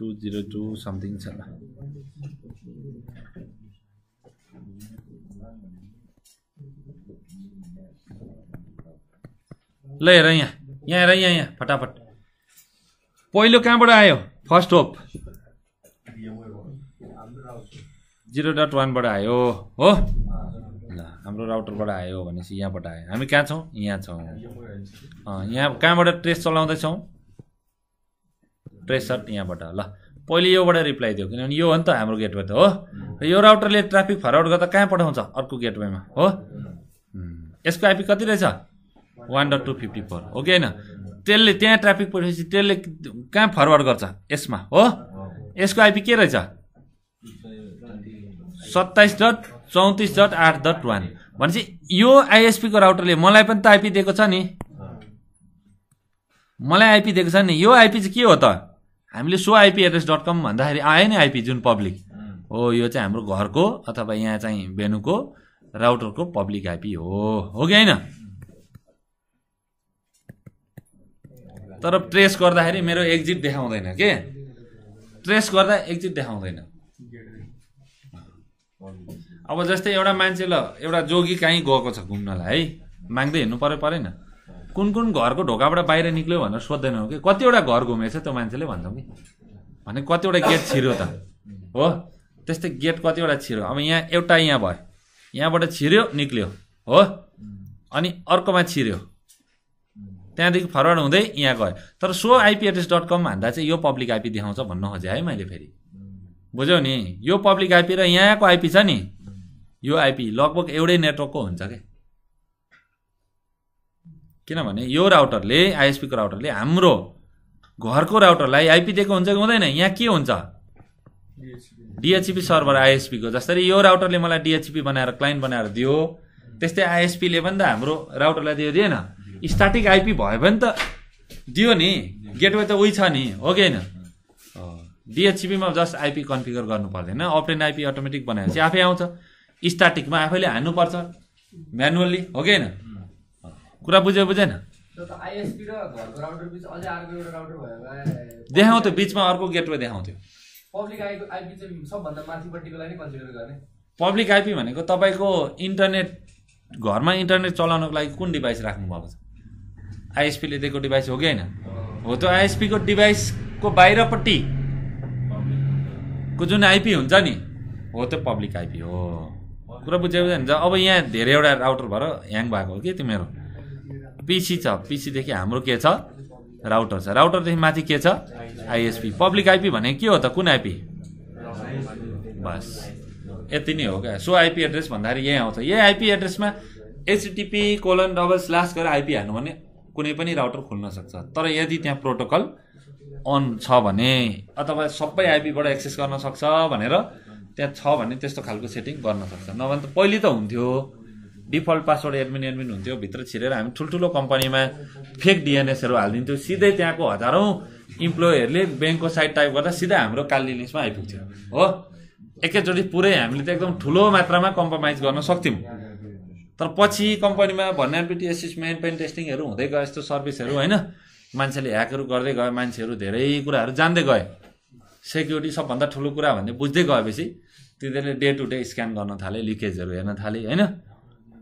टु जिरो टू समथिङ छ ल ल हेर यहाँ यहाँ हेर यहाँ यहाँ फटाफट पहिलो कहाँबाट आयो फर्स्ट होप जिरो डट वानबाट आयो हो ल हाम्रो राउटरबाट आयो भनेपछि यहाँबाट आयो हामी कहाँ छौँ यहाँ छौँ यहाँ कहाँबाट ट्रेस चलाउँदैछौँ प्रेसर यहाँबाट ल पहिले योबाट रिप्लाई दियो किनभने यो हो नि त हाम्रो गेटवे त हो यो राउटरले ट्राफिक फरवर्ड गर्दा कहाँ पठाउँछ अर्को गेटवेमा हो यसको आइपी कति रहेछ one dot two fifty four okay होइन त्यसले त्यहाँ ट्राफिक पठाएपछि त्यसले कहाँ फरवर्ड गर्छ यसमा हो यसको आइपी के रहेछ सत्ताइस डट चौतिस डट आठ डट वान भनेपछि यो आइएसपीको राउटरले मलाई पनि त आइपी दिएको छ नि मलाई आइपी दिएको छ नि यो आइपी चाहिँ के हो त हामीले so IP address dot com भन्दाखेरि आयो नि आइपी जुन पब्लिक हो यो चाहिँ हाम्रो घरको अथवा यहाँ चाहिँ भेनुको राउटरको पब्लिक आइपी हो हो कि होइन तर ट्रेस गर्दाखेरि मेरो एक्जिट देखाउँदैन के ट्रेस गर्दा एक्जिट देखाउँदैन अब जस्तै एउटा मान्छे ल एउटा जोगी कहीँ गएको छ घुम्नलाई है माग्दै हिँड्नु पऱ्यो परेन कुन कुन घरको ढोकाबाट बाहिर निक्ल्यो भनेर सोध्दैनौँ कि कतिवटा घर घुमेछ त्यो मान्छेले भन्छौँ कि भने कतिवटा गेट छिर्यो त हो त्यस्तै गेट कतिवटा छिर्यो अब यहाँ एउटा यहाँ भयो यहाँबाट छिर्यो निक्ल्यो हो अनि अर्कोमा छिर्यो त्यहाँदेखि फरवर्ड हुँदै यहाँ गयो तर so IP address dot com भन्दा चाहिँ यो पब्लिक आइपी देखाउँछ भन्नु खोजेँ है मैले फेरि बुझ्यौ नि यो पब्लिक आइपी र यहाँको आइपी छ नि यो आइपी लगभग एउटै नेटवर्कको हुन्छ क्या किनभने यो राउटरले आइएसपीको राउटरले हाम्रो घरको राउटरलाई आइपी दिएको हुन्छ कि हुँदैन यहाँ के हुन्छ डिएचपी सर्भर आइएसपीको जसरी यो राउटरले मलाई डिएचपी बनाएर क्लाइन्ट बनाएर दियो त्यस्तै आइएसपीले पनि त हाम्रो राउटरलाई दियो दिएन स्टार्टिक आइपी भयो भने त दियो नि गेटवे त उही छ नि हो कि होइन डिएचसीपीमा जस्ट आइपी कन्फिगर गर्नु पर्दैन अप्टेन आइपी अटोमेटिक बनाएपछि आफै आउँछ स्टार्टिकमा आफैले हान्नुपर्छ म्यानुअल्ली हो कि होइन कुरा बुझ्यो बुझेन देखाउँथ्यो बिचमा अर्को गेटवे देखाउँथ्यो पब्लिक आइपी भनेको तपाईँको इन्टरनेट घरमा इन्टरनेट चलाउनको लागि कुन डिभाइस राख्नुभएको छ आइएसपीले दिएको डिभाइस हो कि होइन हो त्यो आइएसपीको डिभाइसको बाहिरपट्टि को जुन आइपी हुन्छ नि हो त्यो पब्लिक आइपी हो कुरा बुझ्यो बुझ्यो अब यहाँ धेरैवटा राउटर भएर ह्याङ भएको हो कि त्यो पिसी छ पिसीदेखि हाम्रो के छ राउटर छ राउटरदेखि माथि के छ आइएसपी पब्लिक आइपी भने के हो त कुन आइपी बस यति नै हो क्या सो आइपी एड्रेस भन्दाखेरि यहीँ आउँछ यही आइपी एड्रेसमा एचटिपी कोलन डबल स्ल्यास गरेर आइपी हाल्नु भने कुनै पनि राउटर खोल्न सक्छ तर यदि त्यहाँ प्रोटोकल अन छ भने अथवा सबै आइपीबाट एक्सेस गर्न सक्छ भनेर त्यहाँ छ भने त्यस्तो खालको सेटिङ गर्न सक्छ नभए त पहिले त हुन्थ्यो डिफल्ट पासवर्ड एडमिन एडमिन हुन्थ्यो भित्र छिरेर हामी ठुल्ठुलो कम्पनीमा फेक डिएनएसहरू हालिदिन्थ्यो सिधै त्यहाँको हजारौँ इम्प्लोइहरूले ब्याङ्कको साइड टाइप गर्दा सिधै हाम्रो काली लिस्टमा आइपुग्थ्यो हो एकैचोटि पुरै हामीले त एकदम ठुलो मात्रामा कम्प्रोमाइज गर्न सक्थ्यौँ तर पछि कम्पनीमा भन्नाबिटी एसेसमेन्ट पेन टेस्टिङहरू हुँदै गयो यस्तो सर्भिसहरू होइन मान्छेले ह्याकहरू गर्दै गयो मान्छेहरू धेरै कुराहरू जान्दै गए सेक्युरिटी सबभन्दा ठुलो कुरा भन्ने बुझ्दै गएपछि तिनीहरूले डे टु डे स्क्यान गर्न थाले लिकेजहरू हेर्न थाले होइन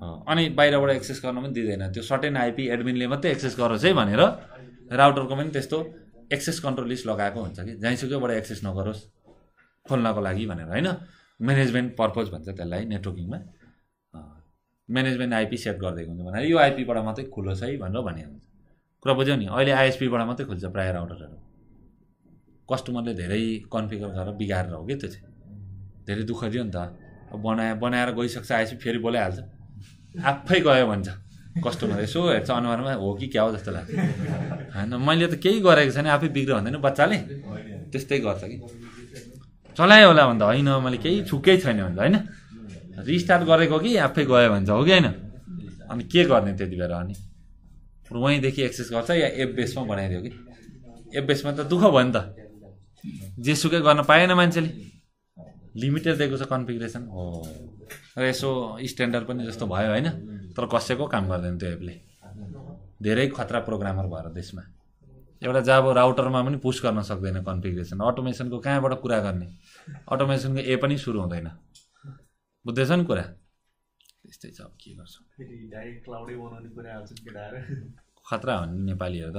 अनि बाहिरबाट एक्सेस गर्न पनि दिँदैन त्यो सर्टेन आइपी एडमिनले मात्रै एक्सेस गरोस् है भनेर राउटरको पनि त्यस्तो एक्सेस कन्ट्रोल लिस्ट लगाएको हुन्छ कि जहीँसुकैबाट एक्सेस नगरोस् खोल्नको लागि भनेर होइन म्यानेजमेन्ट पर्पज भन्छ त्यसलाई नेटवर्किङमा म्यानेजमेन्ट आइपी सेट गरिदिएको हुन्छ भनेर यो आइपीबाट मात्रै खुलोस् है भनेर भनेको हुन्छ कुरा बुझ्यो नि अहिले आइएसपीबाट मात्रै खुल्छ प्रायः राउटरहरू कस्टमरले धेरै कन्फिगर गरेर बिगारेर हो कि त्यो चाहिँ धेरै दुःख दियो नि त अब बनाए बनाएर गइसक्छ आइएसपी फेरि बोलाइहाल्छ आफै गयो भन्छ कस्टमर यसो हेर्छ अनुहारमा हो कि क्या हो जस्तो लाग्छ होइन मैले त केही गरेको छैन आफै बिग्र भन्दैन बच्चाले त्यस्तै गर्छ कि चलायो होला भन्दा होइन मैले केही छुक्कै छैन भन्दा होइन रिस्टार्ट गरेको कि आफै गयो भन्छ हो कि होइन अनि के गर्ने त्यति बेला अनि वहीँदेखि एक्सेस गर्छ या एप बेसमा बनाइदियो कि एप बेसमा त दुःख भयो नि त जेसुकै गर्न पाएन मान्छेले लिमिटेड दिएको छ हो र यसो स्ट्यान्डर्ड पनि जस्तो भयो होइन तर कसैको काम गर्दैन त्यो एपले धेरै खतरा प्रोग्रामर भएर देशमा एउटा जाबो राउटरमा पनि पुस गर्न सक्दैन कन्फिगुरेसन अटोमेसनको कहाँबाट कुरा गर्ने अटोमेसनको ए पनि सुरु हुँदैन बुझ्दैछ नि कुरा त्यस्तै छ अब के गर्छ खतरा हो नि नेपालीहरू त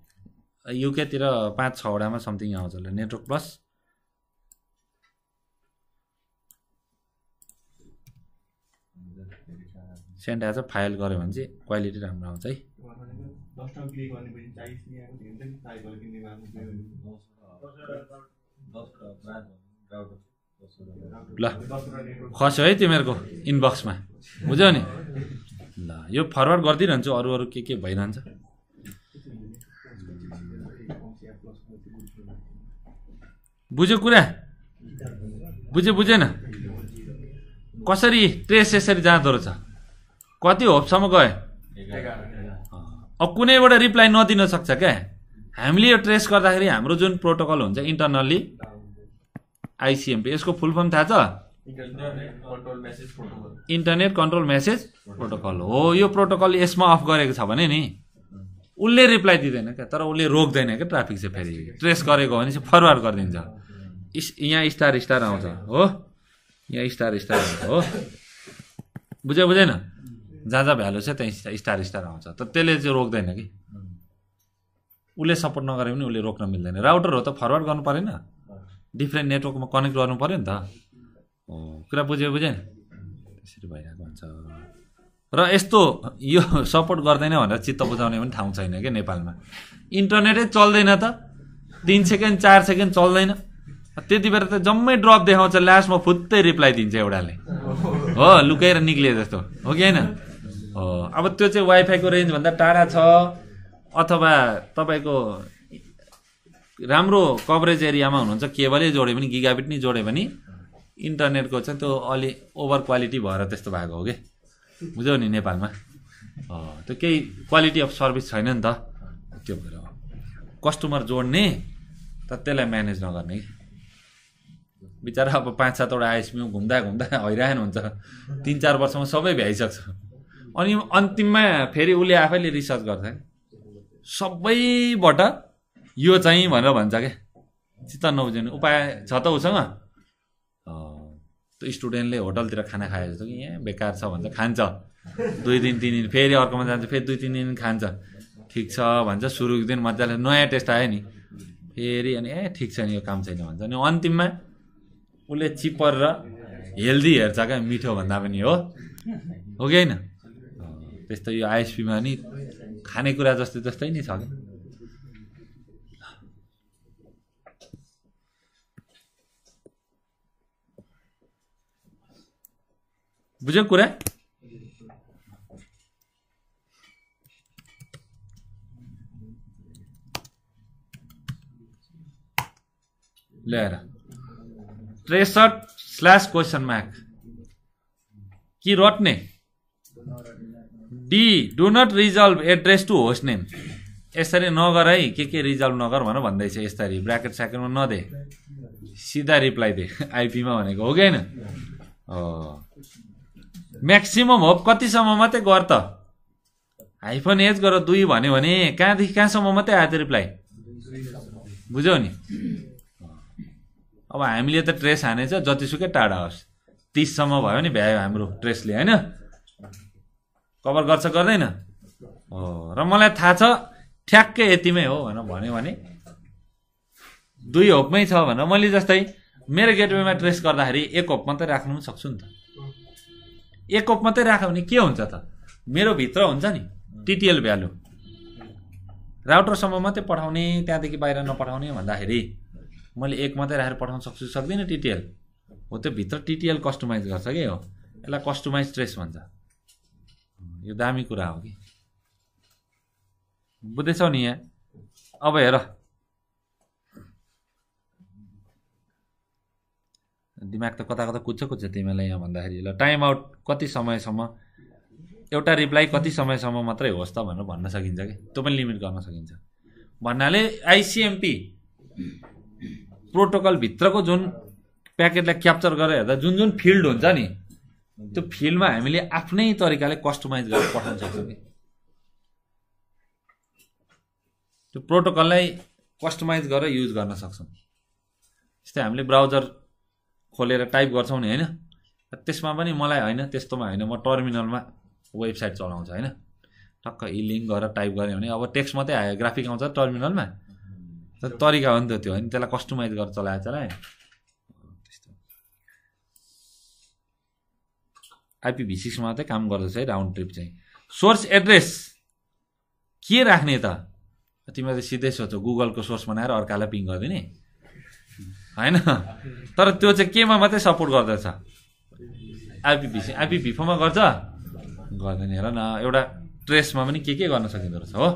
युकेतिर पाँच छवटामा समथिङ आउँछ होला नेटवर्क प्लस सेन्ड आएछ फाइल गऱ्यो भने चाहिँ क्वालिटी राम्रो आउँछ है ल खस्यो है तिमीहरूको इनबक्समा बुझ्यौ नि ल यो फरवर्ड गरिदिइरहन्छु अरू अरू के के भइरहन्छ बुझ्यो कुरा बुझ्यो बुझेन कसरी ट्रेस यसरी जाँदो रहेछ कति होपसम्म गयो अब कुनैबाट रिप्लाई नदिन सक्छ क्या हामीले यो ट्रेस गर्दाखेरि हाम्रो जुन प्रोटोकल हुन्छ इन्टरनल्ली आइसिएमपी यसको फुल फर्म थाहा छ इन्टरनेट कन्ट्रोल मेसेज प्रोटोकल हो यो प्रोटोकल यसमा अफ गरेको छ भने नि उसले रिप्लाई दिँदैन क्या तर उसले रोक्दैन क्या ट्राफिक चाहिँ फेरि ट्रेस गरेको भने चाहिँ फरवार्ड गरिदिन्छ इस यहाँ स्टार स्टार आउँछ हो यहाँ स्टार स्टार आउँछ हो बुझ्यो बुझेन जहाँ जहाँ भ्यालु छ त्यहीँ स्टार स्टार आउँछ त त्यसले चाहिँ रोक्दैन कि उसले सपोर्ट नगरे पनि उसले रोक्न मिल्दैन राउटर हो त फरवर्ड गर्नु परेन डिफ्रेन्ट नेटवर्कमा कनेक्ट गर्नु पऱ्यो नि त हो कुरा बुझ्यो बुझेन त्यसरी भइरहेको हुन्छ र यस्तो यो सपोर्ट गर्दैन भनेर चित्त बुझाउने पनि ठाउँ छैन क्या नेपालमा इन्टरनेटै चल्दैन त तिन सेकेन्ड चार सेकेन्ड चल्दैन त्यति बेला त जम्मै ड्रप देखाउँछ लास्टमा फुत्तै रिप्लाई दिन्छ एउटाले हो लुकाएर निक्लियो जस्तो हो कि होइन हो अब त्यो चाहिँ वाइफाईको रेन्जभन्दा टाढा छ अथवा तपाईँको राम्रो कभरेज एरियामा हुनुहुन्छ केबलै जोड्यो भने गिगाबिट नै जोड्यो भने इन्टरनेटको चाहिँ त्यो अलि ओभर क्वालिटी भएर त्यस्तो भएको हो कि बुझ्यौ नि नेपालमा त्यो केही क्वालिटी अफ सर्भिस छैन नि त त्यो भएर कस्टमर जोड्ने त त्यसलाई म्यानेज नगर्ने कि बिचरा अब पाँच सातवटा आइसक्रिम घुम्दा घुम्दा हैरान हुन्छ तिन चार वर्षमा सबै भ्याइसक्छ अनि अन्तिममा फेरि उसले आफैले रिसर्च गर्छ सबैबाट यो चाहिँ भनेर भन्छ क्या चित्त नबुझ्ने उपाय छ त उसँग त्यो स्टुडेन्टले होटलतिर खाना खाए जस्तो कि यहाँ बेकार छ भन्छ खान्छ दुई दिन तिन दिन फेरि अर्कोमा जान्छ फेरि दुई तिन दिन खान्छ ठिक छ भन्छ सुरुको दिन मजाले नयाँ टेस्ट आयो नि फेरि अनि ए ठिक छ नि यो काम छैन भन्छ अनि अन्तिममा उसले चिपर र हेल्दी हेर्छ क्या मिठो भन्दा पनि हो हो कि होइन त्यस्तो यो आइएसपीमा नि खानेकुरा जस्तै जस्तै नै छ क्या बुझ्यौ कुरा ल्याएर त्रेसठ स्ल्यास क्वेसन मार्क कि रट्ने D do not resolve address to host name यसरी नगर है के के रिजल्भ नगर भनेर भन्दैछ यसरी ब्राकेट स्याकेटमा नदे सिधा रिप्लाई दे आइपीमा भनेको हो कि होइन हो म्याक्सिमम् होप कतिसम्म मात्रै गर त हाइफन एज गर दुई भन्यो भने कहाँदेखि कहाँसम्म मात्रै आयो त रिप्लाई बुझ्यौ नि अब हामीले त ट्रेस हानेछ जतिसुकै टाढा होस् तिससम्म भयो नि भ्यायो हाम्रो ट्रेसले होइन कभर गर्छ गर्दैन हो र मलाई थाहा छ ठ्याक्कै यतिमै हो भनेर भन्यो भने दुई होपमै छ भनेर मैले जस्तै मेरो गेटवेमा ट्रेस गर्दाखेरि एक होप मात्रै राख्नु पनि सक्छु नि त एक होप मात्रै राख्यो भने के हुन्छ त मेरो भित्र हुन्छ नि टिटिएल भ्यालु राउटरसम्म मात्रै पठाउने त्यहाँदेखि बाहिर नपठाउने भन्दाखेरि मैले एक मात्रै राखेर पठाउन सक्छु सक्दिनँ टिटिएल हो त्यो भित्र टिटिएल कस्टमाइज गर्छ कि हो यसलाई कस्टमाइज ड्रेस भन्छ यो दामी कुरा हो कि बुझ्दैछौ नि यहाँ अब हेर दिमाग त कता कता कुद्छ कुद्छ तिमीलाई यहाँ भन्दाखेरि ल टाइम आउट कति समयसम्म एउटा रिप्लाई कति समयसम्म मात्रै होस् त भनेर भन्न सकिन्छ कि त्यो पनि लिमिट गर्न सकिन्छ भन्नाले आइसिएमपी प्रोटोकलभित्रको जुन प्याकेटलाई क्याप्चर गरेर हेर्दा जुन जुन फिल्ड हुन्छ नि त्यो फिल्डमा हामीले आफ्नै तरिकाले कस्टमाइज गरेर पठाउन सक्छौँ कि त्यो प्रोटोकललाई कस्टमाइज गरेर युज गर्न सक्छौँ जस्तै हामीले ब्राउजर खोलेर टाइप गर्छौँ नि होइन त्यसमा पनि मलाई होइन त्यस्तोमा होइन म टर्मिनलमा वेबसाइट चलाउँछ होइन टक्क इ लिङ्क गरेर टाइप गऱ्यो भने अब टेक्स्ट मात्रै आयो ग्राफिक आउँछ टर्मिनलमा तरिका हो नि त त्यो होइन त्यसलाई कस्टमाइज गरेर चलाए चलाए त्यस्तो आइपिभी सिक्समा चाहिँ काम गर्दछ है राउन्ड ट्रिप चाहिँ सोर्स एड्रेस के राख्ने त तिमीले सिधै सोचौ गुगलको सोर्स बनाएर अर्कालाई पिङ गरिदिने होइन तर त्यो चाहिँ केमा मात्रै सपोर्ट गर्दछ आइपिभिसी आइपिभिफोमा गर्छ गर्दैन हेर न एउटा ट्रेसमा पनि के के गर्न सकिँदो रहेछ हो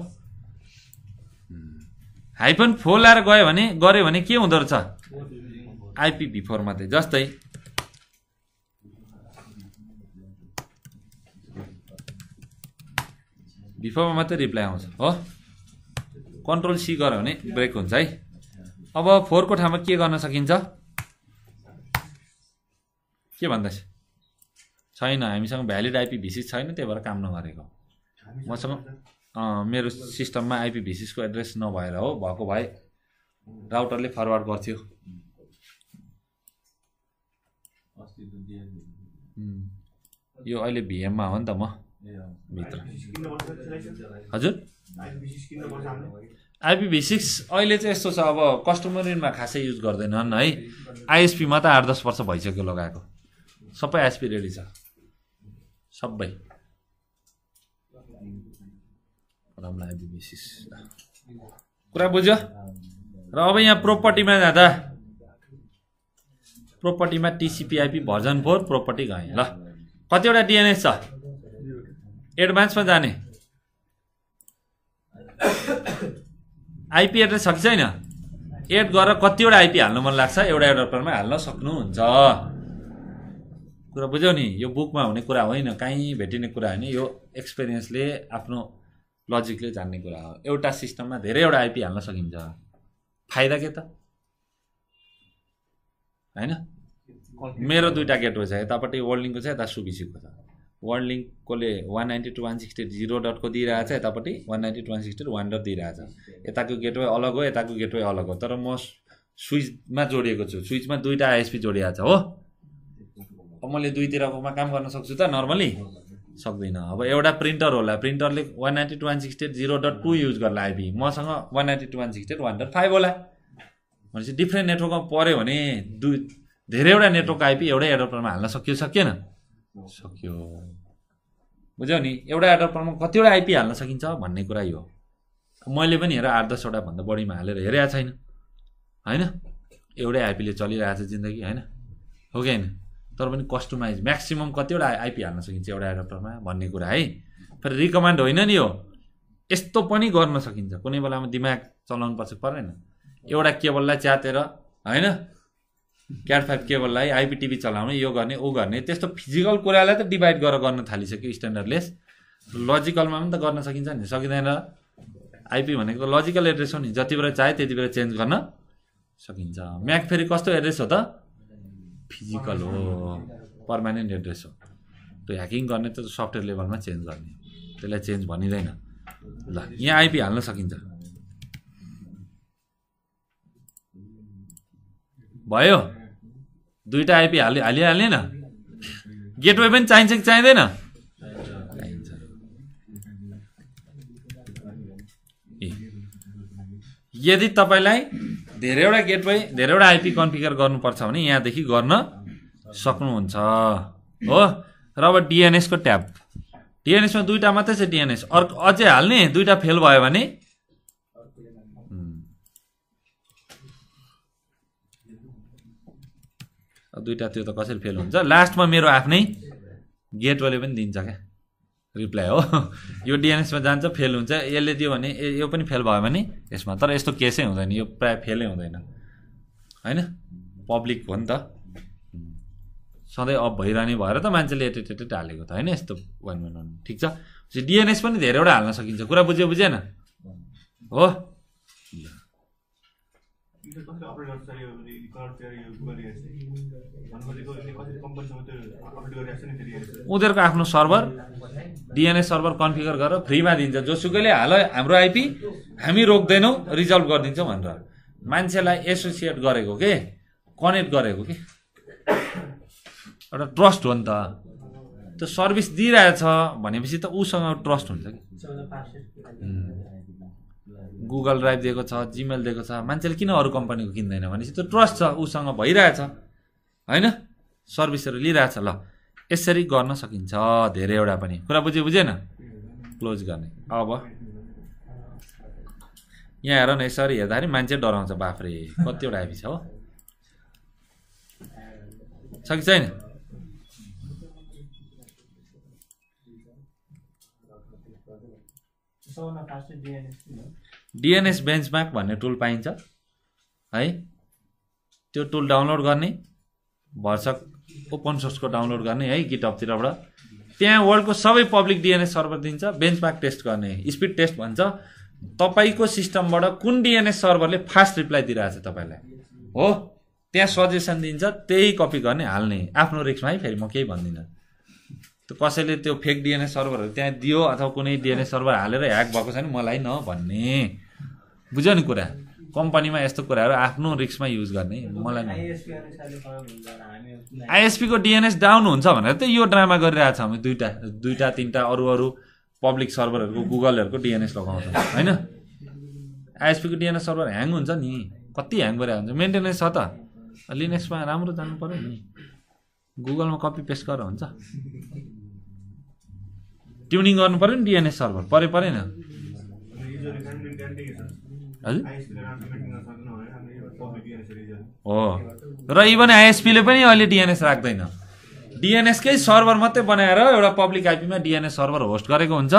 हाइफन फोर लाएर गयो भने गऱ्यो भने के हुँदो रहेछ आइपी भिफोर मात्रै जस्तै भिफोरमा मात्रै रिप्लाई आउँछ हो कन्ट्रोल सी गऱ्यो भने ब्रेक हुन्छ है अब फोरको ठाउँमा के गर्न सकिन्छ के भन्दैछ छैन हामीसँग भ्यालिड आइपी भिसिस छैन त्यही भएर काम नगरेको मसँग मेरो सिस्टममा आइपिभिसिसको एड्रेस नभएर हो भएको भए राउटरले फरवार्ड गर्थ्यो यो अहिले भिएममा हो नि त म भित्र हजुर आइपिभी सिक्स अहिले चाहिँ यस्तो छ अब कस्टमर इनमा खासै युज गर्दैनन् है आइएसपीमा त आठ दस वर्ष भइसक्यो लगाएको सबै आइएसपी रेडी छ सबै कुरा बुझ्यो र अब यहाँ प्रोपर्टीमा जाँदा प्रोपर्टीमा टिसिपिआइपी भर्जन फोर प्रोपर्टी गएँ ल कतिवटा डिएनएस छ एडभान्समा जाने आइपी एड्रेस छ कि छैन एड गरेर कतिवटा आइपी हाल्नु मन लाग्छ एउटा एउटा हाल्न सक्नुहुन्छ कुरा बुझ्यौ नि यो बुकमा हुने कुरा होइन कहीँ भेटिने कुरा होइन यो एक्सपिरियन्सले आफ्नो लजिकले जान्ने कुरा हो एउटा सिस्टममा धेरैवटा आइपी हाल्न सकिन्छ फाइदा के त होइन मेरो दुइटा गेटवे छ यतापट्टि वर्ल्ड लिङ्कको छ यता सुबिसीको छ वर्ल्ड वर्ल्डलिङकोले one ninety two one sixty zero डटको दिइरहेछ यतापट्टि one ninety two one sixty one dot दिइरहेछ यताको गेटवे अलग हो यताको गेटवे अलग हो तर म स्विचमा जोडिएको छु स्विचमा दुईवटा आइएसपी छ हो मैले दुईतिरकोमा काम गर्न सक्छु त नर्मली सक्दिनँ अब एउटा प्रिन्टर होला प्रिन्टरले one ninety two one sixty eight zero dot two use गर्ला आइपी मसँग one ninety two one sixty eight one dot five होला भनेपछि डिफ्रेन्ट नेटवर्कमा पऱ्यो भने दुई धेरैवटा नेटवर्क आइपी एउटै एडप्टरमा हाल्न सकियो सकिएन सकियो बुझ्यौ नि एउटा एडप्टरमा कतिवटा आइपी हाल्न सकिन्छ भन्ने कुरा यो मैले पनि हेर आठ दसवटा भन्दा बढीमा हालेर हेरेको छैन होइन एउटै आइपीले चलिरहेको छ जिन्दगी होइन हो कि होइन तर पनि कस्टमाइज म्याक्सिमम् कतिवटा आइपी हाल्न सकिन्छ एउटा एडप्टरमा भन्ने कुरा है तर रिकमेन्ड होइन नि हो यस्तो पनि गर्न सकिन्छ कुनै बेलामा दिमाग चलाउनु पर्छ परेन एउटा केबललाई च्यातेर होइन क्याटफाट केबललाई आइपिटिभी चलाउने यो गर्ने ऊ गर्ने त्यस्तो फिजिकल कुरालाई त डिभाइड गरेर गर्न थालिसक्यो स्ट्यान्डर्डलेस लजिकलमा पनि त गर्न सकिन्छ नि सकिँदैन आइपी भनेको लजिकल एड्रेस हो नि जति बेला चाहे त्यति बेला चेन्ज गर्न सकिन्छ म्याक फेरि कस्तो एड्रेस हो त फिजिकल हो पर्मानेन्ट एड्रेस हो त्यो ह्याकिङ गर्ने त सफ्टवेयर लेभलमा चेन्ज गर्ने त्यसलाई चेन्ज भनिँदैन ल यहाँ आइपी हाल्न सकिन्छ भयो दुइटा आइपी हालि हालिहाल्ने न गेटवे पनि चाहिन्छ कि चाहिँदैन चाहिन्छ यदि तपाईँलाई धेरैवटा गेटवे धेरैवटा आइपी कन्फिगर गर्नुपर्छ भने यहाँदेखि गर्न सक्नुहुन्छ हो र अब डिएनएसको ट्याब डिएनएसमा दुईवटा मात्रै छ डिएनएस अर्को अझै हाल्ने दुईवटा फेल भयो भने दुईवटा त्यो त कसरी फेल हुन्छ लास्टमा मेरो आफ्नै गेटवेले पनि दिन्छ क्या रिप्लाई हो यो डिएनएसमा जान्छ फेल हुन्छ यसले दियो भने यो पनि फेल भयो भने यसमा तर यस्तो केसै हुँदैन यो प्रायः फेलै हुँदैन होइन पब्लिक हो नि त सधैँ अप भइरहने भएर त मान्छेले त्यति हालेको त होइन यस्तो वान वान वान ठिक छ डिएनएस पनि धेरैवटा हाल्न सकिन्छ कुरा बुझ्यो बुझेन हो उनीहरूको आफ्नो सर्भर डिएनए सर्भर कन्फिगर गरेर फ्रीमा दिन्छ जोसुकैले हाल हाम्रो आइपी हामी रोक्दैनौँ रिजल्भ गरिदिन्छौँ भनेर मान्छेलाई एसोसिएट गरेको के कनेक्ट गरेको के एउटा ट्रस्ट हो नि त त्यो सर्भिस दिइरहेछ भनेपछि त उसँग ट्रस्ट हुन्छ कि गुगल ड्राइभ दिएको छ जिमेल दिएको छ मान्छेले किन अरू कम्पनीको किन्दैन भनेपछि त्यो ट्रस्ट छ उसँग भइरहेछ होइन सर्भिसहरू लिइरहेछ ल यसरी गर्न सकिन्छ धेरैवटा पनि कुरा बुझ्यो बुझेन क्लोज गर्ने अब यहाँ हेर न यसरी हेर्दाखेरि मान्छे डराउँछ बाफ्रे कतिवटा छ हो कि छैन डिएनएस बेन्चमार्क भन्ने टुल पाइन्छ है त्यो टुल डाउनलोड गर्ने भर्सक ओपन सोर्सको डाउनलोड गर्ने है गिटअपतिरबाट त्यहाँ वर्ल्डको सबै पब्लिक डिएनएस सर्भर दिन्छ बेन्चमार्क टेस्ट गर्ने स्पिड टेस्ट भन्छ तपाईँको सिस्टमबाट कुन डिएनएस सर्भरले फास्ट रिप्लाई दिइरहेको छ तपाईँलाई हो त्यहाँ सजेसन दिन्छ त्यही कपी गर्ने हाल्ने आफ्नो रिक्समा है फेरि म केही भन्दिनँ त्यो कसैले त्यो फेक डिएनए सर्भरहरू त्यहाँ दियो अथवा कुनै डिएनए सर्भर हालेर ह्याक भएको छ नि मलाई न भन्ने बुझ्यो नि कुरा कम्पनीमा यस्तो कुराहरू आफ्नो रिक्समा युज गर्ने मलाई आइएसपीको डिएनएस डाउन हुन्छ भनेर त यो ड्रामा गरिरहेको छ हामी दुईवटा दुईवटा तिनवटा अरू अरू पब्लिक सर्भरहरूको गुगलहरूको डिएनएस लगाउँछ होइन आइएसपीको डिएनएस सर्भर ह्याङ हुन्छ नि कति ह्याङ गरिरहेको हुन्छ मेन्टेनेन्स छ त लिनेक्समा राम्रो जानु पऱ्यो नि गुगलमा कपी पेस्ट गरेर हुन्छ ट्युनिङ गर्नु पऱ्यो नि डिएनए सर्भर परे परेन हो र इभन आइएसपीले पनि अहिले डिएनएस राख्दैन डिएनएसकै सर्भर मात्रै बनाएर एउटा पब्लिक आइपीमा डिएनएस सर्भर होस्ट गरेको हुन्छ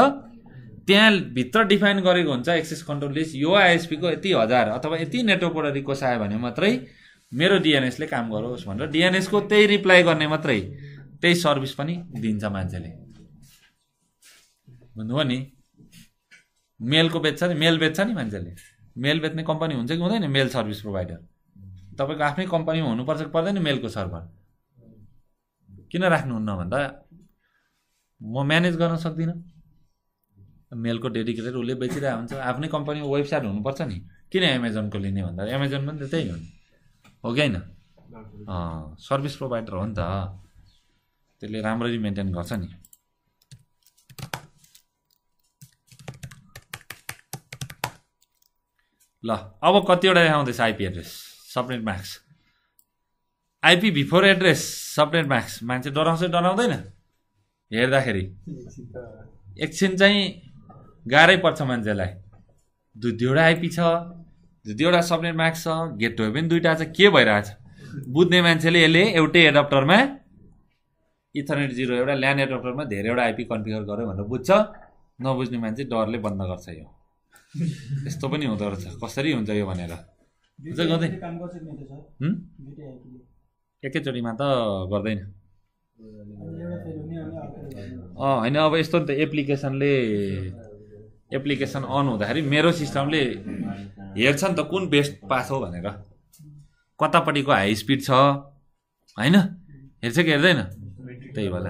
त्यहाँभित्र डिफाइन गरेको हुन्छ एक्सेस कन्ट्रोल लिस्ट यो आइएसपीको यति हजार अथवा यति नेटवर्कबाट रिक्वेस्ट आयो भने मात्रै मेरो डिएनएसले काम गरोस् भनेर डिएनएसको त्यही रिप्लाई गर्ने मात्रै त्यही सर्भिस पनि दिन्छ मान्छेले भन्नुभयो नि मेलको बेच्छ नि मेल बेच्छ नि मान्छेले मेल बेच्ने कम्पनी हुन्छ कि हुँदैन मेल सर्भिस प्रोभाइडर तपाईँको आफ्नै कम्पनीमा हुनुपर्छ कि पर्दैन मेलको सर्भर किन राख्नुहुन्न भन्दा म म्यानेज गर्न सक्दिनँ मेलको डेडिकेटेड उसले बेचिरहेको हुन्छ आफ्नै कम्पनीको वेबसाइट हुनुपर्छ नि किन एमाजोनको लिने भन्दा एमाजोन पनि त त्यही हो नि हो कि होइन सर्भिस प्रोभाइडर हो नि त त्यसले राम्ररी मेन्टेन गर्छ नि ल अब कतिवटा देखाउँदैछ IP address subnet marks IP v four address subnet marks मान्छे डराउँछ डराउँदैन हेर्दाखेरि एकछिन चाहिँ गाह्रै पर्छ मान्छेलाई दुई दुईवटा आइपी छ दुई दुईवटा सबनेट मार्क्स छ गेट वे पनि दुइटा छ के भइरहेछ बुझ्ने मान्छेले यसले एउटै एडप्टरमा इथरनेट जिरो एउटा ल्यान्ड एडप्टरमा धेरैवटा आइपी कन्फिगर गर्यो भनेर बुझ्छ नबुझ्ने मान्छे डरले बन्द गर्छ यो यस्तो पनि हुँदो रहेछ कसरी हुन्छ यो भनेर गर्दै एकैचोटिमा त गर्दैन अँ होइन अब यस्तो नि त एप्लिकेसनले एप्लिकेसन अन हुँदाखेरि मेरो सिस्टमले हेर्छ नि त कुन बेस्ट पास हो भनेर कतापट्टिको हाई स्पिड छ होइन हेर्छ कि हेर्दैन त्यही भएर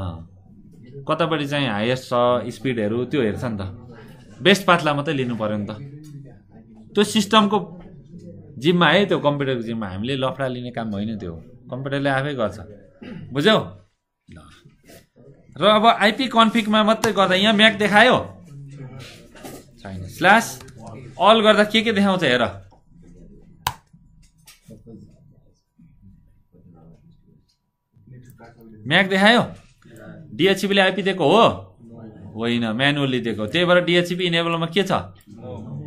अँ कतापट्टि चाहिँ हाइएस्ट छ स्पिडहरू त्यो हेर्छ नि त बेस्ट पातला मात्रै लिनु पऱ्यो नि त त्यो सिस्टमको जिम्मा है त्यो कम्प्युटरको जिम्मा हामीले लफडा लिने काम होइन त्यो कम्प्युटरले आफै गर्छ बुझ्यौ ल र अब आइपी कन्फिकमा मात्रै गर्दा यहाँ म्याक देखायो छैन स्ल्यास अल गर्दा के के देखाउँछ हेर म्याक देखायो डिएचसीबीले आइपी दिएको हो होइन म्यानुअली दिएको त्यही भएर डिएचपी इनेबलमा के छ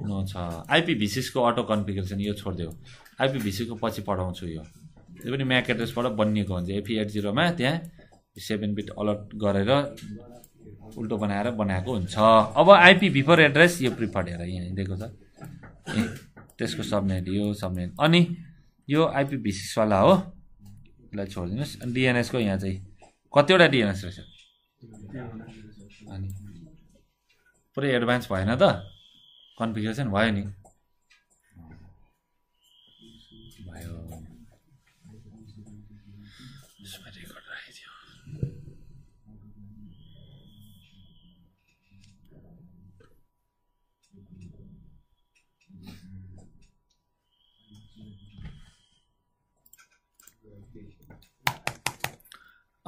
नो छ आइपिभिसिसको अटो कन्फिगरेसन यो छोडिदियो भिसिसको पछि पठाउँछु यो त्यो पनि म्याक एड्रेसबाट बनिएको हुन्छ एफी एट जिरोमा त्यहाँ सेभेन बिट अलर्ट गरेर उल्टो बनाएर बनाएको हुन्छ अब आइपी भिफोर एड्रेस यो प्रिफर्ड हेर यहाँ दिएको छ त्यसको सबनेट यो सबनेट अनि यो आइपिभिसिसवाला हो यसलाई छोडिदिनुहोस् अनि डिएनएसको यहाँ चाहिँ कतिवटा डिएनएस रहेछ अनि पुरै एडभान्स भएन त कन्फ्युजन भयो नि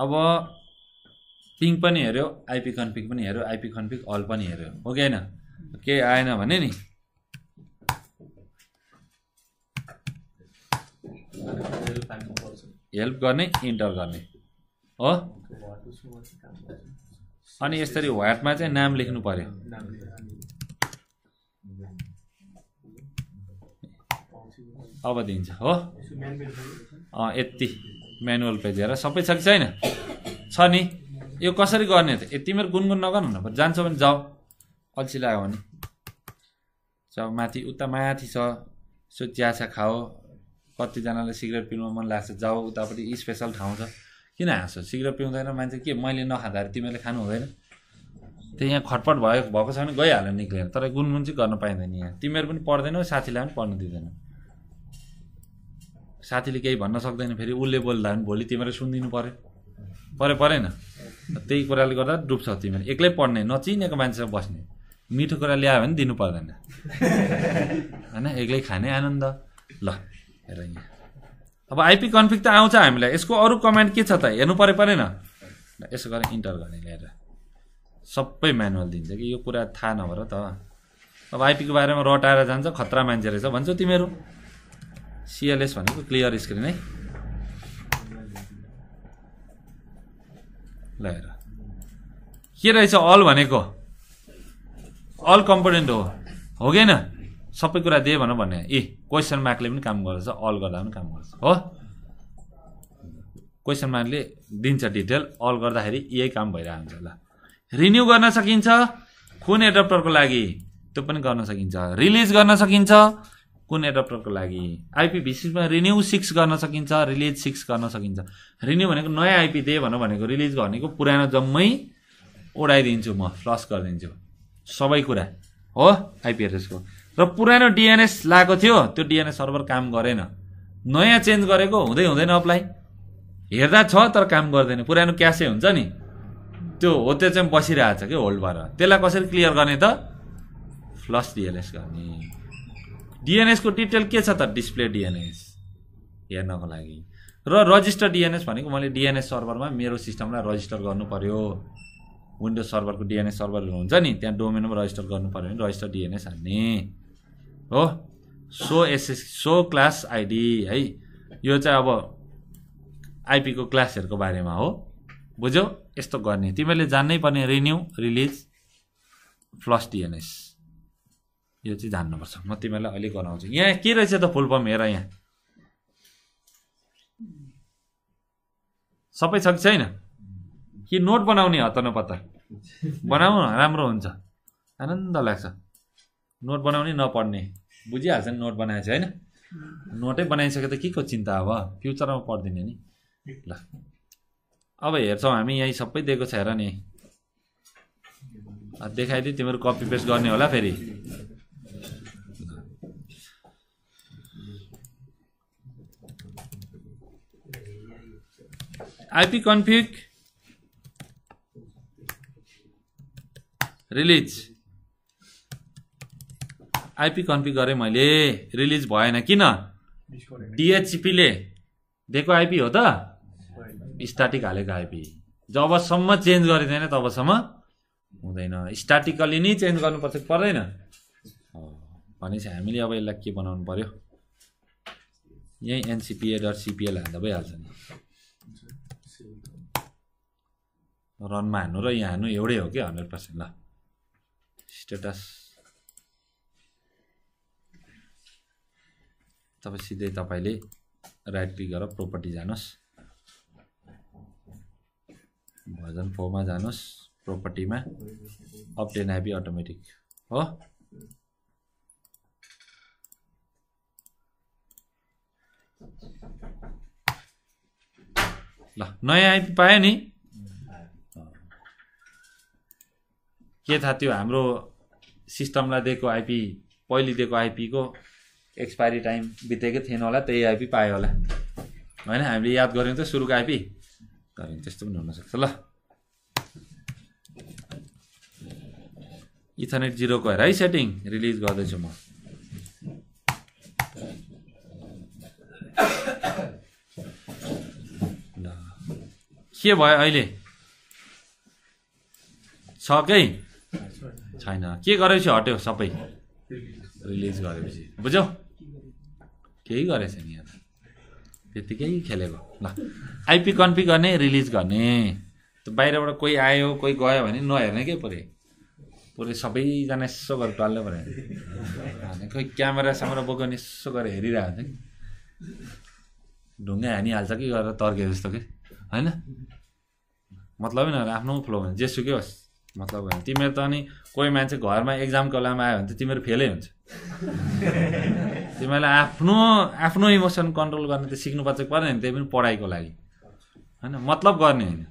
अब पिङ पनि हेऱ्यो आइपी कन्फिक पनि हेऱ्यो आइपी कन्फिक अल पनि हेऱ्यो हो कि होइन केही आएन भने नि हेल्प गर्ने इन्टर गर्ने हो अनि यसरी वाटमा चाहिँ नाम लेख्नु पऱ्यो अब दिन्छ हो यति म्यानुअल पेज हेर सबै छ कि छैन छ नि यो कसरी गर्ने त तिमीहरू गुनगुन नगर्नु न जान्छ जान्छौ भने जाऊ अल्छी लाग्यो भने जाऊ माथि उता माथि छ यसो चियासा खाओ कतिजनाले सिगरेट पिउनु मन लाग्छ जाऊ उतापट्टि स्पेसल ठाउँ छ किन हाँसो सिगरेट पिउँदैन मान्छे के मैले नखाँदाखेरि तिमीहरूले खानु हुँदैन त्यो यहाँ खटपट भयो भएको छ भने गइहाल्यो निक्लेर तर गुनगुन चाहिँ गर्न पाइँदैन यहाँ तिमीहरू पनि पढ्दैनौ साथीलाई पनि पढ्नु दिँदैनौ साथीले केही भन्न सक्दैन फेरि उसले बोल्दा पनि भोलि तिमीहरू सुनिदिनु पऱ्यो परे परेन त्यही कुराले गर्दा डुब्छ तिमीले एक्लै पढ्ने नचिनेको मान्छेमा बस्ने मिठो कुरा ल्यायो भने दिनु पर्दैन होइन एक्लै खाने आनन्द ल हेर यहाँ अब आइपी कन्फ्लिक्ट त आउँछ हामीलाई यसको अरू कमेन्ट के छ त हेर्नु परे परेन यसो गरेर इन्टर गर्ने ल्याएर सबै म्यानुअल दिन्छ कि यो कुरा थाहा नभएर त अब आइपीको बारेमा रटाएर जान्छ खतरा मान्छे रहेछ भन्छौ तिमीहरू सिएलएस भनेको क्लियर स्क्रिन है ल हेर के रहेछ अल भनेको अल कम्पोनेन्ट हो हो कि सबै कुरा दिए भनौँ भने ए क्वेसन मार्कले पनि काम गर्छ अल गर्दा पनि काम गर्छ हो क्वेसन मार्कले दिन्छ डिटेल अल गर्दाखेरि यही काम भइरहेको हुन्छ ल रिन्यू गर्न सकिन्छ कुन एडप्टरको लागि त्यो पनि गर्न सकिन्छ रिलिज गर्न सकिन्छ कुन एडप्टरको लागि आइपी सिक्समा रिन्यू सिक्स गर्न सकिन्छ रिलिज सिक्स गर्न सकिन्छ रिन्यू भनेको नयाँ आइपी दे भनेर भनेको रिलिज भनेको पुरानो जम्मै उडाइदिन्छु म फ्लस गरिदिन्छु सबै कुरा हो आइपिएसको र पुरानो डिएनएस लगाएको थियो त्यो डिएनएस सर्भर काम गरेन नयाँ चेन्ज गरेको हुँदै हुँदैन अप्लाई हेर्दा छ तर काम गर्दैन पुरानो क्यासै हुन्छ नि त्यो हो त्यो चाहिँ बसिरहेको छ कि होल्ड भएर त्यसलाई कसरी क्लियर गर्ने त फ्लस डिएलएस गर्ने डिएनएसको डिटेल के छ त डिस्प्ले डिएनएस हेर्नको लागि र रजिस्टर डिएनएस भनेको मैले डिएनएस सर्भरमा मेरो सिस्टमलाई रजिस्टर गर्नु पऱ्यो विन्डोज सर्भरको डिएनएस सर्भर हुन्छ नि त्यहाँ डोमेनमा रजिस्टर गर्नु पऱ्यो भने रजिस्टर डिएनएस हाल्ने हो show SS show class ID है यो चाहिँ अब आइपीको क्लासहरूको बारेमा हो बुझ्यौ यस्तो गर्ने तिमीहरूले जान्नै पर्ने रिन्यू रिलिज प्लस डिएनएस यो चाहिँ जान्नुपर्छ म तिमीलाई अहिले गराउँछु यहाँ के रहेछ त फुल हेर यहाँ सबै छ कि छैन के नोट बनाउने हत नपत्ता बनाऊ राम्रो हुन्छ आनन्द लाग्छ नोट बनाउने नपढ्ने बुझिहाल्छ नि नोट बनाएछ होइन नोटै बनाइसके त के को चिन्ता अब फ्युचरमा पढिदिने नि ल अब हेर्छौँ हामी यहीँ सबै दिएको छ हेर नि देखाइदियो तिमीहरू कपी पेस्ट गर्ने होला फेरि IP config release IP config गरेँ मैले रिलिज भएन किन डिएचसिपीले दिएको आइपी हो त स्टाटिक हालेको आइपी जबसम्म चेन्ज गरिँदैन तबसम्म हुँदैन स्टाटिकली नै चेन्ज गर्नुपर्छ पर्दैन भनेपछि हामीले अब यसलाई के बनाउनु पर्यो यहीँ एनसिपिए डट सिपिएल हाल्दा भइहाल्छ नि रनमा हान्नु र यहाँ हान्नु एउटै हो क्या हन्ड्रेड पर्सेन्ट ल स्टेटस तपाईँ सिधै तपाईँले राइट क्लिक गरेर प्रोपर्टी जानुहोस् भजन फोरमा जानुहोस् प्रोपर्टीमा अपडेट आइपी अटोमेटिक हो ल नयाँ आइपी पायो नि के थाहा त्यो हाम्रो सिस्टमलाई दिएको आइपी पहिले दिएको आइपीको एक्सपायरी टाइम बितेकै थिएन होला त्यही आइपी पायो होला होइन हामीले याद गऱ्यौँ त सुरुको आइपी गऱ्यौँ त्यस्तो पनि हुनसक्छ ल इथरनेट जिरोको है सेटिङ रिलिज गर्दैछु म के भयो अहिले छ कै छैन के गरेपछि हट्यो सबै रिलिज गरेपछि बुझ्यौ केही गरेछ नि यहाँ त त्यत्तिकै खेलेको ल आइपी कन्पी गर्ने रिलिज गर्ने बाहिरबाट कोही आयो कोही गयो भने नहेर्ने के पुरै पुरै सबैजना यसो गरेर टल्ने पऱ्यो भने खोइ क्यामेरा स्यामेरा बोक्यो भने यसो गरेर हेरिरहेको हुन्छ कि ढुङ्गा हानिहाल्छ कि गरेर तर्के जस्तो कि होइन मतलब नभएर आफ्नो फ्लो भने जेसुकै होस् मतलब तिमीहरू त अनि कोही मान्छे घरमा एक्जाम कलामा आयो भने त तिमीहरू फेलै हुन्छ तिमीहरूलाई आफ्नो आफ्नो इमोसन कन्ट्रोल गर्ने त सिक्नुपर्छ पर्ने नि त्यही पनि पढाइको लागि होइन मतलब गर्ने होइन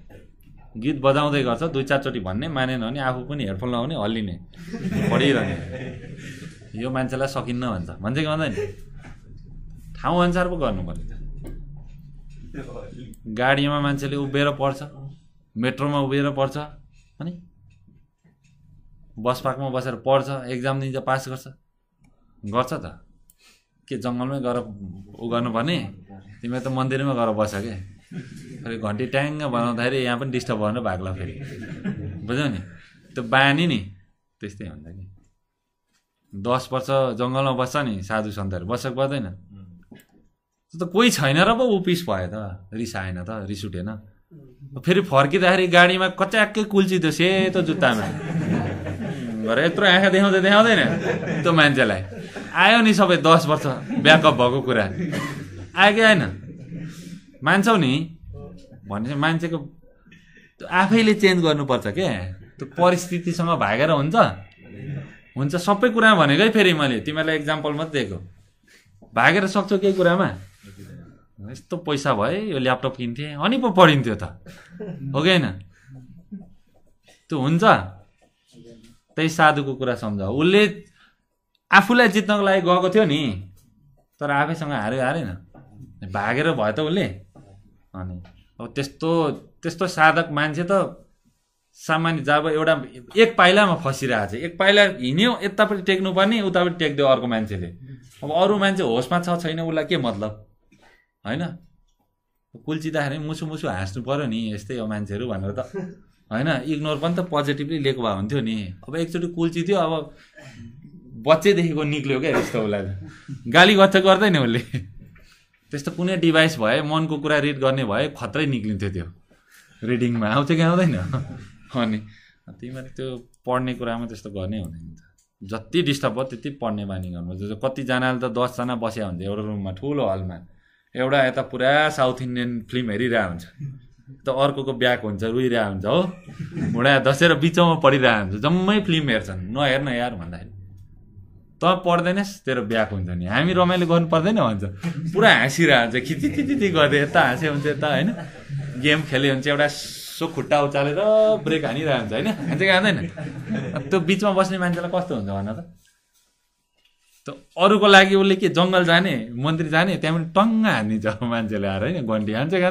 गीत बजाउँदै गर्छ दुई चारचोटि भन्ने मानेन भने आफू पनि हेडफोन लगाउने हल्लिने पढिरहने यो मान्छेलाई सकिन्न भन्छ भन्छ कि नि ठाउँ अनुसार पो गर्नु पर्ने गाडीमा मान्छेले उभिएर पढ्छ मेट्रोमा उभिएर पढ्छ अनि बस पार्कमा बसेर पढ्छ एक्जाम दिन्छ पास गर्छ गर्छ त के जङ्गलमै गएर ऊ गर्नुपर्ने तिमी त मन्दिरमै गएर बस्छ के फेरि घन्टी ट्याङ्ग बनाउँदाखेरि यहाँ पनि डिस्टर्ब भएर भाग्ला फेरि बुझ्यौ नि त्यो बानी नि त्यस्तै हुन्छ कि दस वर्ष जङ्गलमा बस्छ नि साधु सन्तहरू बस्छ पर्दैन त कोही छैन र पो ऊ पिस भयो त रिस आएन त रिस उठेन फेरि फर्किँदाखेरि गाडीमा कच्याक्कै कुल्ची त्यो सेतो जुत्तामा भरे यत्रो आँखा देखाउँदै देखाउँदैन त्यो मान्छेलाई आयो नि सबै दस वर्ष ब्याकअप भएको कुरा आयो कि आएन मान्छौ नि भनेपछि मान्छेको आफैले चेन्ज गर्नुपर्छ के त्यो परिस्थितिसँग भागेर हुन्छ हुन्छ सबै कुरा भनेकै फेरि मैले तिमीहरूलाई एक्जाम्पल मात्रै दिएको भागेर सक्छौ केही कुरामा यस्तो पैसा भयो यो ल्यापटप किन्थेँ अनि पो पढिन्थ्यो त हो कि होइन त्यो हुन्छ त्यही साधुको कुरा सम्झ उसले आफूलाई जित्नको लागि गएको थियो नि तर आफैसँग हार्यो हारेन भागेर भयो त उसले अनि अब त्यस्तो त्यस्तो साधक मान्छे त सामान्य जब एउटा एक पाइलामा फसिरहेको छ एक पाइला हिँड्यो यतापट्टि टेक्नुपर्ने उतापट्टि टेक्दियो अर्को मान्छेले अब अरू मान्छे होसमा छ छैन उसलाई के मतलब होइन कुल्चिँदाखेरि मुसु मुसु हाँस्नु पऱ्यो नि यस्तै हो मान्छेहरू भनेर त होइन इग्नोर पनि त पोजिटिभली लिएको भए हुन्थ्यो नि अब एकचोटि कुल्ची थियो अब बच्चैदेखिको निक्ल्यो क्या त्यस्तो उसलाई त गाली गर्थ्यो गर्दैन उसले त्यस्तो कुनै डिभाइस भए मनको कुरा रिड गर्ने भए खत्रै निक्लिन्थ्यो त्यो रिडिङमा आउँथ्यो कि आउँदैन अनि त्यही त्यो पढ्ने कुरामा त्यस्तो गर्नै हुँदैन त जति डिस्टर्ब भयो त्यति पढ्ने बानी गर्नु जस्तो कतिजनाले त दसजना बसिया हुन्छ एउटा रुममा ठुलो हलमा एउटा यता पुरा साउथ इन्डियन फिल्म हेरिरहेको हुन्छ त अर्को ब्याक हुन्छ रुइरहेको हुन्छ हो घुँडा दसेर बिचमा पढिरहेको हुन्छ जम्मै फिल्म हेर्छन् नहेर्न यार भन्दाखेरि त पढ्दैनस् तेरो ब्याक हुन्छ नि हामी रमाइलो गर्नु पर्दैन भन्छ पुरा हाँसिरहेको हुन्छ खिचिचिचिची गर्दै यता हाँसे हुन्छ यता होइन गेम खेल्यो भने चाहिँ एउटा सो खुट्टा उचालेर ब्रेक हानिरहेको हुन्छ होइन हान्छ कि त्यो बिचमा बस्ने मान्छेलाई कस्तो हुन्छ भन त त अरूको लागि उसले के जङ्गल जाने मन्दिर जाने त्यहाँ त्यहाँबाट टङ्ग हानिन्छ मान्छेले आएर होइन घन्टी हान्छ कि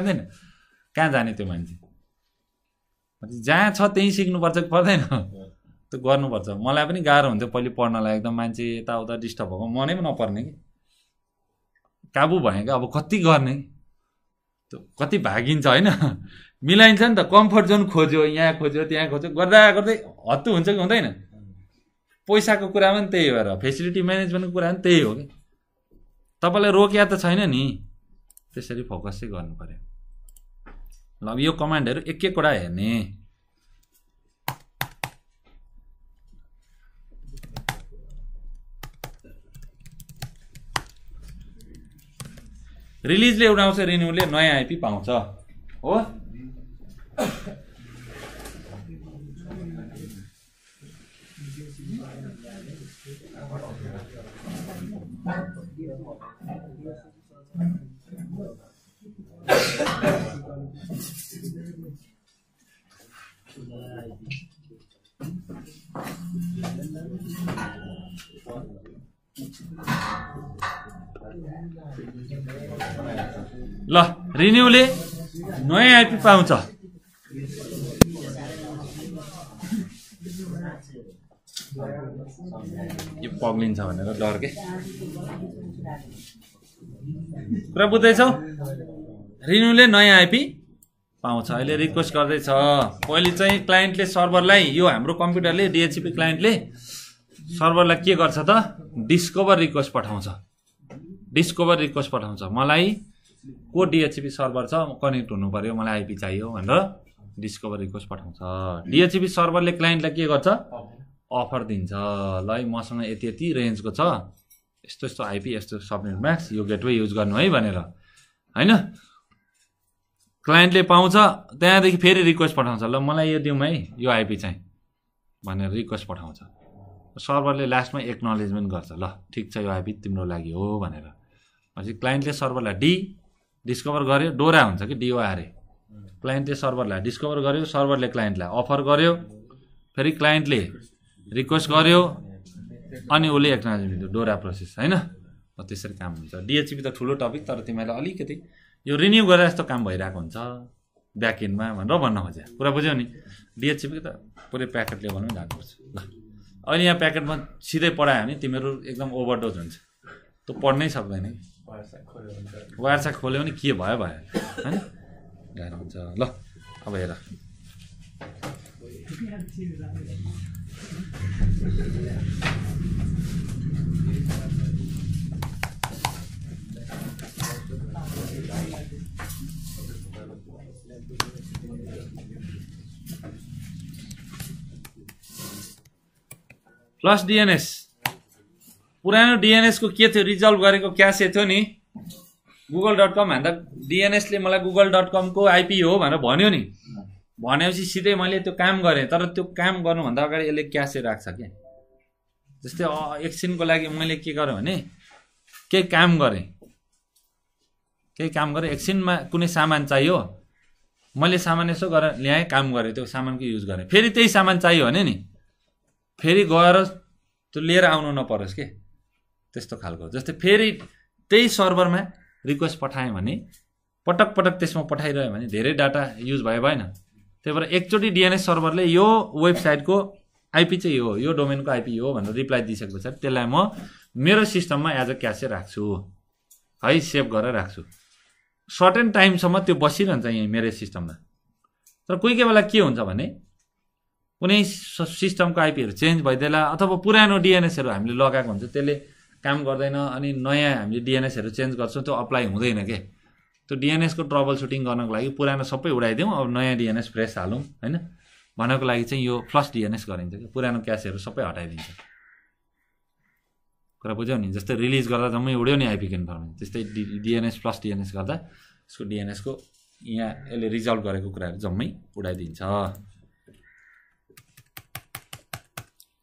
कहाँ जाने त्यो मान्छे जहाँ छ त्यहीँ सिक्नुपर्छ कि पर्दैन त्यो गर्नुपर्छ मलाई पनि गाह्रो हुन्थ्यो पहिले पढ्नलाई एकदम मान्छे यताउता डिस्टर्ब भएको मनै पनि नपर्ने कि काबु भयो क्या अब कति गर्ने त्यो कति भागिन्छ होइन मिलाइन्छ नि त कम्फर्ट जोन खोज्यो यहाँ खोज्यो त्यहाँ खोज्यो गर्दा गर्दै हत्तु हुन्छ कि हुँदैन पैसाको कुरा पनि त्यही र फेसिलिटी म्यानेजमेन्टको कुरा पनि त्यही हो कि तपाईँलाई रोकिया त छैन नि त्यसरी फोकस चाहिँ गर्नु पऱ्यो ल यो कमान्डहरू एक एकवटा हेर्ने रिलिजले एउटा आउँछ रिन्युले नयाँ आइपी पाउँछ हो ल रिन्युले नयाँ आइपी पाउँछ यो पग्लिन्छ भनेर डर के कुरा बुझ्दैछौ रिन्युले नयाँ आइपी पाउँछ अहिले रिक्वेस्ट गर्दैछ पहिले चाहिँ क्लाइन्टले सर्भरलाई यो हाम्रो कम्प्युटरले डिएचसिपी क्लाइन्टले सर्भरलाई के गर्छ त डिस्कभर रिक्वेस्ट पठाउँछ डिस्कभर रिक्वेस्ट पठाउँछ मलाई को डिएचसिपी सर्भर छ कनेक्ट हुनु पऱ्यो मलाई आइपी चाहियो भनेर डिस्कभर रिक्वेस्ट पठाउँछ डिएचसिपी सर्भरले क्लाइन्टलाई के गर्छ अफर दिन्छ ल है मसँग यति यति रेन्जको छ यस्तो यस्तो आइपी यस्तो सबनेट म्याक्स यो गेटवे युज गर्नु है भनेर होइन क्लाइन्टले पाउँछ त्यहाँदेखि फेरि रिक्वेस्ट पठाउँछ ल मलाई यो दिउँ है यो आइपी चाहिँ भनेर रिक्वेस्ट पठाउँछ सर्भरले लास्टमा एक्नोलेजमेन्ट गर्छ ल ठिक छ यो आइपी तिम्रो लागि हो भनेर भनेपछि क्लाइन्टले सर्भरलाई डी डिस्कभर गर्यो डोरा हुन्छ कि डिओआरए क्लाइन्टले सर्भरलाई डिस्कभर गर्यो सर्भरले क्लाइन्टलाई अफर गर्यो फेरि क्लाइन्टले रिक्वेस्ट गर्यो अनि उसले एक्नोलेजमेन्ट डोरा प्रोसेस होइन त्यसरी काम हुन्छ डिएचपी त ठुलो टपिक तर तिमीहरूलाई अलिकति यो रिन्यु गरेर यस्तो काम भइरहेको हुन्छ ब्याकेन्डमा भनेर भन्न खोजे कुरा बुझ्यो नि डिएचसिपी त पुरै प्याकेटले भनौँ जानुपर्छ ल अहिले यहाँ प्याकेटमा सिधै पढायो भने तिमीहरू एकदम ओभरडोज हुन्छ त्यो पढ्नै सक्दैन वार्सा खोल्यो भने के भयो भयो होइन गाह्रो हुन्छ ल अब हेर प्लस डिएनएस पुरानो डिएनएसको के थियो रिजल्भ गरेको क्यासे थियो नि गुगल डट कम भन्दा डिएनएसले मलाई गुगल डट कमको आइपी हो भनेर भन्यो नि भनेपछि सिधै मैले त्यो काम गरेँ तर त्यो काम गर्नुभन्दा अगाडि यसले क्यासे राख्छ क्या जस्तै एकछिनको लागि मैले के गरेँ भने केही काम गरेँ केही काम गरेँ एकछिनमा कुनै सामान चाहियो मैले सामान यसो गरेर ल्याएँ काम गरेँ त्यो सामानको युज गरेँ फेरि त्यही सामान चाहियो भने नि फेरि गएर त्यो लिएर आउनु नपरोस् के त्यस्तो खालको जस्तै फेरि त्यही सर्भरमा रिक्वेस्ट पठाएँ भने पटक पटक त्यसमा पठाइरह्यो भने धेरै डाटा युज भयो भएन त्यही भएर एकचोटि डिएनएस सर्भरले यो वेबसाइटको आइपी चाहिँ हो यो डोमेनको आइपी हो भनेर रिप्लाई दिइसके पछाडि त्यसलाई म मेरो सिस्टममा एज अ क्यासे राख्छु है सेभ गरेर राख्छु सर्ट एन्ड टाइमसम्म त्यो बसिरहन्छ यहीँ मेरो सिस्टममा तर कोही कोही बेला के हुन्छ भने कुनै सिस्टमको आइपीहरू चेन्ज भइदिएला अथवा पुरानो डिएनएसहरू हामीले लगाएको हुन्छ त्यसले काम गर्दैन अनि नयाँ हामीले डिएनएसहरू चेन्ज गर्छौँ त्यो अप्लाई हुँदैन के त्यो डिएनएसको ट्रबल सुटिङ गर्नको लागि पुरानो सबै उडाइदिउँ अब नयाँ डिएनएस फ्रेस हालौँ होइन भन्नको लागि चाहिँ यो फ्लस डिएनएस गरिन्छ कि पुरानो क्यासहरू सबै हटाइदिन्छ कुरा बुझ्यौ नि जस्तै रिलिज गर्दा जम्मै उड्यो नि आइपिक इन्फर्मेसन त्यस्तै डि डिएनएस प्लस डिएनएस गर्दा यसको डिएनएसको यहाँ यसले रिजल्ट गरेको कुराहरू जम्मै उडाइदिन्छ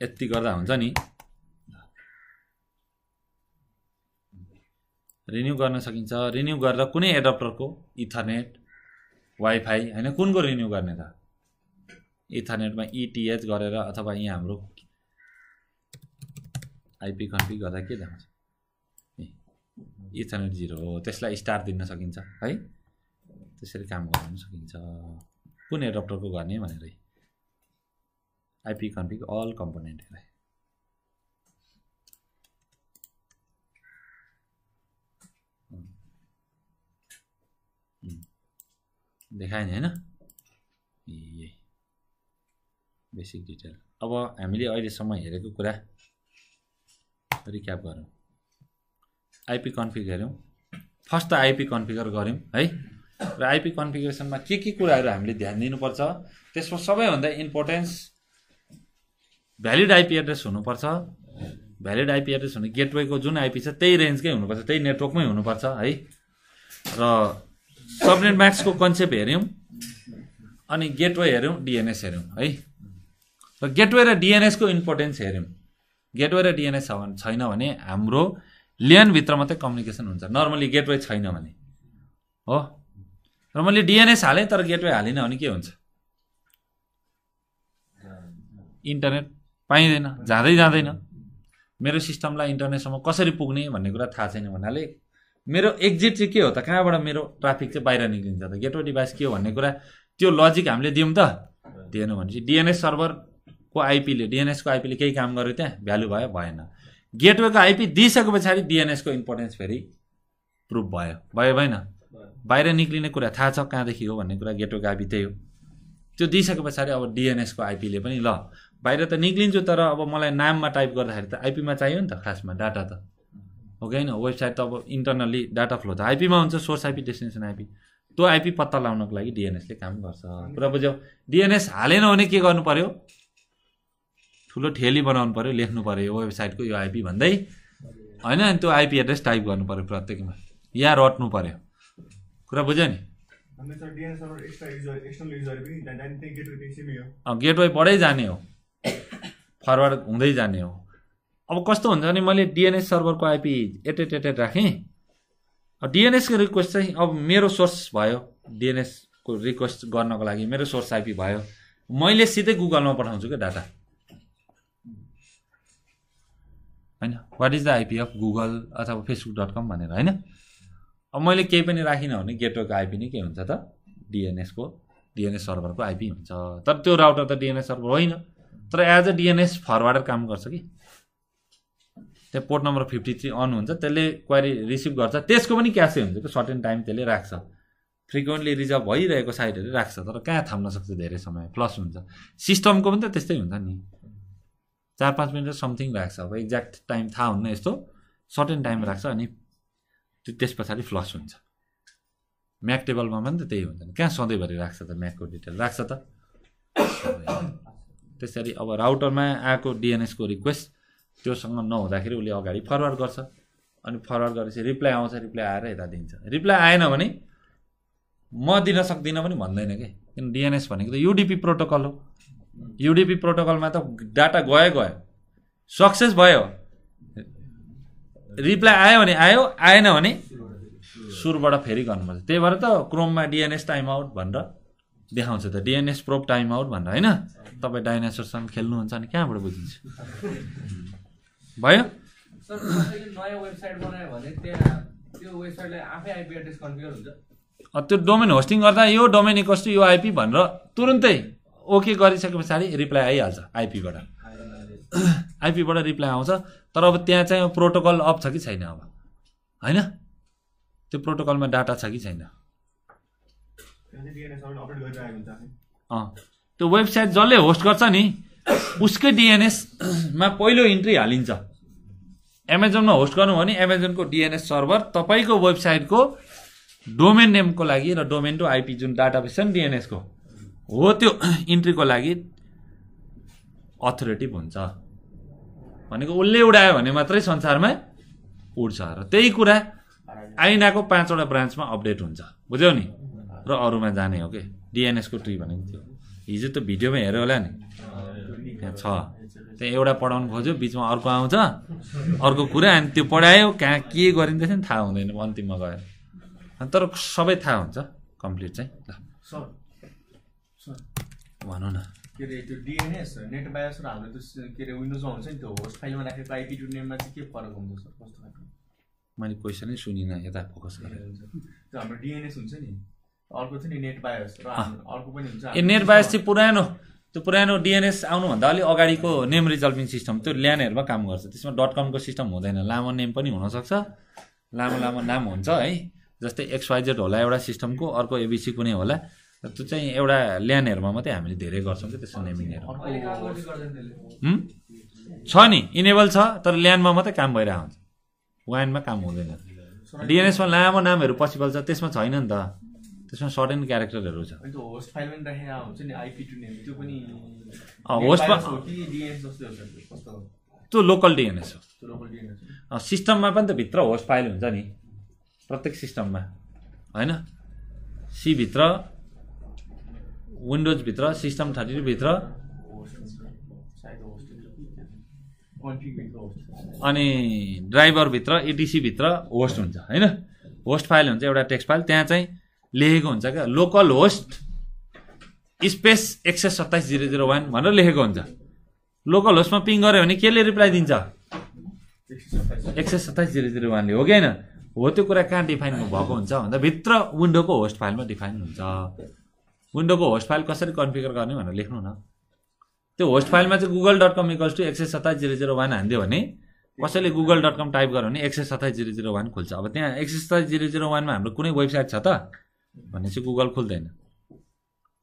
यति गर्दा हुन्छ नि रिन्यू गर्न सकिन्छ रिन्यू गरेर कुनै एडप्टरको इथरनेट वाइफाई होइन कुनको रिन्यू गर्ने त इथरनेटमा इटिएच गरेर अथवा यहाँ हाम्रो आइपी कन्फिग गर्दा के देखाउँछ ए जिरो हो त्यसलाई स्टार दिन सकिन्छ है त्यसरी काम गराउन सकिन्छ कुन एडप्टरको गर्ने भनेर आइपी कन्फिग अल कम्पोनेन्ट देखायो देखाएन होइन ए बेसिक डिटेल अब हामीले अहिलेसम्म हेरेको कुरा रिक्याप गऱ्यौँ आइपी कन्फिग हेऱ्यौँ फर्स्ट त आइपी कन्फिगर गऱ्यौँ है र आइपी कन्फिगरेसनमा के के कुराहरू हामीले ध्यान दिनुपर्छ त्यसको सबैभन्दा इम्पोर्टेन्स भ्यालिड आइपी एड्रेस हुनुपर्छ भ्यालिड आइपी एड्रेस हुने गेटवेको जुन आइपी छ त्यही रेन्जकै हुनुपर्छ त्यही नेटवर्कमै हुनुपर्छ है र सबनेट म्याक्सको कन्सेप्ट हेऱ्यौँ अनि गेटवे हेऱ्यौँ डिएनएस हेऱ्यौँ है र गेटवे र डिएनएसको इम्पोर्टेन्स हेऱ्यौँ गेटवे र डिएनए छ भने छैन भने हाम्रो लेनभित्र मात्रै कम्युनिकेसन हुन्छ नर्मली गेटवे छैन भने हो र मैले डिएनएस हालेँ तर गेटवे हालिनँ भने के हुन्छ इन्टरनेट पाइँदैन जाँदै जाँदैन मेरो सिस्टमलाई इन्टरनेटसम्म कसरी पुग्ने भन्ने कुरा थाहा छैन भन्नाले मेरो एक्जिट चाहिँ के हो त कहाँबाट मेरो ट्राफिक चाहिँ बाहिर निक्लिन्छ त गेटवे डिभाइस के हो भन्ने कुरा त्यो लजिक हामीले दियौँ त दिएन भनेपछि डिएनएस सर्भर को आइपीले डिएनएसको आइपीले केही काम गर्यो त्यहाँ भ्यालु भयो भएन गेटवेको आइपी दिइसके पछाडि डिएनएसको इम्पोर्टेन्स फेरि प्रुभ भयो भयो भएन बाहिर निक्लिने कुरा थाहा छ कहाँदेखि हो भन्ने कुरा गेटवेको आइपी त्यही हो त्यो दिइसके पछाडि अब डिएनएसको आइपीले पनि ल बाहिर त निक्लिन्छु तर अब मलाई नाममा टाइप गर्दाखेरि त आइपीमा चाहियो नि त खासमा डाटा त हो कि होइन वेबसाइट त अब इन्टरनल्ली डाटा फ्लो त आइपीमा हुन्छ सोर्स आइपी डेस्टिनेसन आइपी त्यो आइपी पत्ता लगाउनको लागि डिएनएसले काम गर्छ कुरा बुझ्यो डिएनएस हालेन भने के गर्नु पऱ्यो ठुलो ठेली बनाउनु पऱ्यो लेख्नु पऱ्यो यो वेबसाइटको यो आइपी भन्दै होइन अनि त्यो आइपी एड्रेस टाइप गर्नु पऱ्यो प्रत्येकमा या रट्नु पऱ्यो कुरा बुझ्यो नि गेटवेबाटै जाने हो फरवर्ड हुँदै जाने हो अब कस्तो हुन्छ भने मैले डिएनएस सर्भरको आइपी एटेट राखेँ डिएनएसको रिक्वेस्ट चाहिँ अब मेरो सोर्स भयो डिएनएसको रिक्वेस्ट गर्नको लागि मेरो सोर्स आइपी भयो मैले सिधै गुगलमा पठाउँछु क्या डाटा होइन what is the IP of Google अथवा फेसबुक डट कम भनेर होइन अब मैले केही पनि राखिनँ भने गेटवेको आइपी नै के हुन्छ त डिएनएसको डिएनएस सर्भरको आइपी हुन्छ तर त्यो राउटर त डिएनएस सर्भर होइन तर एज अ डिएनएस फरवार्डर काम गर्छ कि त्यहाँ port number fifty three on हुन्छ त्यसले क्वारी रिसिभ गर्छ त्यसको पनि क्यासै हुन्छ कि सर्टेन टाइम त्यसले राख्छ फ्रिक्वेन्टली रिजर्भ भइरहेको साइडहरू राख्छ तर कहाँ थाम्न सक्छ धेरै समय प्लस हुन्छ सिस्टमको पनि त त्यस्तै हुन्छ नि चार पाँच मिनट समथिङ राख्छ अब एक्ज्याक्ट टाइम थाहा हुन्न यस्तो सर्टेन टाइम राख्छ अनि त्यो त्यस पछाडि फ्लस हुन्छ म्याक टेबलमा पनि त त्यही हुन्छ कहाँ सधैँभरि राख्छ त म्याकको डिटेल राख्छ त त्यसरी अब राउटरमा आएको डिएनएसको रिक्वेस्ट त्योसँग नहुँदाखेरि उसले अगाडि फरवर्ड गर्छ अनि फरवर्ड गरेपछि रिप्लाई आउँछ रिप्लाई आएर यता दिन्छ रिप्लाई आएन भने म दिन सक्दिनँ पनि भन्दैन कि किन डिएनएस भनेको त युडिपी प्रोटोकल हो युडिपी mm. प्रोटोकलमा त डाटा गयो गयो सक्सेस भयो रिप्लाई आयो भने आयो आएन भने सुरुबाट फेरि गर्नुपर्छ त्यही भएर त क्रोममा डिएनएस टाइम आउट भनेर देखाउँछ त डिएनएस प्रोप टाइम आउट भनेर होइन तपाईँ डाइनासोरसँग खेल्नुहुन्छ भने कहाँबाट बुझिन्छ भयो त्यो डोमेन होस्टिङ गर्दा यो डोमेन कस्तो यो आइपी भनेर तुरुन्तै ओके गरिसके पछाडि रिप्लाई आइहाल्छ आइपीबाट आइपीबाट रिप्लाई आउँछ तर अब त्यहाँ चाहिँ प्रोटोकल अप छ कि छैन अब होइन त्यो प्रोटोकलमा डाटा छ कि छैन त्यो वेबसाइट जसले होस्ट गर्छ नि उसकै डिएनएसमा पहिलो इन्ट्री हालिन्छ एमाजोनमा होस्ट गर्नु भने एमाजोनको डिएनएस सर्भर तपाईँको वेबसाइटको डोमेन नेमको लागि र डोमेन टु आइपी जुन डाटा बेस छ नि डिएनएसको हो त्यो इन्ट्रीको लागि अथोरिटिभ हुन्छ भनेको उसले उडायो भने मात्रै संसारमा उड्छ र त्यही कुरा आइनाको पाँचवटा ब्रान्चमा अपडेट हुन्छ बुझ्यौ नि र अरूमा जाने हो कि डिएनएसको ट्री भनेको थियो हिजो त भिडियोमा हेऱ्यो होला नि त्यहाँ छ त्यहाँ एउटा पढाउनु खोज्यो बिचमा अर्को आउँछ अर्को कुरा अनि त्यो पढायो कहाँ के गरिँदैछ नि थाहा हुँदैन अन्तिममा गएर तर सबै थाहा हुन्छ कम्प्लिट चाहिँ ल भनौँ न के अरे त्यो डिएनएस नेट बायोस र हाम्रो त्यो के अरे विन्डोजमा हुन्छ नि त्यो होस्ट फाइलमा राखेको आइपी टु नेममा चाहिँ के फरक हुन्छ सर कस्तो खालको मैले क्वेसनै सुनिनँ यता फोकस गरेर त्यो हाम्रो डिएनएस हुन्छ नि अर्को थियो नि नेट बायोस र अर्को पनि हुन्छ ए नेट बायोस चाहिँ पुरानो त्यो पुरानो डिएनएस आउनुभन्दा अलिक अगाडिको नेम रिजल्भिङ सिस्टम त्यो ल्यान्डहरूमा काम गर्छ त्यसमा डट कमको सिस्टम हुँदैन लामो नेम पनि हुनसक्छ लामो लामो नाम हुन्छ है जस्तै एक्सवाइजेड होला एउटा सिस्टमको अर्को एबिसी कुनै होला त्यो चाहिँ एउटा ल्यान्डहरूमा मात्रै हामीले धेरै गर्छौँ कि त्यस्तो नेमिङहरू छ नि इनेबल छ तर ल्यान्डमा मात्रै काम भइरहेको हुन्छ वाइनमा काम हुँदैन डिएनएसमा लामो नामहरू पसिबल छ त्यसमा छैन नि त त्यसमा सर्टेन क्यारेक्टरहरू छ त्यो लोकल डिएनएस हो सिस्टममा पनि त भित्र होस्ट फाइल हुन्छ नि प्रत्येक सिस्टममा होइन सीभित्र विन्डोजभित्र सिस्टम थर्टी टूभित्र अनि ड्राइभरभित्र एटिसीभित्र e होस्ट हुन्छ होइन होस्ट फाइल हुन्छ एउटा टेक्स्ट फाइल त्यहाँ चाहिँ लेखेको हुन्छ क्या लोकल होस्ट स्पेस एक सय सत्ताइस जिरो जिरो वान भनेर लेखेको हुन्छ लोकल होस्टमा पिङ गऱ्यो भने केले रिप्लाई दिन्छ एक सय सत्ताइस जिरो जिरो वानले हो कि होइन हो त्यो कुरा कहाँ डिफाइन भएको हुन्छ भन्दा भित्र विन्डोको होस्ट फाइलमा डिफाइन हुन्छ विन्डोको होस्ट फाइल कसरी कन्फिगर गर्ने भनेर लेख्नु न त्यो होस्ट फाइलमा चाहिँ Google dot com equals to एक सय सत्ताइस जिरो जिरो वान हानिदियो भने कसैले गुगल डट कम टाइप गर्यो भने एक सय सत्ताइस जिरो जिरो वान खुल्छ अब त्यहाँ एक सय सत्ताइस जिरो जिरो वानमा हाम्रो कुनै वेबसाइट छ त भने चाहिँ गुगल खुल्दैन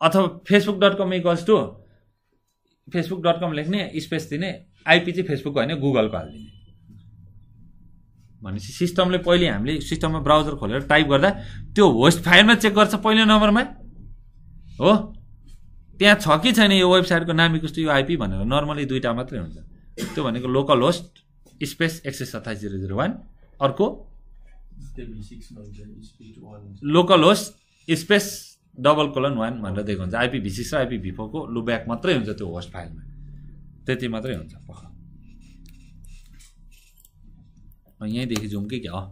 अथवा Facebook dot com equals to Facebook dot com लेख्ने स्पेस दिने आइपी चाहिँ फेसबुकको होइन गुगलको हालिदिने भनेपछि सिस्टमले पहिले हामीले सिस्टममा ब्राउजर खोलेर टाइप गर्दा त्यो होस्ट फाइलमा चेक गर्छ पहिलो नम्बरमा हो त्यहाँ छ कि छैन यो वेबसाइटको नामी कस्तो यो आइपी भनेर नर्मली दुईवटा मात्रै हुन्छ त्यो भनेको लोकल होस्ट स्पेस एक सय सत्ताइस जिरो जिरो वान अर्को local host space double colon one भनेर दिएको हुन्छ आइपी सिक्स र आइपी फोरको लुब्याक मात्रै हुन्छ त्यो होस्ट फाइलमा त्यति मात्रै हुन्छ पख यहीँदेखि जाउँ कि क्या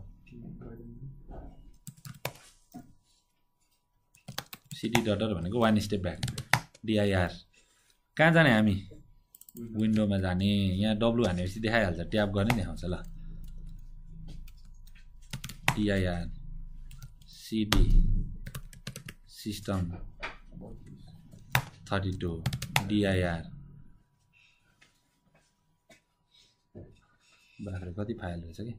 सिटी डटर भनेको वान स्टेप ब्याक डिआइआर कहाँ जाने हामी विन्डोमा जाने यहाँ डब्लु हानेपछि देखाइहाल्छ ट्याप गर्ने देखाउँछ ल DIR CD system thirty two DIR बाख्रा कति फाइल रहेछ कि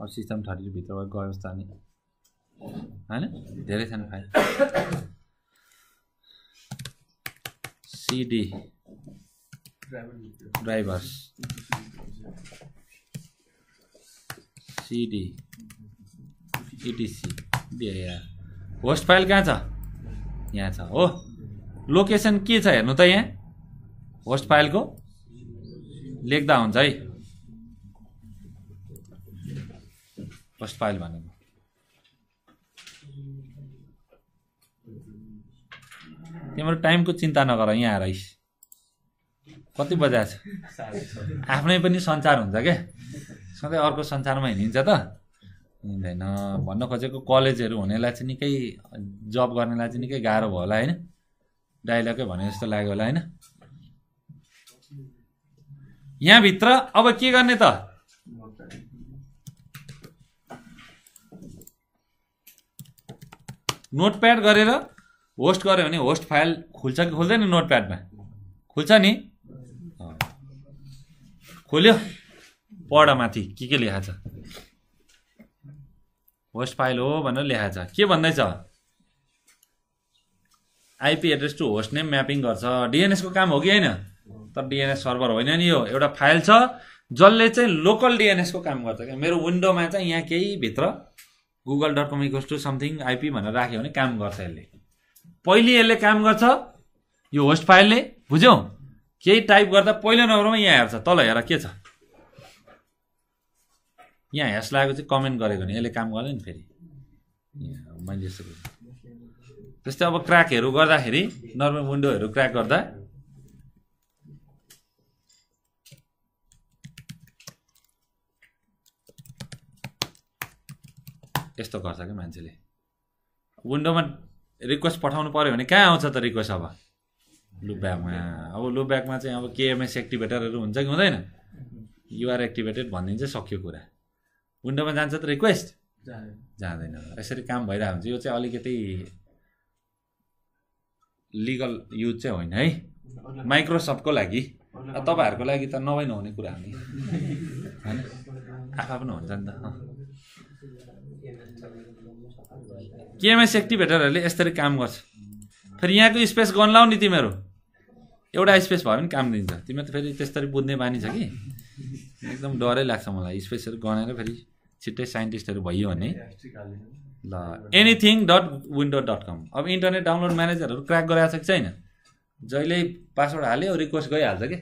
अब सिस्टम थर्टी टूभित्र गयो जस्तो अनि होइन धेरै छन् file CD drivers CD ETC BR host file कहाँ छ यहाँ छ हो लोकेसन के छ हेर्नु त यहाँ होस्ट फाइलको लेख्दा हुन्छ है होस्ट फाइल भनेको तिम्रो टाइमको चिन्ता नगर यहाँ आएर कति छ आफ्नै पनि सञ्चार हुन्छ क्या सधैँ अर्को संसारमा हिँडिन्छ त हिँड्दैन भन्न खोजेको कलेजहरू हुनेलाई चाहिँ निकै जब गर्नेलाई चाहिँ निकै गाह्रो भयो होला होइन डाइलगै भने जस्तो लाग्यो होला होइन यहाँभित्र अब के गर्ने त नोटप्याड गरेर होस्ट गऱ्यो भने होस्ट फाइल खुल्छ कि खोल्दैन नोट प्याडमा खुल्छ नि खोल्यो पढ माथि के के लेखाएको छ होस्ट फाइल हो भनेर लेखाएको छ के भन्दैछ IP address to host name mapping गर्छ डिएनएसको काम हो कि होइन तर डिएनएस सर्भर होइन नि यो एउटा फाइल छ जसले चाहिँ लोकल डिएनएसको काम गर्छ क्या मेरो विन्डोमा चाहिँ यहाँ केही भित्र Google dot com equals to something IP भनेर राख्यो भने काम गर्छ यसले पहिले यसले काम गर्छ यो होस्ट फाइलले बुझ्यौ केही टाइप गर्दा पहिलो नम्बरमा यहाँ हेर्छ तल हेर के छ यहाँ हेस लागेको चाहिँ कमेन्ट गरेको नि यसले काम गर्दैन फेरि मैले यसो त्यस्तै अब क्र्याकहरू गर्दाखेरि नर्मल विन्डोहरू क्र्याक गर्दा यस्तो गर्छ क्या मान्छेले विन्डोमा रिक्वेस्ट पठाउनु पऱ्यो भने कहाँ आउँछ त रिक्वेस्ट अब लुपब्याकमा अब लुपब्याकमा चाहिँ अब केएमएस एक्टिभेटरहरू हुन्छ कि हुँदैन युआर एक्टिभेटेड भनिदिन्छ सक्यो कुरा विन्डोमा जान्छ त रिक्वेस्ट जाँदैन यसरी काम भइरहेको हुन्छ यो चाहिँ अलिकति लिगल युज चाहिँ होइन है माइक्रोसफ्टको लागि तपाईँहरूको लागि त नभइ नहुने कुरा हो नि होइन आफा पनि हुन्छ नि त केएमएस एक्टिभेटरहरूले यसरी काम गर्छ फेरि यहाँको स्पेस गन्लाउ नि तिमीहरू एउटा स्पेस भयो भने काम दिन्छ तिमीहरू त फेरि त्यस्तरी बुझ्ने बानी छ कि एकदम डरै लाग्छ मलाई स्पेसहरू गनेर फेरि छिट्टै साइन्टिस्टहरू भइयो भने ल anything dot window dot com अब इन्टरनेट डाउनलोड म्यानेजरहरू क्र्याक गराएको छ कि छैन जहिले पासवर्ड हाल्यो रिक्वेस्ट गइहाल्छ कि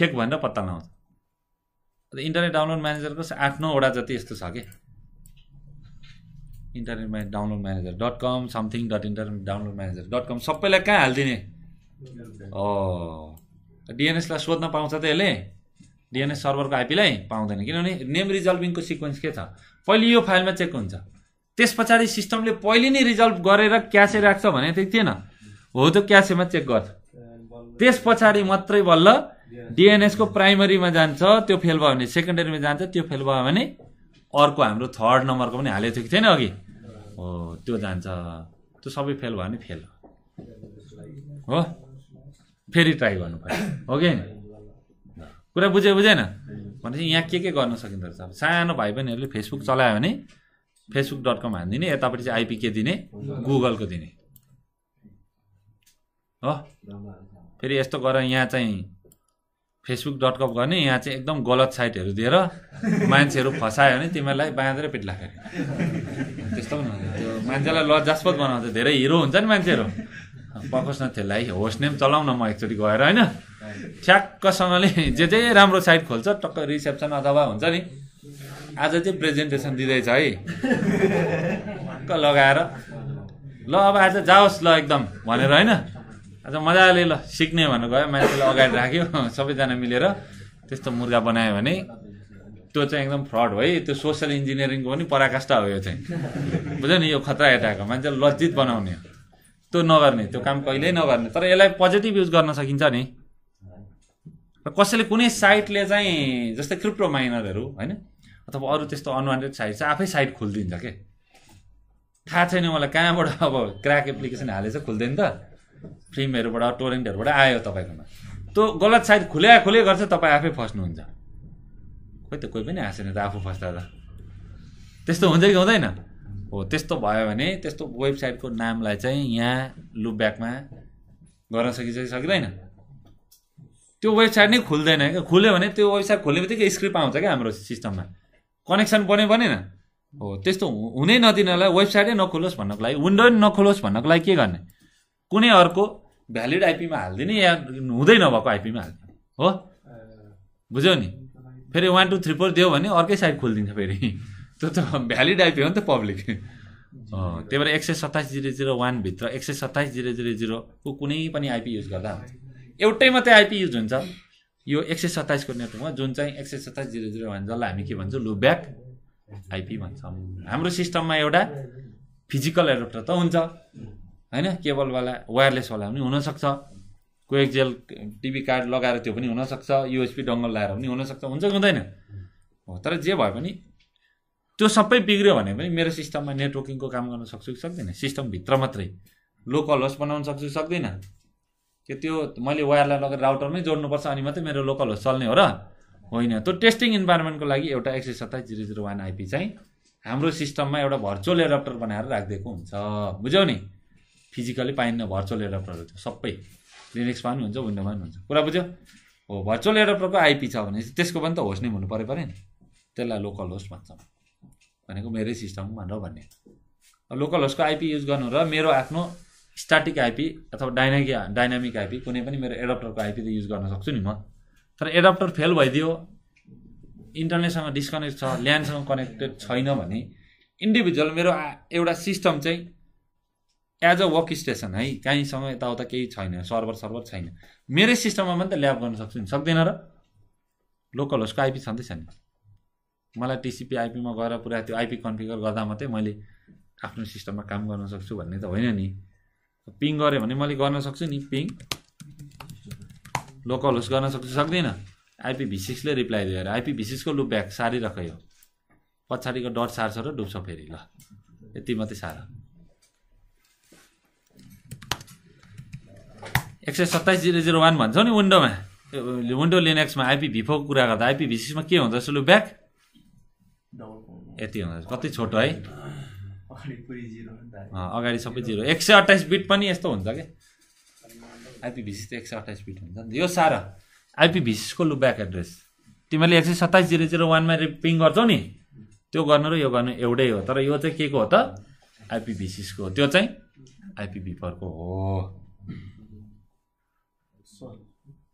फेक भनेर पत्ता लगाउँछ इन्टरनेट डाउनलोड म्यानेजरको आठ नौवटा जति यस्तो छ कि internet manage download manager dot com something dot internet download manager dot com सबैलाई कहाँ हालिदिने डिएनएसलाई oh. सोध्न पाउँछ त यसले डिएनएस सर्भरको आइपीलाई पाउँदैन किनभने नेम रिजल्भिङको सिक्वेन्स के छ पहिले यो फाइलमा चेक हुन्छ त्यस पछाडि सिस्टमले पहिले नै रिजल्भ गरेर क्यासे राख्छ भने त थिएन हो त्यो क्यासेमा चेक गर्छ त्यस पछाडि मात्रै बल्ल डिएनएसको प्राइमरीमा जान्छ त्यो फेल भयो भने सेकेन्डरीमा जान्छ त्यो फेल भयो भने अर्को हाम्रो थर्ड नम्बरको पनि हालेको थियो कि थिएन अघि हो त्यो जान्छ त्यो सबै फेल भयो भने फेल हो फेरि ट्राई गर्नु पऱ्यो हो कि कुरा बुझे बुझेन भनेपछि यहाँ के के गर्न सकिँदो रहेछ अब सानो भाइ बहिनीहरूले फेसबुक चलायो भने फेसबुक डट कम हानिदिने यतापट्टि चाहिँ आइपी के दिने गुगलको दिने हो फेरि यस्तो गर यहाँ चाहिँ फेसबुक डट कम गर्ने यहाँ चाहिँ एकदम गलत साइटहरू दिएर मान्छेहरू फसायो भने तिमीहरूलाई बाँधेर पेट लाग्यो त्यस्तो पनि हुन्छ त्यो मान्छेलाई लज्जास्पद बनाउँछ धेरै हिरो हुन्छ नि मान्छेहरू पकोस् न त्यसलाई होस् नेम चलाउन म एकचोटि गएर होइन ठ्याक्कसँगले जे जे राम्रो साइट खोल्छ टक्क रिसेप्सन अथवा हुन्छ नि आज चाहिँ प्रेजेन्टेसन दिँदैछ है टक्क लगाएर ल अब आज जाओस् ल एकदम भनेर होइन आज मजाले ल सिक्ने भन्नु गयो मान्छेले अगाडि राख्यो सबैजना मिलेर त्यस्तो मुर्गा बनायो भने त्यो चाहिँ एकदम फ्रड हो है त्यो सोसियल इन्जिनियरिङको पनि पराकाष्ठा हो यो चाहिँ बुझ्यो नि यो खतरा हेटाएको मान्छे लज्जित बनाउने हो त्यो नगर्ने त्यो काम कहिल्यै नगर्ने तर यसलाई पोजिटिभ युज गर्न सकिन्छ नि र कसैले कुनै साइटले चाहिँ जस्तै क्रिप्टो माइनरहरू होइन अथवा अरू त्यस्तो अनवान्टेड साइट चाहिँ आफै साइट खोलिदिन्छ के थाहा छैन मलाई कहाँबाट अब क्र्याक एप्लिकेसन हालेछ खोल्दैन त फिल्महरूबाट टोरेन्टहरूबाट आयो तपाईँकोमा त्यो गलत साइड खुल्या खुले गर्छ तपाईँ आफै फस्नुहुन्छ खोइ त कोही पनि हाँसेन त आफू फस्दा त त्यस्तो हुन्छ कि हुँदैन हो त्यस्तो भयो भने त्यस्तो वेबसाइटको नामलाई चाहिँ यहाँ लुपब्याकमा गर्न सकिसकि सकिँदैन त्यो वेबसाइट नै खुल्दैन क्या खुल्यो भने त्यो वेबसाइट खोल्ने बित्तिकै स्क्रिप्ट आउँछ क्या हाम्रो सिस्टममा कनेक्सन बन्यो बनेन हो त्यस्तो हुनै नदिनलाई वेबसाइटै नखोलोस् भन्नको लागि विन्डो नै नखोलोस् भन्नको लागि के गर्ने कुनै अर्को भ्यालिड आइपीमा हालिदिने या हुँदै नभएको आइपीमा हालिदिने हो बुझ्यौ नि फेरि वान टू थ्री फोर दियो भने अर्कै साइड खोलिदिन्छ फेरि त्यो त भ्यालिड आइपी हो नि त पब्लिक त्यही भएर एक सय सत्ताइस जिरो जिरो वानभित्र एक सय सत्ताइस जिरो जिरो जिरोको कुनै पनि आइपी युज गर्दा हुन्छ एउटै मात्रै आइपी युज हुन्छ यो एक सय सत्ताइसको नेटवर्कमा जुन चाहिँ एक सय सत्ताइस जिरो जिरो वान जसलाई हामी के भन्छौँ लुब्याक आइपी भन्छौँ हाम्रो सिस्टममा एउटा फिजिकल एडप्टर त हुन्छ होइन केबलवाला वायरलेसवाला पनि हुनसक्छ कोएक्जेल जेल टिभी कार्ड लगाएर त्यो पनि हुनसक्छ युएसपी डङ्गल लगाएर पनि हुनसक्छ हुन्छ कि हुँदैन हो तर जे भए पनि त्यो सबै बिग्रियो भने पनि मेरो सिस्टममा नेटवर्किङको काम गर्न सक्छु कि सक्दिनँ सिस्टमभित्र मात्रै लोकल होस् बनाउन सक्छु कि सक्दिनँ कि त्यो मैले वायरलाई लगेर राउटरमै जोड्नुपर्छ अनि मात्रै मेरो लोकल होस् चल्ने हो र होइन त्यो टेस्टिङ इन्भाइरोमेन्टको लागि एउटा एक सय सत्ताइस जिरो जिरो वान आइपी चाहिँ हाम्रो सिस्टममा एउटा भर्चुअल एडप्टर बनाएर राखिदिएको हुन्छ बुझ्यौ नि फिजिकली पाइन्न भर्चुअल एडप्टरहरू त्यो सबै लिनेक्समा पनि हुन्छ विन्डोमा पनि हुन्छ कुरा बुझ्यो हो भर्चुअल एडप्टरको आइपी छ भने त्यसको पनि त होस् नै हुनु पऱ्यो पऱ्यो नि त्यसलाई लोकल होस् भन्छ भनेको मेरै सिस्टम भनेर भन्ने लोकल होस्को आइपी युज गर्नु र मेरो आफ्नो स्टाटिक आइपी अथवा डाइनामिक डाइनामिक आइपी कुनै पनि मेरो एडप्टरको आइपी त युज गर्न सक्छु नि म तर एडप्टर फेल भइदियो इन्टरनेटसँग डिस्कनेक्ट छ ल्यान्डसँग कनेक्टेड छैन भने इन्डिभिजुअल मेरो एउटा सिस्टम चाहिँ एज अ वर्क स्टेसन है कहीँसँग यताउता केही छैन सर्भर सर्भर छैन मेरै सिस्टममा पनि त ल्याब गर्न सक्छु नि सक्दैन र लोकल होस्टको आइपी छँदैछ नि मलाई टिसिपी आइपीमा गएर पुरा त्यो आइपी कन्फिगर गर्दा मात्रै मैले आफ्नो सिस्टममा काम गर्न सक्छु भन्ने त होइन नि पिङ गऱ्यो भने मैले गर्न सक्छु नि पिङ लोकल होस्ट गर्न सक्छु सक्दिनँ आइपी भिसिक्सले रिप्लाई दिएर आइपी भिसिक्सको लुप ब्याक सारिरहेको पछाडिको डर सार्छ र डुब्छ फेरि ल यति मात्रै साह्रो एक सय सत्ताइस जिरो जिरो वान भन्छ नि विन्डोमा विन्डो लिनेक्समा आइपी भिफोको कुरा गर्दा आइपी भिसिसमा के हुँदो रहेछ लु ब्याक यति हुँदो रहेछ कति छोटो है अगाडि सबै जिरो एक सय अट्ठाइस बिट पनि यस्तो हुन्छ क्या आइपी भिसिस त एक सय अट्ठाइस बिट हुन्छ नि यो साह्रो आइपी भिसिसको लु ब्याक एड्रेस तिमीले एक सय सत्ताइस जिरो जिरो वानमा रिपिङ गर्छौ नि त्यो गर्नु र यो गर्नु एउटै हो तर यो चाहिँ के को हो त आइपी भिसिसको त्यो चाहिँ आइपी भिफरको हो सर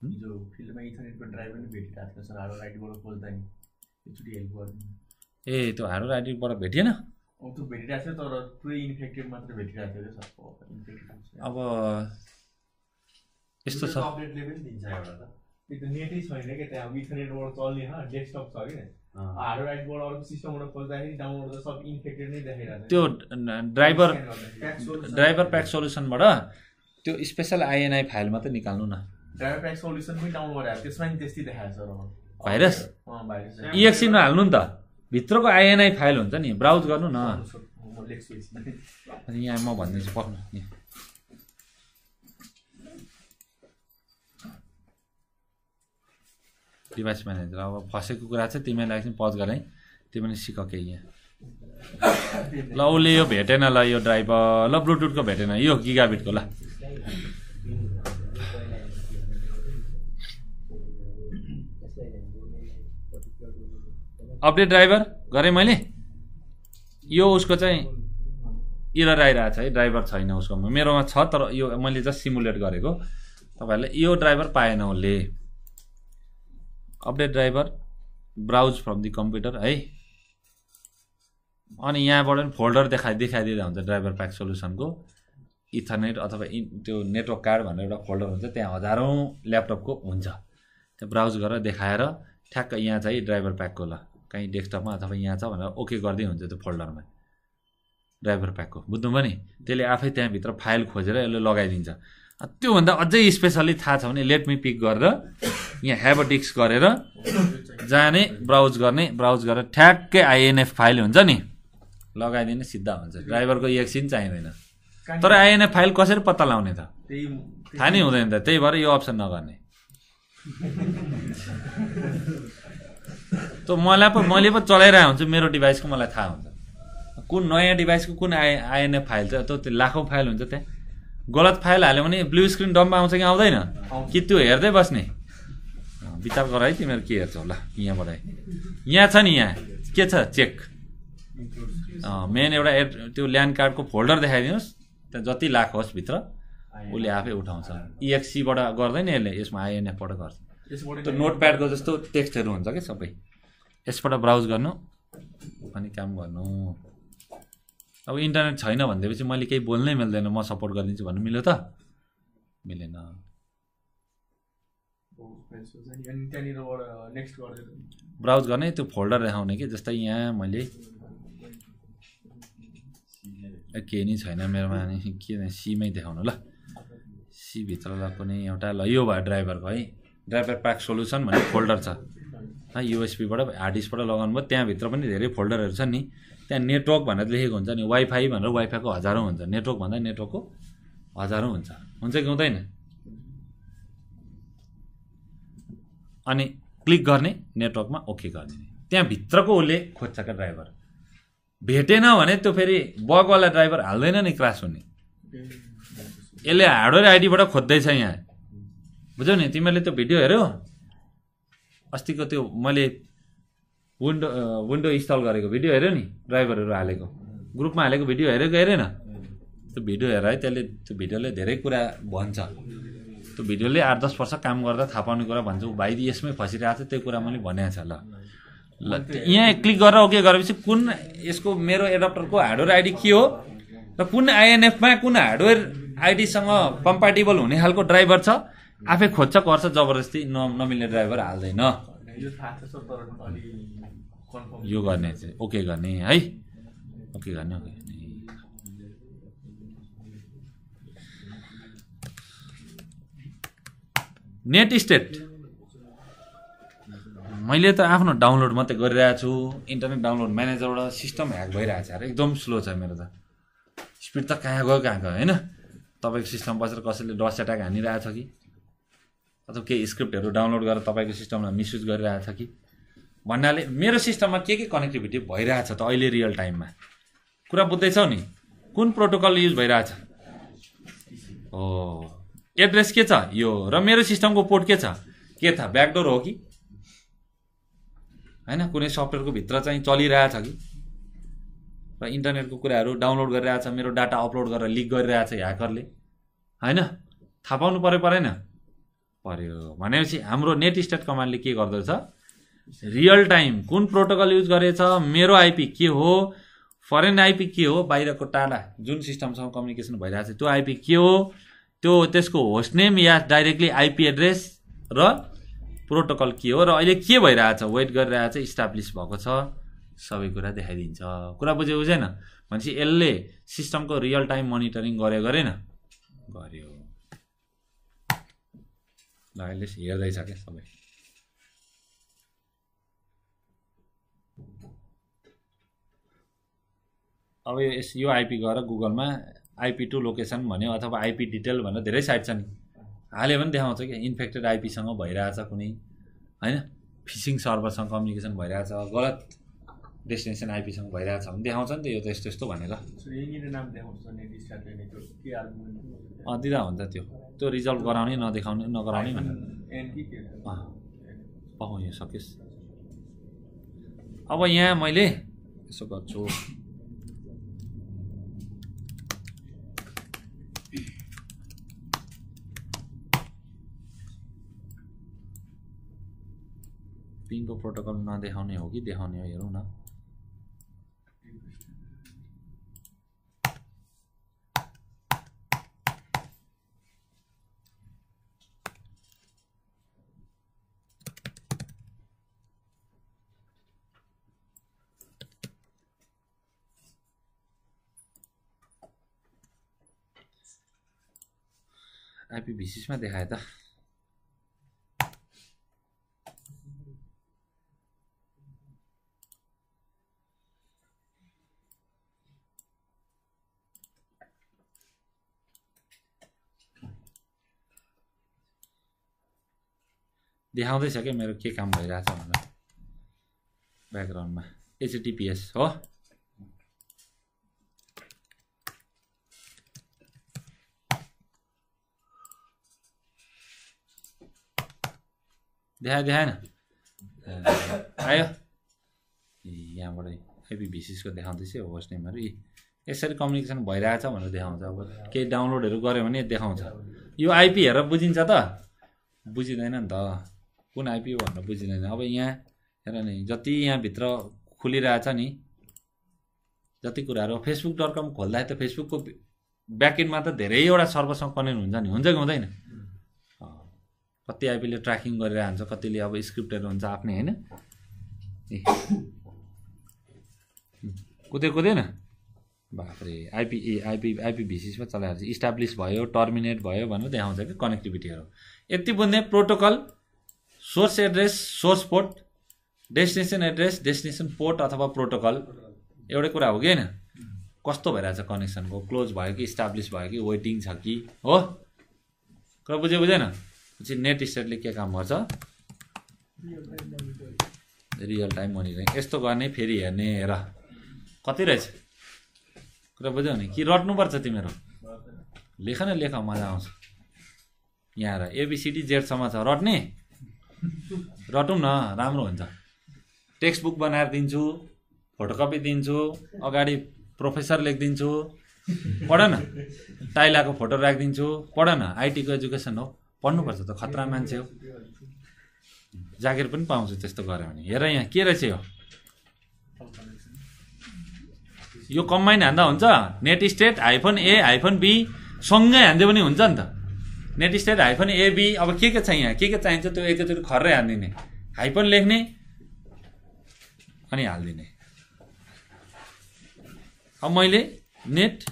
हिजो फिल्डमा इथरनेटको ड्राइभर नै भेटिरहेको थिएन सर हारो राइटबाट खोज्दैन एकचोटि हेल्प गर्नु ए त्यो हारो राइटबाट भेटिएन त्यो भेटिरहेको थियो तर पुरै इन्फेक्टेड मात्र भेटिरहेको थियो सर अब यस्तो छ अपडेटले पनि दिन्छ एउटा त त्यो नेटै छैन क्या त्यहाँ इथरनेटबाट चल्ने होइन डेस्कटप छ कि हार्ड राइटबाट अर्को सिस्टमबाट खोज्दाखेरि डाउनलोड सब इन्फेक्टेड नै देखाइरहेको त्यो ड्राइभर ड्राइभर प्याक सोल्युसनबाट त्यो स्पेसल आइएनआई फाइल मात्रै निकाल्नु न भाइरस इएक्सी नहाल्नु नि त भित्रको आइएनआई फाइल हुन्छ नि ब्राउज गर्नु न अनि यहाँ म भनिदिन्छु पक्नु डिभाइस म्यानेजर अब फसेको कुरा चाहिँ तिमीलाई एकछिन पज गरेँ तिमीले सिक केही यहाँ ल उसले यो भेटेन ल यो ड्राइभर ल ब्लुटुथको भेटेन यो गिगाबिटको ल अपडेट ड्राइभर गरेँ मैले यो उसको चाहिँ इरर छ है ड्राइभर छैन उसको मेरोमा छ तर यो मैले जस्ट सिमुलेट गरेको तपाईँहरूले यो ड्राइभर पाएन उसले update driver browse from the computer है अनि यहाँबाट पनि फोल्डर देखा देखाइदिँदा हुन्छ ड्राइभर प्याक सोल्युसनको इथरनेट अथवा इन त्यो नेटवर्क कार्ड भनेर एउटा फोल्डर हुन्छ त्यहाँ हजारौँ ल्यापटपको हुन्छ त्यहाँ ब्राउज गरेर देखाएर ठ्याक्क यहाँ चाहिँ ड्राइभर प्याकको ल कहीँ डेस्कटपमा अथवा यहाँ छ भनेर ओके गर्दै हुन्छ त्यो फोल्डरमा ड्राइभर प्याकको बुझ्नुभयो नि त्यसले आफै त्यहाँभित्र फाइल खोजेर यसले लगाइदिन्छ त्योभन्दा अझै स्पेसल्ली थाहा छ भने लेट मी पिक गरेर यहाँ हेबोटिक्स गरेर जाने ब्राउज गर्ने ब्राउज गरेर ठ्याक्कै आइएनएफ फाइल हुन्छ नि लगाइदिने सिधा हुन्छ ड्राइभरको एकछिन चाहिँदैन तर आइएनएफ फाइल कसरी पत्ता लाउने त थाहा नै हुँदैन त त्यही भएर यो अप्सन नगर्ने त मलाई पो मैले पो चलाइरहेको हुन्छु मेरो डिभाइसको मलाई थाहा हुन्छ कुन नयाँ डिभाइसको कुन आइ आइएनएफ फाइल छ त्यो त्यो लाखौँ फाइल हुन्छ त्यहाँ गलत फाइल हाल्यो भने ब्लु स्क्रिन डम्प आउँछ कि आउँदैन कि त्यो हेर्दै बस्ने विचार गर है तिमीहरू के हेर्छौ ल यहाँबाट यहाँ छ नि यहाँ के छ चेक मेन एउटा एड त्यो ल्यान्ड कार्डको फोल्डर देखाइदिनुहोस् त्यहाँ जति लाख होस् भित्र उसले आफै उठाउँछ इएक्सीबाट e गर्दैन यसले यसमा आइएनएफबाट गर्छ त्यो नोट प्याडको जस्तो टेक्स्टहरू हुन्छ कि सबै यसबाट ब्राउज गर्नु अनि काम गर्नु अब इन्टरनेट छैन भनेपछि मैले केही बोल्नै मिल्दैन म सपोर्ट गरिदिन्छु भन्नु मिल्यो त मिलेन oh, ब्राउज uh, गर्ने त्यो फोल्डर देखाउने कि जस्तै यहाँ मैले केही नै छैन मेरोमा के सीमै देखाउनु ल सीभित्रलाई पनि एउटा ल यो भयो ड्राइभरको है ड्राइभर प्याक सोल्युसन भन्ने फोल्डर छ युएसपीबाट हार्ड डिस्कबाट लगाउनु भयो त्यहाँभित्र पनि धेरै फोल्डरहरू छन् नि त्यहाँ नेटवर्क भनेर लेखेको हुन्छ नि वाइफाई भनेर वाइफाईको हजारौँ हुन्छ नेटवर्क भन्दा नेटवर्कको हजारौँ हुन्छ हुन्छ कि हुँदैन अनि क्लिक गर्ने नेटवर्कमा ओके गरिदिने त्यहाँभित्रको उसले खोज्छ क्या ड्राइभर भेटेन भने त्यो फेरि बगवाला ड्राइभर हाल्दैन नि क्रास हुने यसले हार्डवेयर आइडीबाट खोज्दैछ यहाँ बुझौ नि तिमीहरूले त्यो भिडियो हेऱ्यौ अस्तिको त्यो मैले विन्डो विन्डो इन्स्टल गरेको भिडियो हेऱ्यो नि ड्राइभरहरू हालेको ग्रुपमा हालेको भिडियो हेरेको हेरेन त्यो भिडियो हेर है त्यसले त्यो भिडियोले धेरै कुरा भन्छ त्यो भिडियोले आठ दस वर्ष काम गर्दा थाहा पाउने कुरा भन्छ भाइ यसमै फसिरहेको छ त्यो कुरा मैले भनेको छ ल ल यहाँ क्लिक गरेर ओके गरेपछि कुन यसको मेरो एडप्टरको हार्डवेयर आइडी के हो र कुन आइएनएफमा कुन हार्डवेयर आइडीसँग कम्पाटेबल हुने खालको ड्राइभर छ आफै खोज्छ गर्छ जबरजस्ती न नमिल्ने ड्राइभर हाल्दैन यो गर्ने चाहिँ ओके गर्ने है ओके गर्ने ओके नेट स्टेट मैले त आफ्नो डाउनलोड मात्रै गरिरहेको छु इन्टरनेट डाउनलोड म्यानेजरबाट सिस्टम ह्याक भइरहेको छ एकदम स्लो छ मेरो त स्पिड त कहाँ गयो कहाँ गयो होइन तपाईँको सिस्टम बसेर कसैले डस एट्याक हानिरहेछ कि अथवा केही स्क्रिप्टहरू डाउनलोड गरेर तपाईँको सिस्टमलाई मिसयुज गरिरहेछ कि भन्नाले मेरो सिस्टममा के के कनेक्टिभिटी भइरहेछ त अहिले रियल टाइममा कुरा बुझ्दैछौ नि कुन प्रोटोकल युज भइरहेछ हो एड्रेस के छ यो र मेरो सिस्टमको पोर्ट के छ के थाहा ब्याकडोर हो कि होइन कुनै सफ्टवेयरको भित्र चाहिँ चलिरहेछ कि र इन्टरनेटको कुराहरू डाउनलोड गरिरहेछ मेरो डाटा अपलोड गरेर लिक गरिरहेछ ह्याकरले होइन थाहा पाउनु पऱ्यो परेन पऱ्यो भनेपछि हाम्रो नेट स्टेट कमान्डले के गर्दछ रियल टाइम कुन प्रोटोकल युज गरेछ मेरो आइपी के हो फरेन आइपी के हो बाहिरको टाढा जुन सिस्टमसँग कम्युनिकेसन भइरहेको छ त्यो आइपी के हो त्यो त्यसको होस्ट नेम या डाइरेक्टली आइपी एड्रेस र प्रोटोकल के हो र अहिले के भइरहेछ वेट गरिरहेछ इस्टाब्लिस भएको छ सबै कुरा देखाइदिन्छ कुरा बुझ्यो बुझेन भनेपछि यसले सिस्टमको रियल टाइम मोनिटरिङ गरे गरेन गर्यो ल यसले हेर्दैछ क्या सबै अब यो आइपी गएर गुगलमा आइपी टु लोकेसन भन्यो अथवा आइपी डिटेल भनेर धेरै साइट छ नि हाल्यो भने देखाउँछ कि इन्फेक्टेड आइपीसँग भइरहेछ कुनै होइन फिसिङ सर्भरसँग कम्युनिकेसन भइरहेछ गलत डेस्टिनेसन आइपीसँग भइरहेछ भने देखाउँछ नि त यो त यस्तो यस्तो भनेर दिँदा हुन्छ त्यो त्यो रिजल्ट गराउने नदेखाउने नगराउने भनेर पकाउने सकियोस् अब यहाँ मैले यसो गर्छु पिंग को प्रोटोकल नदेखाने हो कि देखाउने हो हेरौँ न देखा है त देखाउँदैछ क्या मेरो के काम भइरहेछ भनेर ब्याकग्राउन्डमा एचटिपिएस हो देखायो देखाएन आयो ए यहाँबाट आइपिभिसिसको देखाउँदैछ होस् नेमहरू यसरी कम्युनिकेसन भइरहेछ भनेर देखाउँछ अब केही डाउनलोडहरू गऱ्यो भने देखाउँछ यो आइपी हेरेर बुझिन्छ त बुझिँदैन नि त कुन आइपिओ भनेर बुझिँदैन अब यहाँ हेर नि जति यहाँभित्र खोलिरहेछ नि जति कुराहरू फेसबुक डट कम खोल्दाखेरि त फेसबुकको ब्याकेन्डमा त धेरैवटा सर्भरसँग कनेक्ट हुन्छ नि हुन्छ कि हुँदैन कति आइपीले ट्र्याकिङ गरिरहन्छ हान्छ कतिले अब स्क्रिप्टहरू हुन्छ आफ्नै होइन ए कुदेन बाप्रे आइपी ए आइपी आइपी भिसिसमा चलाइहाल्छ इस्टाब्लिस भयो टर्मिनेट भयो भनेर देखाउँछ कि कनेक्टिभिटीहरू यति बुझ्ने protocol source address source port destination address destination port अथवा प्रोटोकल एउटै कुरा हो कि होइन कस्तो भइरहेछ कनेक्सनको क्लोज भयो कि इस्टाब्लिस भयो कि वेटिङ छ कि हो कुरा बुझ्यो बुझेन पछि नेट स्टेटले के काम गर्छ रियल टाइम मनिटरिङ यस्तो गर्ने फेरि हेर्ने हेर कति रहेछ कुरा बुझ्यौ नि कि रट्नुपर्छ तिमीहरू लेख न लेख मजा आउँछ यहाँ र एबिसिडी जेडसम्म छ रट्ने रटौँ न राम्रो हुन्छ टेक्स्ट बुक बनाएर दिन्छु फोटोकपी दिन्छु अगाडि प्रोफेसर लेखिदिन्छु पढ न टाइलाको फोटो राखिदिन्छु पढ न आइटीको एजुकेसन हो पढ्नुपर्छ त खतरा मान्छे हो जागिर पनि पाउँछु त्यस्तो गऱ्यो भने हेर यहाँ के रहेछ यो यो कम्बाइन हान्दा हुन्छ netstat hyphen A hyphen B सँगै हान्दियो भने हुन्छ नि त नेट स्टेट हाइफन एबी अब के के छ यहाँ के के चाहिन्छ त्यो एकैचोटि खर्रै हालिदिने हाइफन लेख्ने अनि हालिदिने अब मैले नेट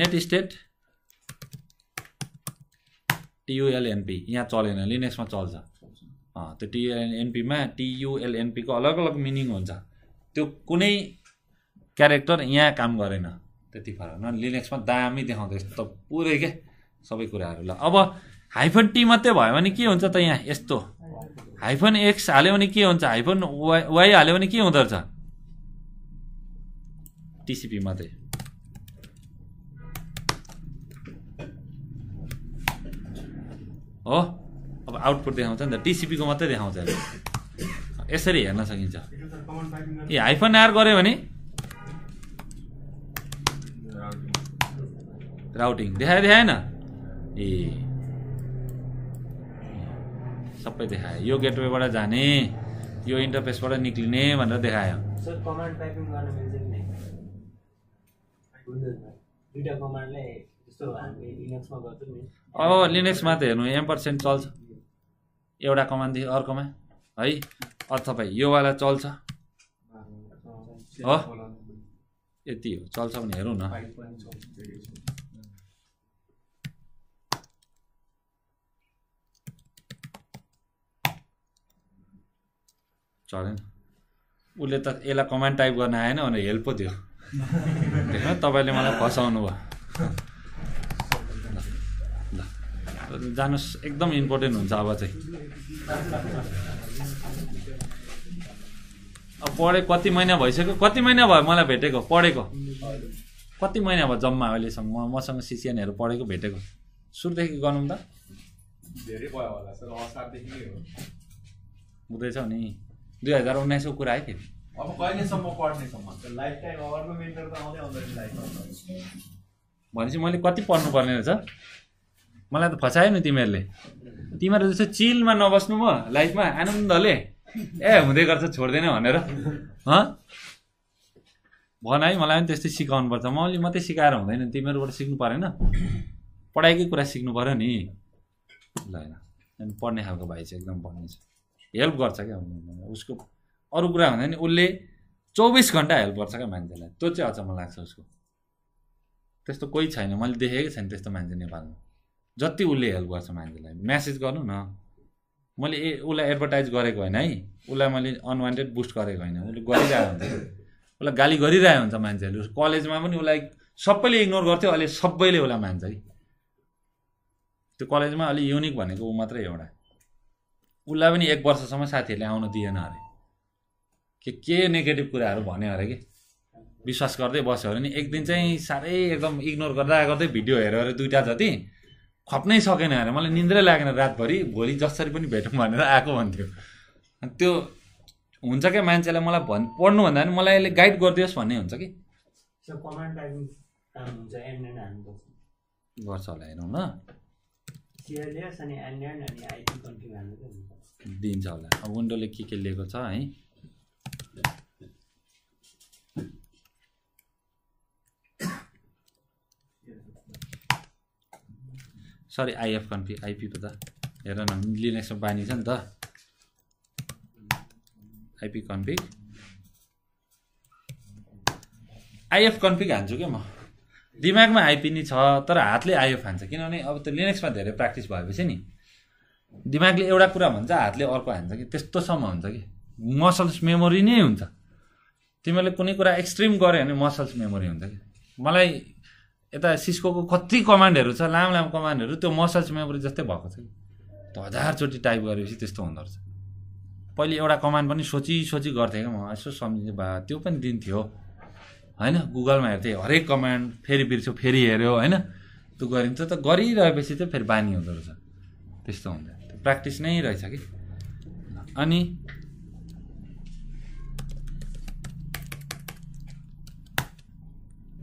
नेट स्टेट टियुएलएनपी यहाँ चलेन लिनेक्समा चल्छ त्यो टियुएलएनपीमा टियुएलएनपीको अलग अलग मिनिङ हुन्छ त्यो कुनै क्यारेक्टर यहाँ काम गरेन त्यति फरक न लिनेक्समा दामी देखाउँछ यस्तो पुरै के सबै कुराहरू ल अब हाइफन टी मात्रै भयो भने के हुन्छ त यहाँ यस्तो हाइफन एक्स हाल्यो भने के हुन्छ हाइफन वाइ हाल्यो भने के हुँदो रहेछ टिसिपी मात्रै हो अब आउटपुट देखाउँछ नि त टिसिपीको मात्रै देखाउँछ यसरी हेर्न सकिन्छ ए हाइफन आर गऱ्यो भने राउटिङ देखायो देखाएन ए सबै देखायो यो गेटवेबाट जाने यो इन्टरफेसबाट निक्लिने भनेर देखायो अब लिनेक्समा त हेर्नु एम पर्सेन्ट चल्छ एउटा कमानदेखि अर्कोमा है अथवा योवाला चल्छ हो यति हो चल्छ भने हेरौँ न चलेन उसले त यसलाई कमान्ड टाइप गर्न आएन भने हेल्प पो थियो तपाईँले मलाई फसाउनु भयो ल जानुहोस् एकदम इम्पोर्टेन्ट हुन्छ अब चाहिँ अब पढेँ कति महिना भइसक्यो कति महिना भयो मलाई भेटेको पढेको कति महिना भयो जम्मा अहिलेसम्म मसँग सिसिएनहरू पढेको भेटेको सुरुदेखि गरौँ त धेरै भयो होला सर हुँदैछ नि दुई हजार उन्नाइसको कुरा है फेरि अब कहिलेसम्म पढ्नेसम्म लाइफ टाइम मेन्टर त आउँदै आउँदैन लाइफ भनेपछि मैले कति पढ्नु पर्ने रहेछ मलाई त फसायो नि तिमीहरूले तिमीहरू जस्तो चिलमा नबस्नु म लाइफमा आनन्दले ए हुँदै गर्छ छोड्दैन भनेर भन है मलाई पनि त्यस्तै पर्छ सिकाउनु म अलि मात्रै सिकाएर हुँदैन तिमीहरूबाट सिक्नु परेन पढाइकै कुरा सिक्नु पऱ्यो नि ल होइन पढ्ने खालको भाइ चाहिँ एकदम पढ्ने छ हेल्प गर्छ क्या उसको अरू कुरा भन्दा नि उसले चौबिस घन्टा हेल्प गर्छ क्या मान्छेलाई त्यो चाहिँ अचम्म लाग्छ उसको त्यस्तो कोही छैन मैले देखेकै छैन त्यस्तो मान्छे नेपालमा जति उसले हेल्प गर्छ मान्छेलाई म्यासेज गर्नु न मैले ए उसलाई एडभर्टाइज गरेको होइन है उसलाई मैले अनवान्टेड बुस्ट गरेको होइन उसले गरिरहेको हुन्छ उसलाई गाली गरिरहेको हुन्छ मान्छेहरूले उस कलेजमा पनि उसलाई सबैले इग्नोर गर्थ्यो अहिले सबैले उसलाई मान्छ कि त्यो कलेजमा अलि युनिक भनेको ऊ मात्रै एउटा उसलाई पनि एक वर्षसम्म साथीहरूले आउन दिएन अरे के के नेगेटिभ कुराहरू भन्यो अरे कि विश्वास गर्दै बस्यो अरे नि एक दिन चाहिँ साह्रै एकदम इग्नोर गर्दा गर्दै भिडियो हेऱ्यो अरे दुइटा जति खप्नै सकेन अरे मलाई निन्द्रै लागेन रातभरि भोलि जसरी पनि भेटौँ भनेर आएको भन्थ्यो अनि त्यो हुन्छ क्या मान्छेलाई मलाई भन् पढ्नुभन्दा पनि मलाई अहिले गाइड गरिदियोस् भन्ने हुन्छ कि गर्छ होला हेरौँ न दिन्छ होला अब विन्डोले के के लिएको छ है सरी आइएफ कन्फी आइपी त हेर न लिनेक्समा बानी छ नि त आइपी कन्फिक आइएफ कन्फिक हान्छु क्या म दिमागमा आइपी नि छ तर हातले आइएफ हान्छ किनभने अब त्यो लिनेक्समा धेरै प्र्याक्टिस भएपछि नि दिमागले एउटा कुरा भन्छ हातले अर्को हान्छ कि त्यस्तोसम्म हुन्छ कि मसल्स मेमोरी नै हुन्छ तिमीहरूले कुनै कुरा एक्सट्रिम गऱ्यो भने मसल्स मेमोरी हुन्छ कि मलाई यता सिस्कोको कति कमान्डहरू छ लामो लामो कमान्डहरू त्यो मसल्स मेमोरी जस्तै भएको छ कि त्यो हजारचोटि टाइप गरेपछि त्यस्तो हुँदो रहेछ पहिले एउटा कमान्ड पनि सोची सोची गर्थेँ क्या म यसो सम्झिने भए त्यो पनि दिन्थ्यो होइन गुगलमा हेर्थेँ हरेक कमान्ड फेरि बिर्स्यो फेरि हेऱ्यो होइन त्यो गरिन्छ त गरिरहेपछि चाहिँ फेरि बानी हुँदो रहेछ त्यस्तो हुन्छ प्र्याक्टिस नै रहेछ कि अनि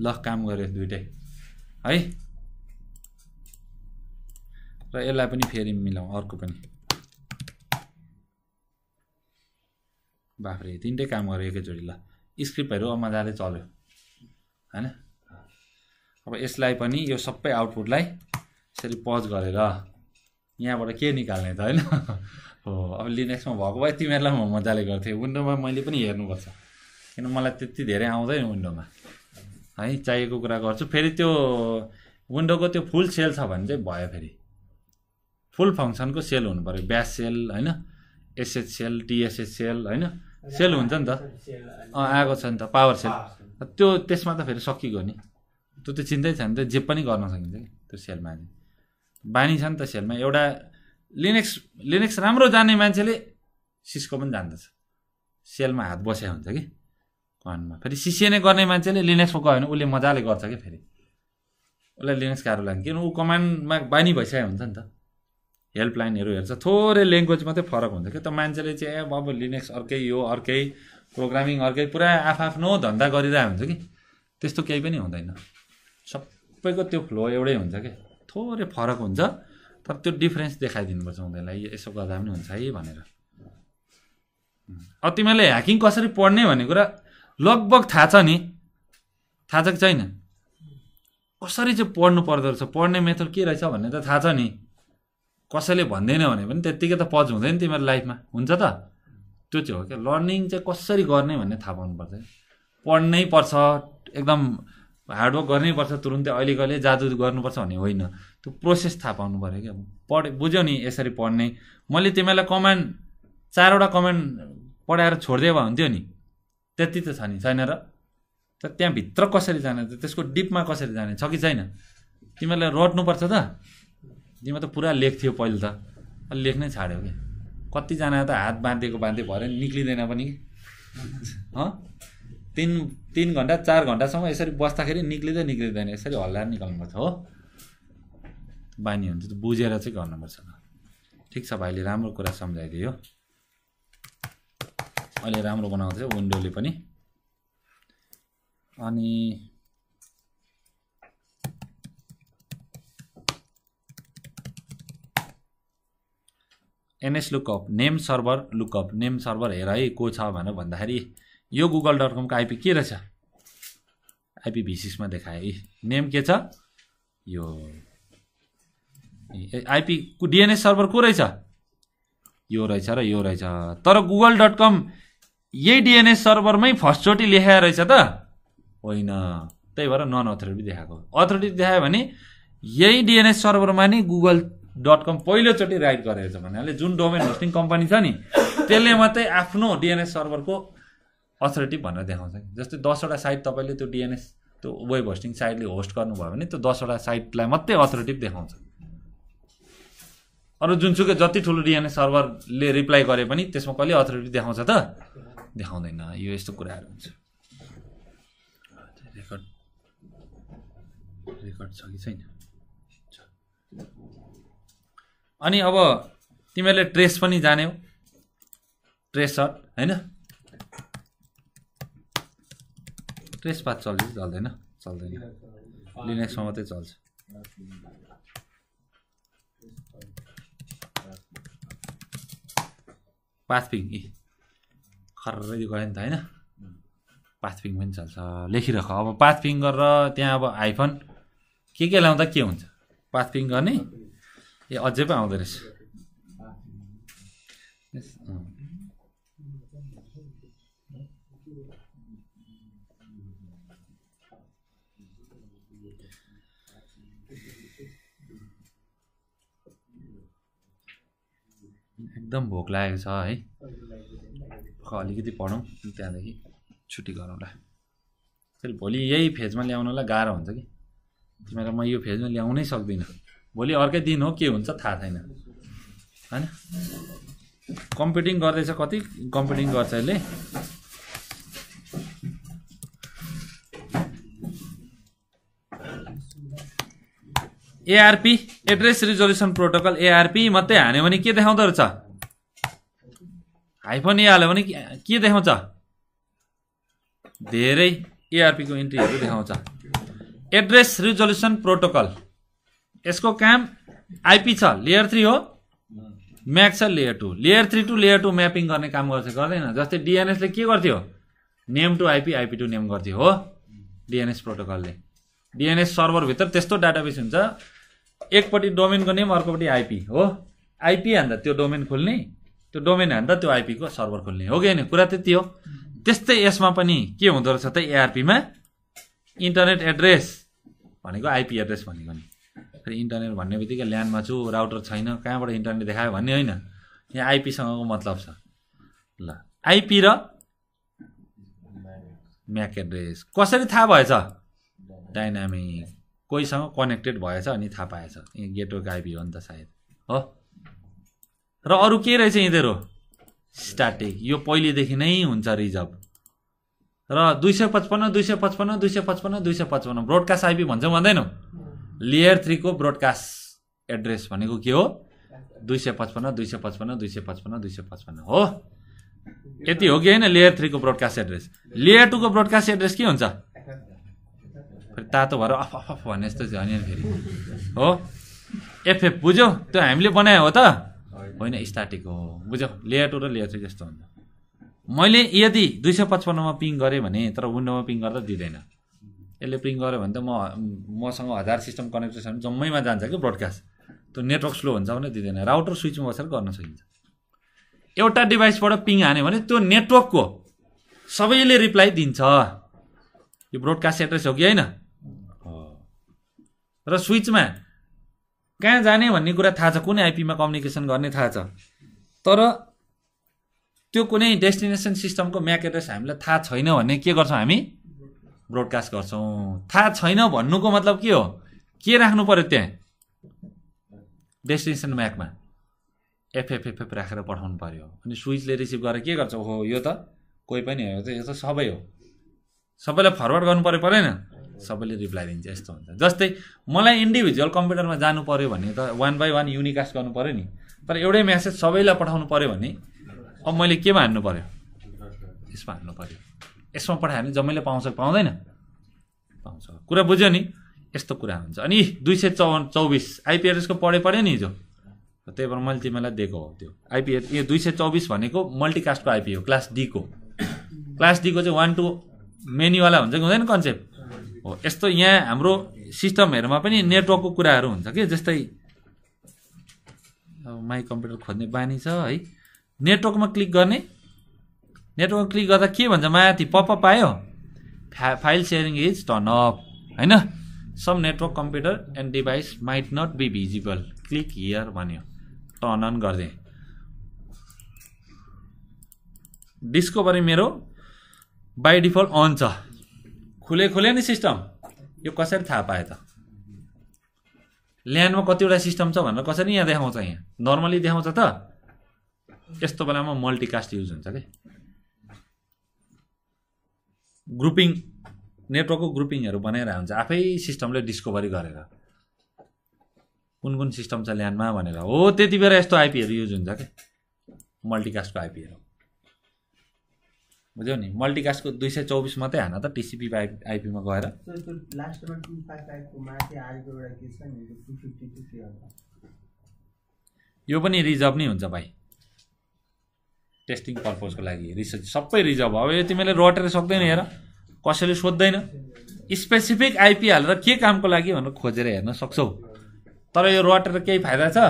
ल काम गऱ्यो दुइटै है र यसलाई पनि फेरि मिलाउँ अर्को पनि बाफ्रे तिनटै काम गऱ्यो एकैचोटि ल स्क्रिप्टहरू मजाले चल्यो होइन अब यसलाई पनि यो सबै आउटपुटलाई यसरी पज गरेर यहाँबाट के निकाल्ने त होइन हो अब लिनेक्समा भएको भए तिमीहरूलाई म मजाले गर्थेँ विन्डोमा मैले पनि हेर्नुपर्छ किन मलाई त्यति धेरै आउँदैन विन्डोमा है चाहिएको कुरा गर्छु फेरि त्यो विन्डोको त्यो फुल सेल छ भने चाहिँ भयो फेरि फुल फङ्सनको सेल हुनु पऱ्यो ब्यास सेल होइन एसएच सेल टिएसएच सेल होइन सेल हुन्छ नि त आएको छ नि त पावर सेल त्यो त्यसमा त फेरि सकिगयो नि त्यो त चिन्तै छ नि त जे पनि गर्न सकिन्छ कि त्यो सेलमा चाहिँ बानी छ नि त सेलमा एउटा लिनेक्स लिनेक्स राम्रो जान्ने मान्छेले सिस्को पनि जान्दछ सेलमा हात बस्या हुन्छ कि कनमा फेरि सिसिए नै गर्ने मान्छेले लिनेक्समा गयो भने उसले मजाले गर्छ कि फेरि उसलाई लिनेक्स गाह्रो लाग्ने किन ऊ कमानमा बानी भइसकेको हुन्छ नि त हेल्पलाइनहरू हेर्छ थोरै ल्याङ्ग्वेज मात्रै फरक हुन्छ कि त मान्छेले चाहिँ अब लिनेक्स अर्कै यो अर्कै प्रोग्रामिङ अर्कै पुरा आफआफ्नो धन्दा गरिरहेको हुन्छ कि त्यस्तो केही पनि हुँदैन सबैको त्यो फ्लो एउटै हुन्छ क्या थोरै फरक हुन्छ तर त्यो डिफ्रेन्स देखाइदिनुपर्छ उनीहरूलाई यसो गर्दा पनि हुन्छ है भनेर अब तिमीहरूले ह्याकिङ कसरी पढ्ने भन्ने कुरा लगभग थाहा छ नि थाहा छ कि छैन कसरी चाहिँ पढ्नु पर्दो रहेछ पढ्ने मेथड के रहेछ भन्ने त थाहा छ नि कसैले भन्दैन भने पनि त्यत्तिकै त पज हुँदैन तिमीहरू लाइफमा हुन्छ त त्यो चाहिँ हो क्या लर्निङ चाहिँ कसरी गर्ने भन्ने थाहा पाउनु पर्छ पढ्नै पर्छ एकदम हार्डवर्क पर्छ तुरुन्तै अहिले कहिले जादु गर्नुपर्छ भन्ने होइन त्यो प्रोसेस थाहा पाउनु पऱ्यो क्या पढ बुझ्यौ नि यसरी पढ्ने मैले तिमीलाई कमान्ड चारवटा कमान्ड पढाएर छोडिदिए भए हुन्थ्यो नि त्यति त छ नि छैन र त त्यहाँभित्र कसरी जाने त त्यसको डिपमा कसरी जाने छ कि छैन तिमीहरूलाई रट्नुपर्छ त तिमी त पुरा लेख्थ्यो पहिले त लेख्नै छाड्यो क्या कतिजना त हात बाँधिएको बाँधे भरे निक्लिँदैन पनि कि तिन तिन घन्टा चार घन्टासम्म यसरी बस्दाखेरि निक्लिँदै निक्लिँदैन यसरी हल्लाएर निकाल्नुपर्छ हो बानी हुन्छ त्यो बुझेर चाहिँ गर्नुपर्छ ठिक छ भाइले राम्रो कुरा सम्झाइदियो अहिले राम्रो बनाउँदैछ विन्डोले पनि अनि NS lookup name server lookup name server हेर है को छ भनेर भन्दाखेरि यो गुगल डट कमको आइपी के रहेछ आइपी भिसिसमा देखायो ए नेम के छ यो आइपी डिएनए सर्भर को रहेछ यो रहेछ र यो रहेछ तर गुगल डट कम यही डिएनए सर्भरमै फर्स्टचोटि लेखाए रहेछ त होइन त्यही भएर नन अथोरिटी देखाएको अथोरिटी देखायो भने यही डिएनएस सर्भरमा नि गुगल डट कम पहिलोचोटि राइट गरेको छ भन्नाले जुन डोमेन होस्टिङ कम्पनी छ नि त्यसले मात्रै आफ्नो डिएनएस सर्भरको अथोरिटी भनेर देखाउँछ कि जस्तै दसवटा साइट तपाईँले त्यो डिएनएस त्यो वेब होस्टिङ साइटले होस्ट गर्नुभयो भने त्यो दसवटा साइटलाई मात्रै अथोरिटिभ देखाउँछ अरू जुनसुकै जति ठुलो डिएनएस सर्भरले रिप्लाई गरे पनि त्यसमा कहिले अथोरिटी देखाउँछ त देखाउँदैन यो यस्तो कुराहरू हुन्छ रेकर्ड रेकर्ड छ कि छैन अनि अब तिमीहरूले ट्रेस पनि जान्यौ ट्रेस सर्ट होइन ट्रेस पात चल्यो चल्दैन चल्दैन लिनेक्समा मात्रै चल्छ पाथपिङ ए खरै गयो नि त होइन पाथपिङ पनि चल्छ लेखिरह अब पाथपिङ गरेर त्यहाँ अब आइफोन के के लाउँदा के हुन्छ पाथपिङ गर्ने ए अझै पो आउँदो रहेछ एकदम भोक लागेको छ है ख अलिकति पढौँ त्यहाँदेखि छुट्टी गरौँला फेरि भोलि यही फेजमा ल्याउनलाई गाह्रो हुन्छ कि तिमीलाई म यो फेजमा ल्याउनै सक्दिनँ भोलि अर्कै दिन हो के हुन्छ थाहा छैन होइन कम्पिटिङ गर्दैछ कति कम्प्युटिङ गर्छ यसले ARP address resolution protocol ARP मात्रै हान्यो भने के देखाउँदो रहेछ हाइफन हाल्यो भने के देखाउँछ धेरै एआरपीको इन्ट्रीहरू देखाउँछ एड्रेस रिजोल्युसन प्रोटोकल यसको काम आइपी छ लेयर थ्री हो म्याक छ layer two layer three two layer two mapping गर्ने काम गर्छ गर्दैन जस्तै डिएनएसले के गर्थ्यो name to IP IP to name गर्थ्यो हो डिएनएस प्रोटोकलले डिएनएस सर्भरभित्र त्यस्तो डाटाबेस हुन्छ एकपट्टि डोमेनको नेम अर्कोपट्टि आइपी हो आइपी भन्दा त्यो डोमेन खोल्ने त्यो डोमेन त त्यो आइपीको सर्भर खोल्ने हो कि होइन कुरा त्यति हो त्यस्तै यसमा पनि के हुँदो रहेछ त एआरपीमा इन्टरनेट एड्रेस भनेको आइपी एड्रेस भनेको नि फेरि इन्टरनेट भन्ने बित्तिकै ल्यान्डमा छु राउटर छैन कहाँबाट इन्टरनेट देखायो भन्ने होइन यहाँ आइपीसँगको मतलब छ ल आइपी र म्याक एड्रेस कसरी थाहा भएछ डाइनामिक कोहीसँग कनेक्टेड भएछ अनि थाहा पाएछ गेटवर्क आइपी हो नि त सायद हो र अरू के रहेछ यिनीहरू स्ट्याटिक यो पहिलेदेखि नै हुन्छ रिजर्भ र दुई सय पचपन्न दुई सय पचपन्न दुई सय पचपन्न दुई सय पचपन्न ब्रोडकास्ट आइपी भन्छौँ भन्दैनौँ लेयर थ्रीको ब्रोडकास्ट एड्रेस भनेको के हो दुई सय पचपन्न दुई सय पचपन्न दुई सय पचपन्न दुई सय पचपन्न हो यति हो कि होइन लेयर थ्रीको ब्रोडकास्ट एड्रेस लेयर टूको ब्रोडकास्ट एड्रेस के हुन्छ फेरि तातो भएर अफ अफ भने जस्तो छ होइन फेरि हो एफएफ बुझ्यौ त्यो हामीले बनायो हो त होइन स्टार्टिक हो बुझ्यौ लेयर टू र लेयर थ्री जस्तो हुन्छ मैले यदि दुई सय पचपन्नमा पिङ गरेँ भने तर विन्डोमा पिङ गर्दा दिँदैन यसले पिङ गऱ्यो भने त म मसँग हजार सिस्टम कनेक्टेसन जम्मैमा जान्छ कि ब्रडकास्ट त्यो नेटवर्क स्लो हुन्छ भने दिँदैन राउटर स्विचमा बसेर गर्न सकिन्छ एउटा डिभाइसबाट पिङ हान्यो भने त्यो नेटवर्कको सबैले रिप्लाई दिन्छ यो ब्रोडकास्ट एड्रेस हो कि होइन र स्विचमा कहाँ जाने भन्ने कुरा थाहा छ कुनै आइपीमा कम्युनिकेसन गर्ने थाहा छ तर त्यो कुनै डेस्टिनेसन सिस्टमको म्याक एड्रेस हामीलाई थाहा छैन भने के गर्छौँ हामी ब्रोडकास्ट गर्छौँ थाहा छैन भन्नुको मतलब के हो के राख्नु पऱ्यो त्यहाँ डेस्टिनेसन म्याकमा एफएफएफएफ राखेर पठाउनु पऱ्यो अनि स्विचले रिसिभ गरेर के गर्छ हो यो त कोही पनि हो यो त सबै हो सबैलाई फरवर्ड गर्नु पऱ्यो परेन सबैले रिप्लाई दिन्छ यस्तो हुन्छ जस्तै मलाई इन्डिभिजुअल कम्प्युटरमा जानु पऱ्यो भने त वान बाई वान युनिकास्ट गर्नु पऱ्यो नि तर एउटै म्यासेज सबैलाई पठाउनु पऱ्यो भने अब मैले केमा हान्नु पऱ्यो यसमा हान्नु पऱ्यो यसमा पठायो भने जम्मैले पाउँछ पाउँदैन पाउँछ कुरा बुझ्यो नि यस्तो कुरा हुन्छ अनि दुई सय चौवन चौबिस आइपिआरएसको पढे पऱ्यो नि हिजो त्यही भएर मैले तिमीलाई दिएको हो त्यो आइपिएस यो दुई सय चौबिस भनेको मल्टिकास्टको आइपिए हो क्लास डीको क्लास डीको चाहिँ वान टू मेन्युवाला हुन्छ कि हुँदैन कन्सेप्ट हो यस्तो यहाँ हाम्रो सिस्टमहरूमा पनि नेटवर्कको कुराहरू हुन्छ कि जस्तै माई कम्प्युटर खोज्ने बानी छ है नेटवर्कमा क्लिक गर्ने नेटवर्कमा क्लिक गर्दा के भन्छ माथि पप पायो फा file sharing is turn off होइन some network computer and device might not be visible click here भन्यो टर्न अन गरिदिएँ डिस्कभरी मेरो बाई डिफल्ट अन छ खुले खुले नि सिस्टम यो कसरी थाहा पायो त ल्यान्डमा कतिवटा सिस्टम छ भनेर कसरी यहाँ देखाउँछ यहाँ नर्मली देखाउँछ त यस्तो बेलामा मल्टिकास्ट युज हुन्छ कि ग्रुपिङ नेटवर्कको ग्रुपिङहरू बनाएर हुन्छ आफै सिस्टमले डिस्कभरी गरेर कुन कुन सिस्टम छ ल्यान्डमा भनेर हो त्यति बेला यस्तो आइपीहरू युज हुन्छ क्या मल्टिकास्टको आइपीहरू बुझ्यौ नि मल्टिकास्टको दुई सय चौबिस मात्रै हान त टिसिपी आइपीमा गएर यो पनि रिजर्भ नै हुन्छ भाइ टेस्टिङ पर्पजको लागि रिसर्च सबै रिजर्भ अब यो तिमीले रटेर सक्दैन हेर कसैले सोध्दैन स्पेसिफिक आइपी हालेर के कामको लागि भनेर खोजेर हेर्न सक्छौ तर यो रटेर केही फाइदा छ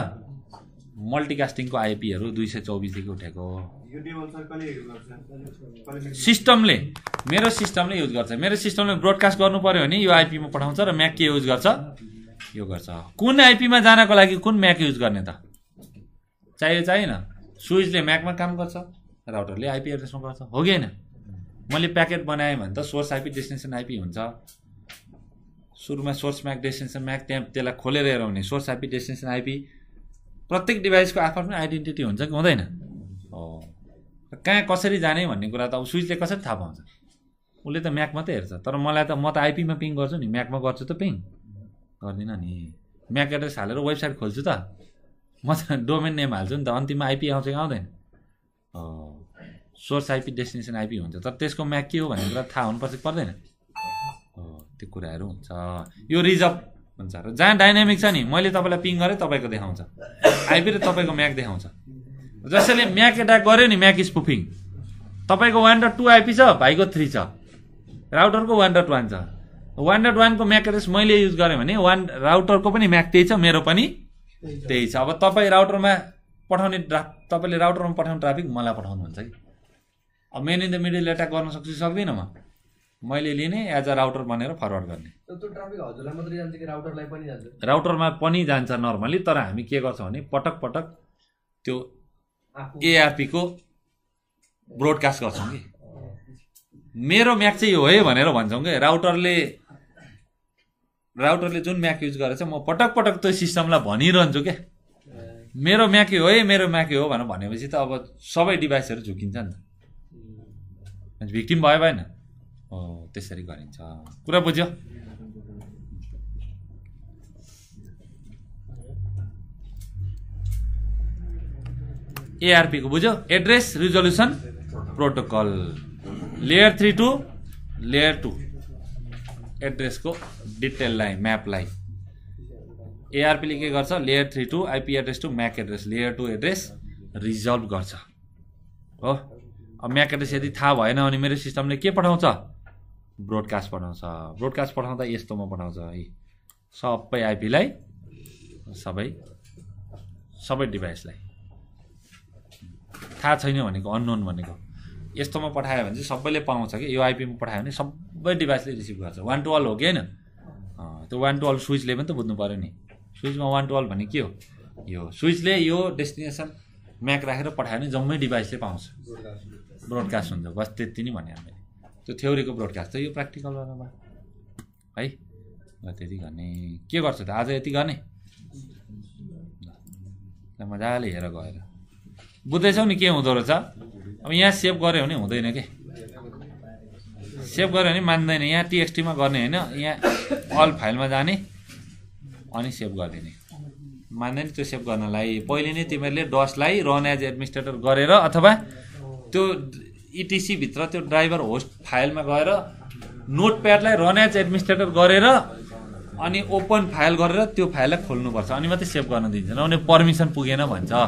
मल्टिकास्टिङको आइपीहरू दुई सय चौबिसदेखि उठेको हो सिस्टमले मेरो सिस्टमले युज गर्छ मेरो सिस्टमले ब्रोडकास्ट गर्नु पऱ्यो भने यो आइपीमा पठाउँछ र म्याक के युज गर्छ यो गर्छ कुन आइपीमा जानको लागि कुन म्याक युज गर्ने त चाहियो चाहिएन स्विचले म्याकमा काम गर्छ राउटरले आइपी एड्रेसमा गर्छ हो कि होइन मैले प्याकेट बनाएँ भने त सोर्स आइपी डेस्टिनेसन आइपी हुन्छ सुरुमा सोर्स म्याक डेस्टिनेसन म्याक त्यहाँ त्यसलाई खोलेर हेऱ्यो भने सोर्स आइपी डेस्टिनेसन आइपी प्रत्येक डिभाइसको आफ्नो आइडेन्टिटी हुन्छ कि हुँदैन हो कहाँ कसरी जाने भन्ने कुरा त अब स्विचले कसरी थाहा पाउँछ उसले त म्याक मात्रै हेर्छ तर मलाई त म त आइपीमा पिङ गर्छु नि म्याकमा गर्छु त पिङ गर्दिनँ नि म्याक एड्रेस हालेर वेबसाइट खोल्छु त म त डोमेन नेम हाल्छु नि त अन्तिममा आइपी आउँछ कि आउँदैन सोर्स आइपी डेस्टिनेसन आइपी हुन्छ तर त्यसको म्याक के हो भन्ने कुरा थाहा हुनुपर्छ पर्दैन त्यो कुराहरू हुन्छ यो रिजर्भ हुन्छ र जहाँ डाइनामिक छ नि मैले तपाईँलाई पिङ गरेँ तपाईँको देखाउँछ आइपी र तपाईँको म्याक देखाउँछ जसैले म्याक एट्याक गर्यो नि म्याक स्पुफिङ तपाईँको वान डट टू आइपी छ भाइको थ्री छ राउटरको वान डट वान छ वान डट वानको म्याक एड्रेस मैले युज गरेँ भने वान राउटरको पनि म्याक त्यही छ मेरो पनि त्यही छ अब तपाईँ राउटरमा पठाउने ड्रा तपाईँले राउटरमा पठाउने ट्राफिक मलाई पठाउनुहुन्छ कि अब man in the middle attack गर्न सक्छु सक्दिनँ म मैले लिने एज अ राउटर भनेर फरवर्ड गर्ने राउटरमा पनि जान्छ नर्मली तर हामी के गर्छौँ भने पटक पटक त्यो एआरपीको ब्रोडकास्ट गर्छौँ कि मेरो म्याक चाहिँ यो है भनेर भन्छौँ कि राउटरले राउटरले जुन म्याक युज गरेर चाहिँ म पटक पटक त्यो सिस्टमलाई भनिरहन्छु क्या मेरो म्याक हो है मेरो म्याक हो भनेर भनेपछि त अब सबै डिभाइसहरू झुकिन्छ नि त भिक्टिम भयो भएन हो त्यसरी गरिन्छ कुरा बुझ्यो एआरपीको बुझ्यो address resolution protocol layer three two layer two एड्रेसको डिटेललाई म्यापलाई एआरपीले के गर्छ layer three to IP address to MAC address layer two address resolve गर्छ हो अब म्याक एड्रेस यदि थाहा भएन भने मेरो सिस्टमले के पठाउँछ ब्रोडकास्ट पठाउँछ ब्रोडकास्ट पठाउँदा यस्तोमा पठाउँछ है सबै आइपीलाई सबै सबै डिभाइसलाई थाहा छैन भनेको अननोन भनेको यस्तोमा पठायो भने चाहिँ सबैले पाउँछ कि यो आइपीमा पठायो भने सबै डिभाइसले रिसिभ गर्छ वान टुवेल्भ हो कि होइन त्यो वान टुवेल्भ स्विचले पनि त बुझ्नु पऱ्यो नि स्विचमा वान टुवेल्भ भने के हो यो स्विचले यो डेस्टिनेसन म्याक राखेर पठायो भने जम्मै डिभाइसले पाउँछ ब्रोडकास्ट हुन्छ बस त्यति नै भने हामीले त्यो थ्योरीको ब्रोडकास्ट त यो प्र्याक्टिकलमा है ल त्यति गर्ने के गर्छ त आज यति गर्ने ल मजाले हेर गएर बुझ्दैछौ नि के हुँदो रहेछ अब यहाँ सेभ गऱ्यो भने हुँदैन कि सेभ गऱ्यो भने मान्दैन यहाँ टिएक्सटीमा गर्ने होइन यहाँ अल फाइलमा जाने अनि सेभ गरिदिने मान्दैन त्यो सेभ गर्नलाई पहिले नै तिमीहरूले डसलाई रन एज एडमिनिस्ट्रेटर गरेर अथवा त्यो इटिसीभित्र त्यो ड्राइभर होस्ट फाइलमा गएर नोट प्याडलाई रन एज एडमिनिस्ट्रेटर गरेर अनि ओपन फाइल गरेर त्यो फाइललाई खोल्नुपर्छ अनि मात्रै सेभ गर्न दिन्छ नभने पर्मिसन पुगेन भन्छ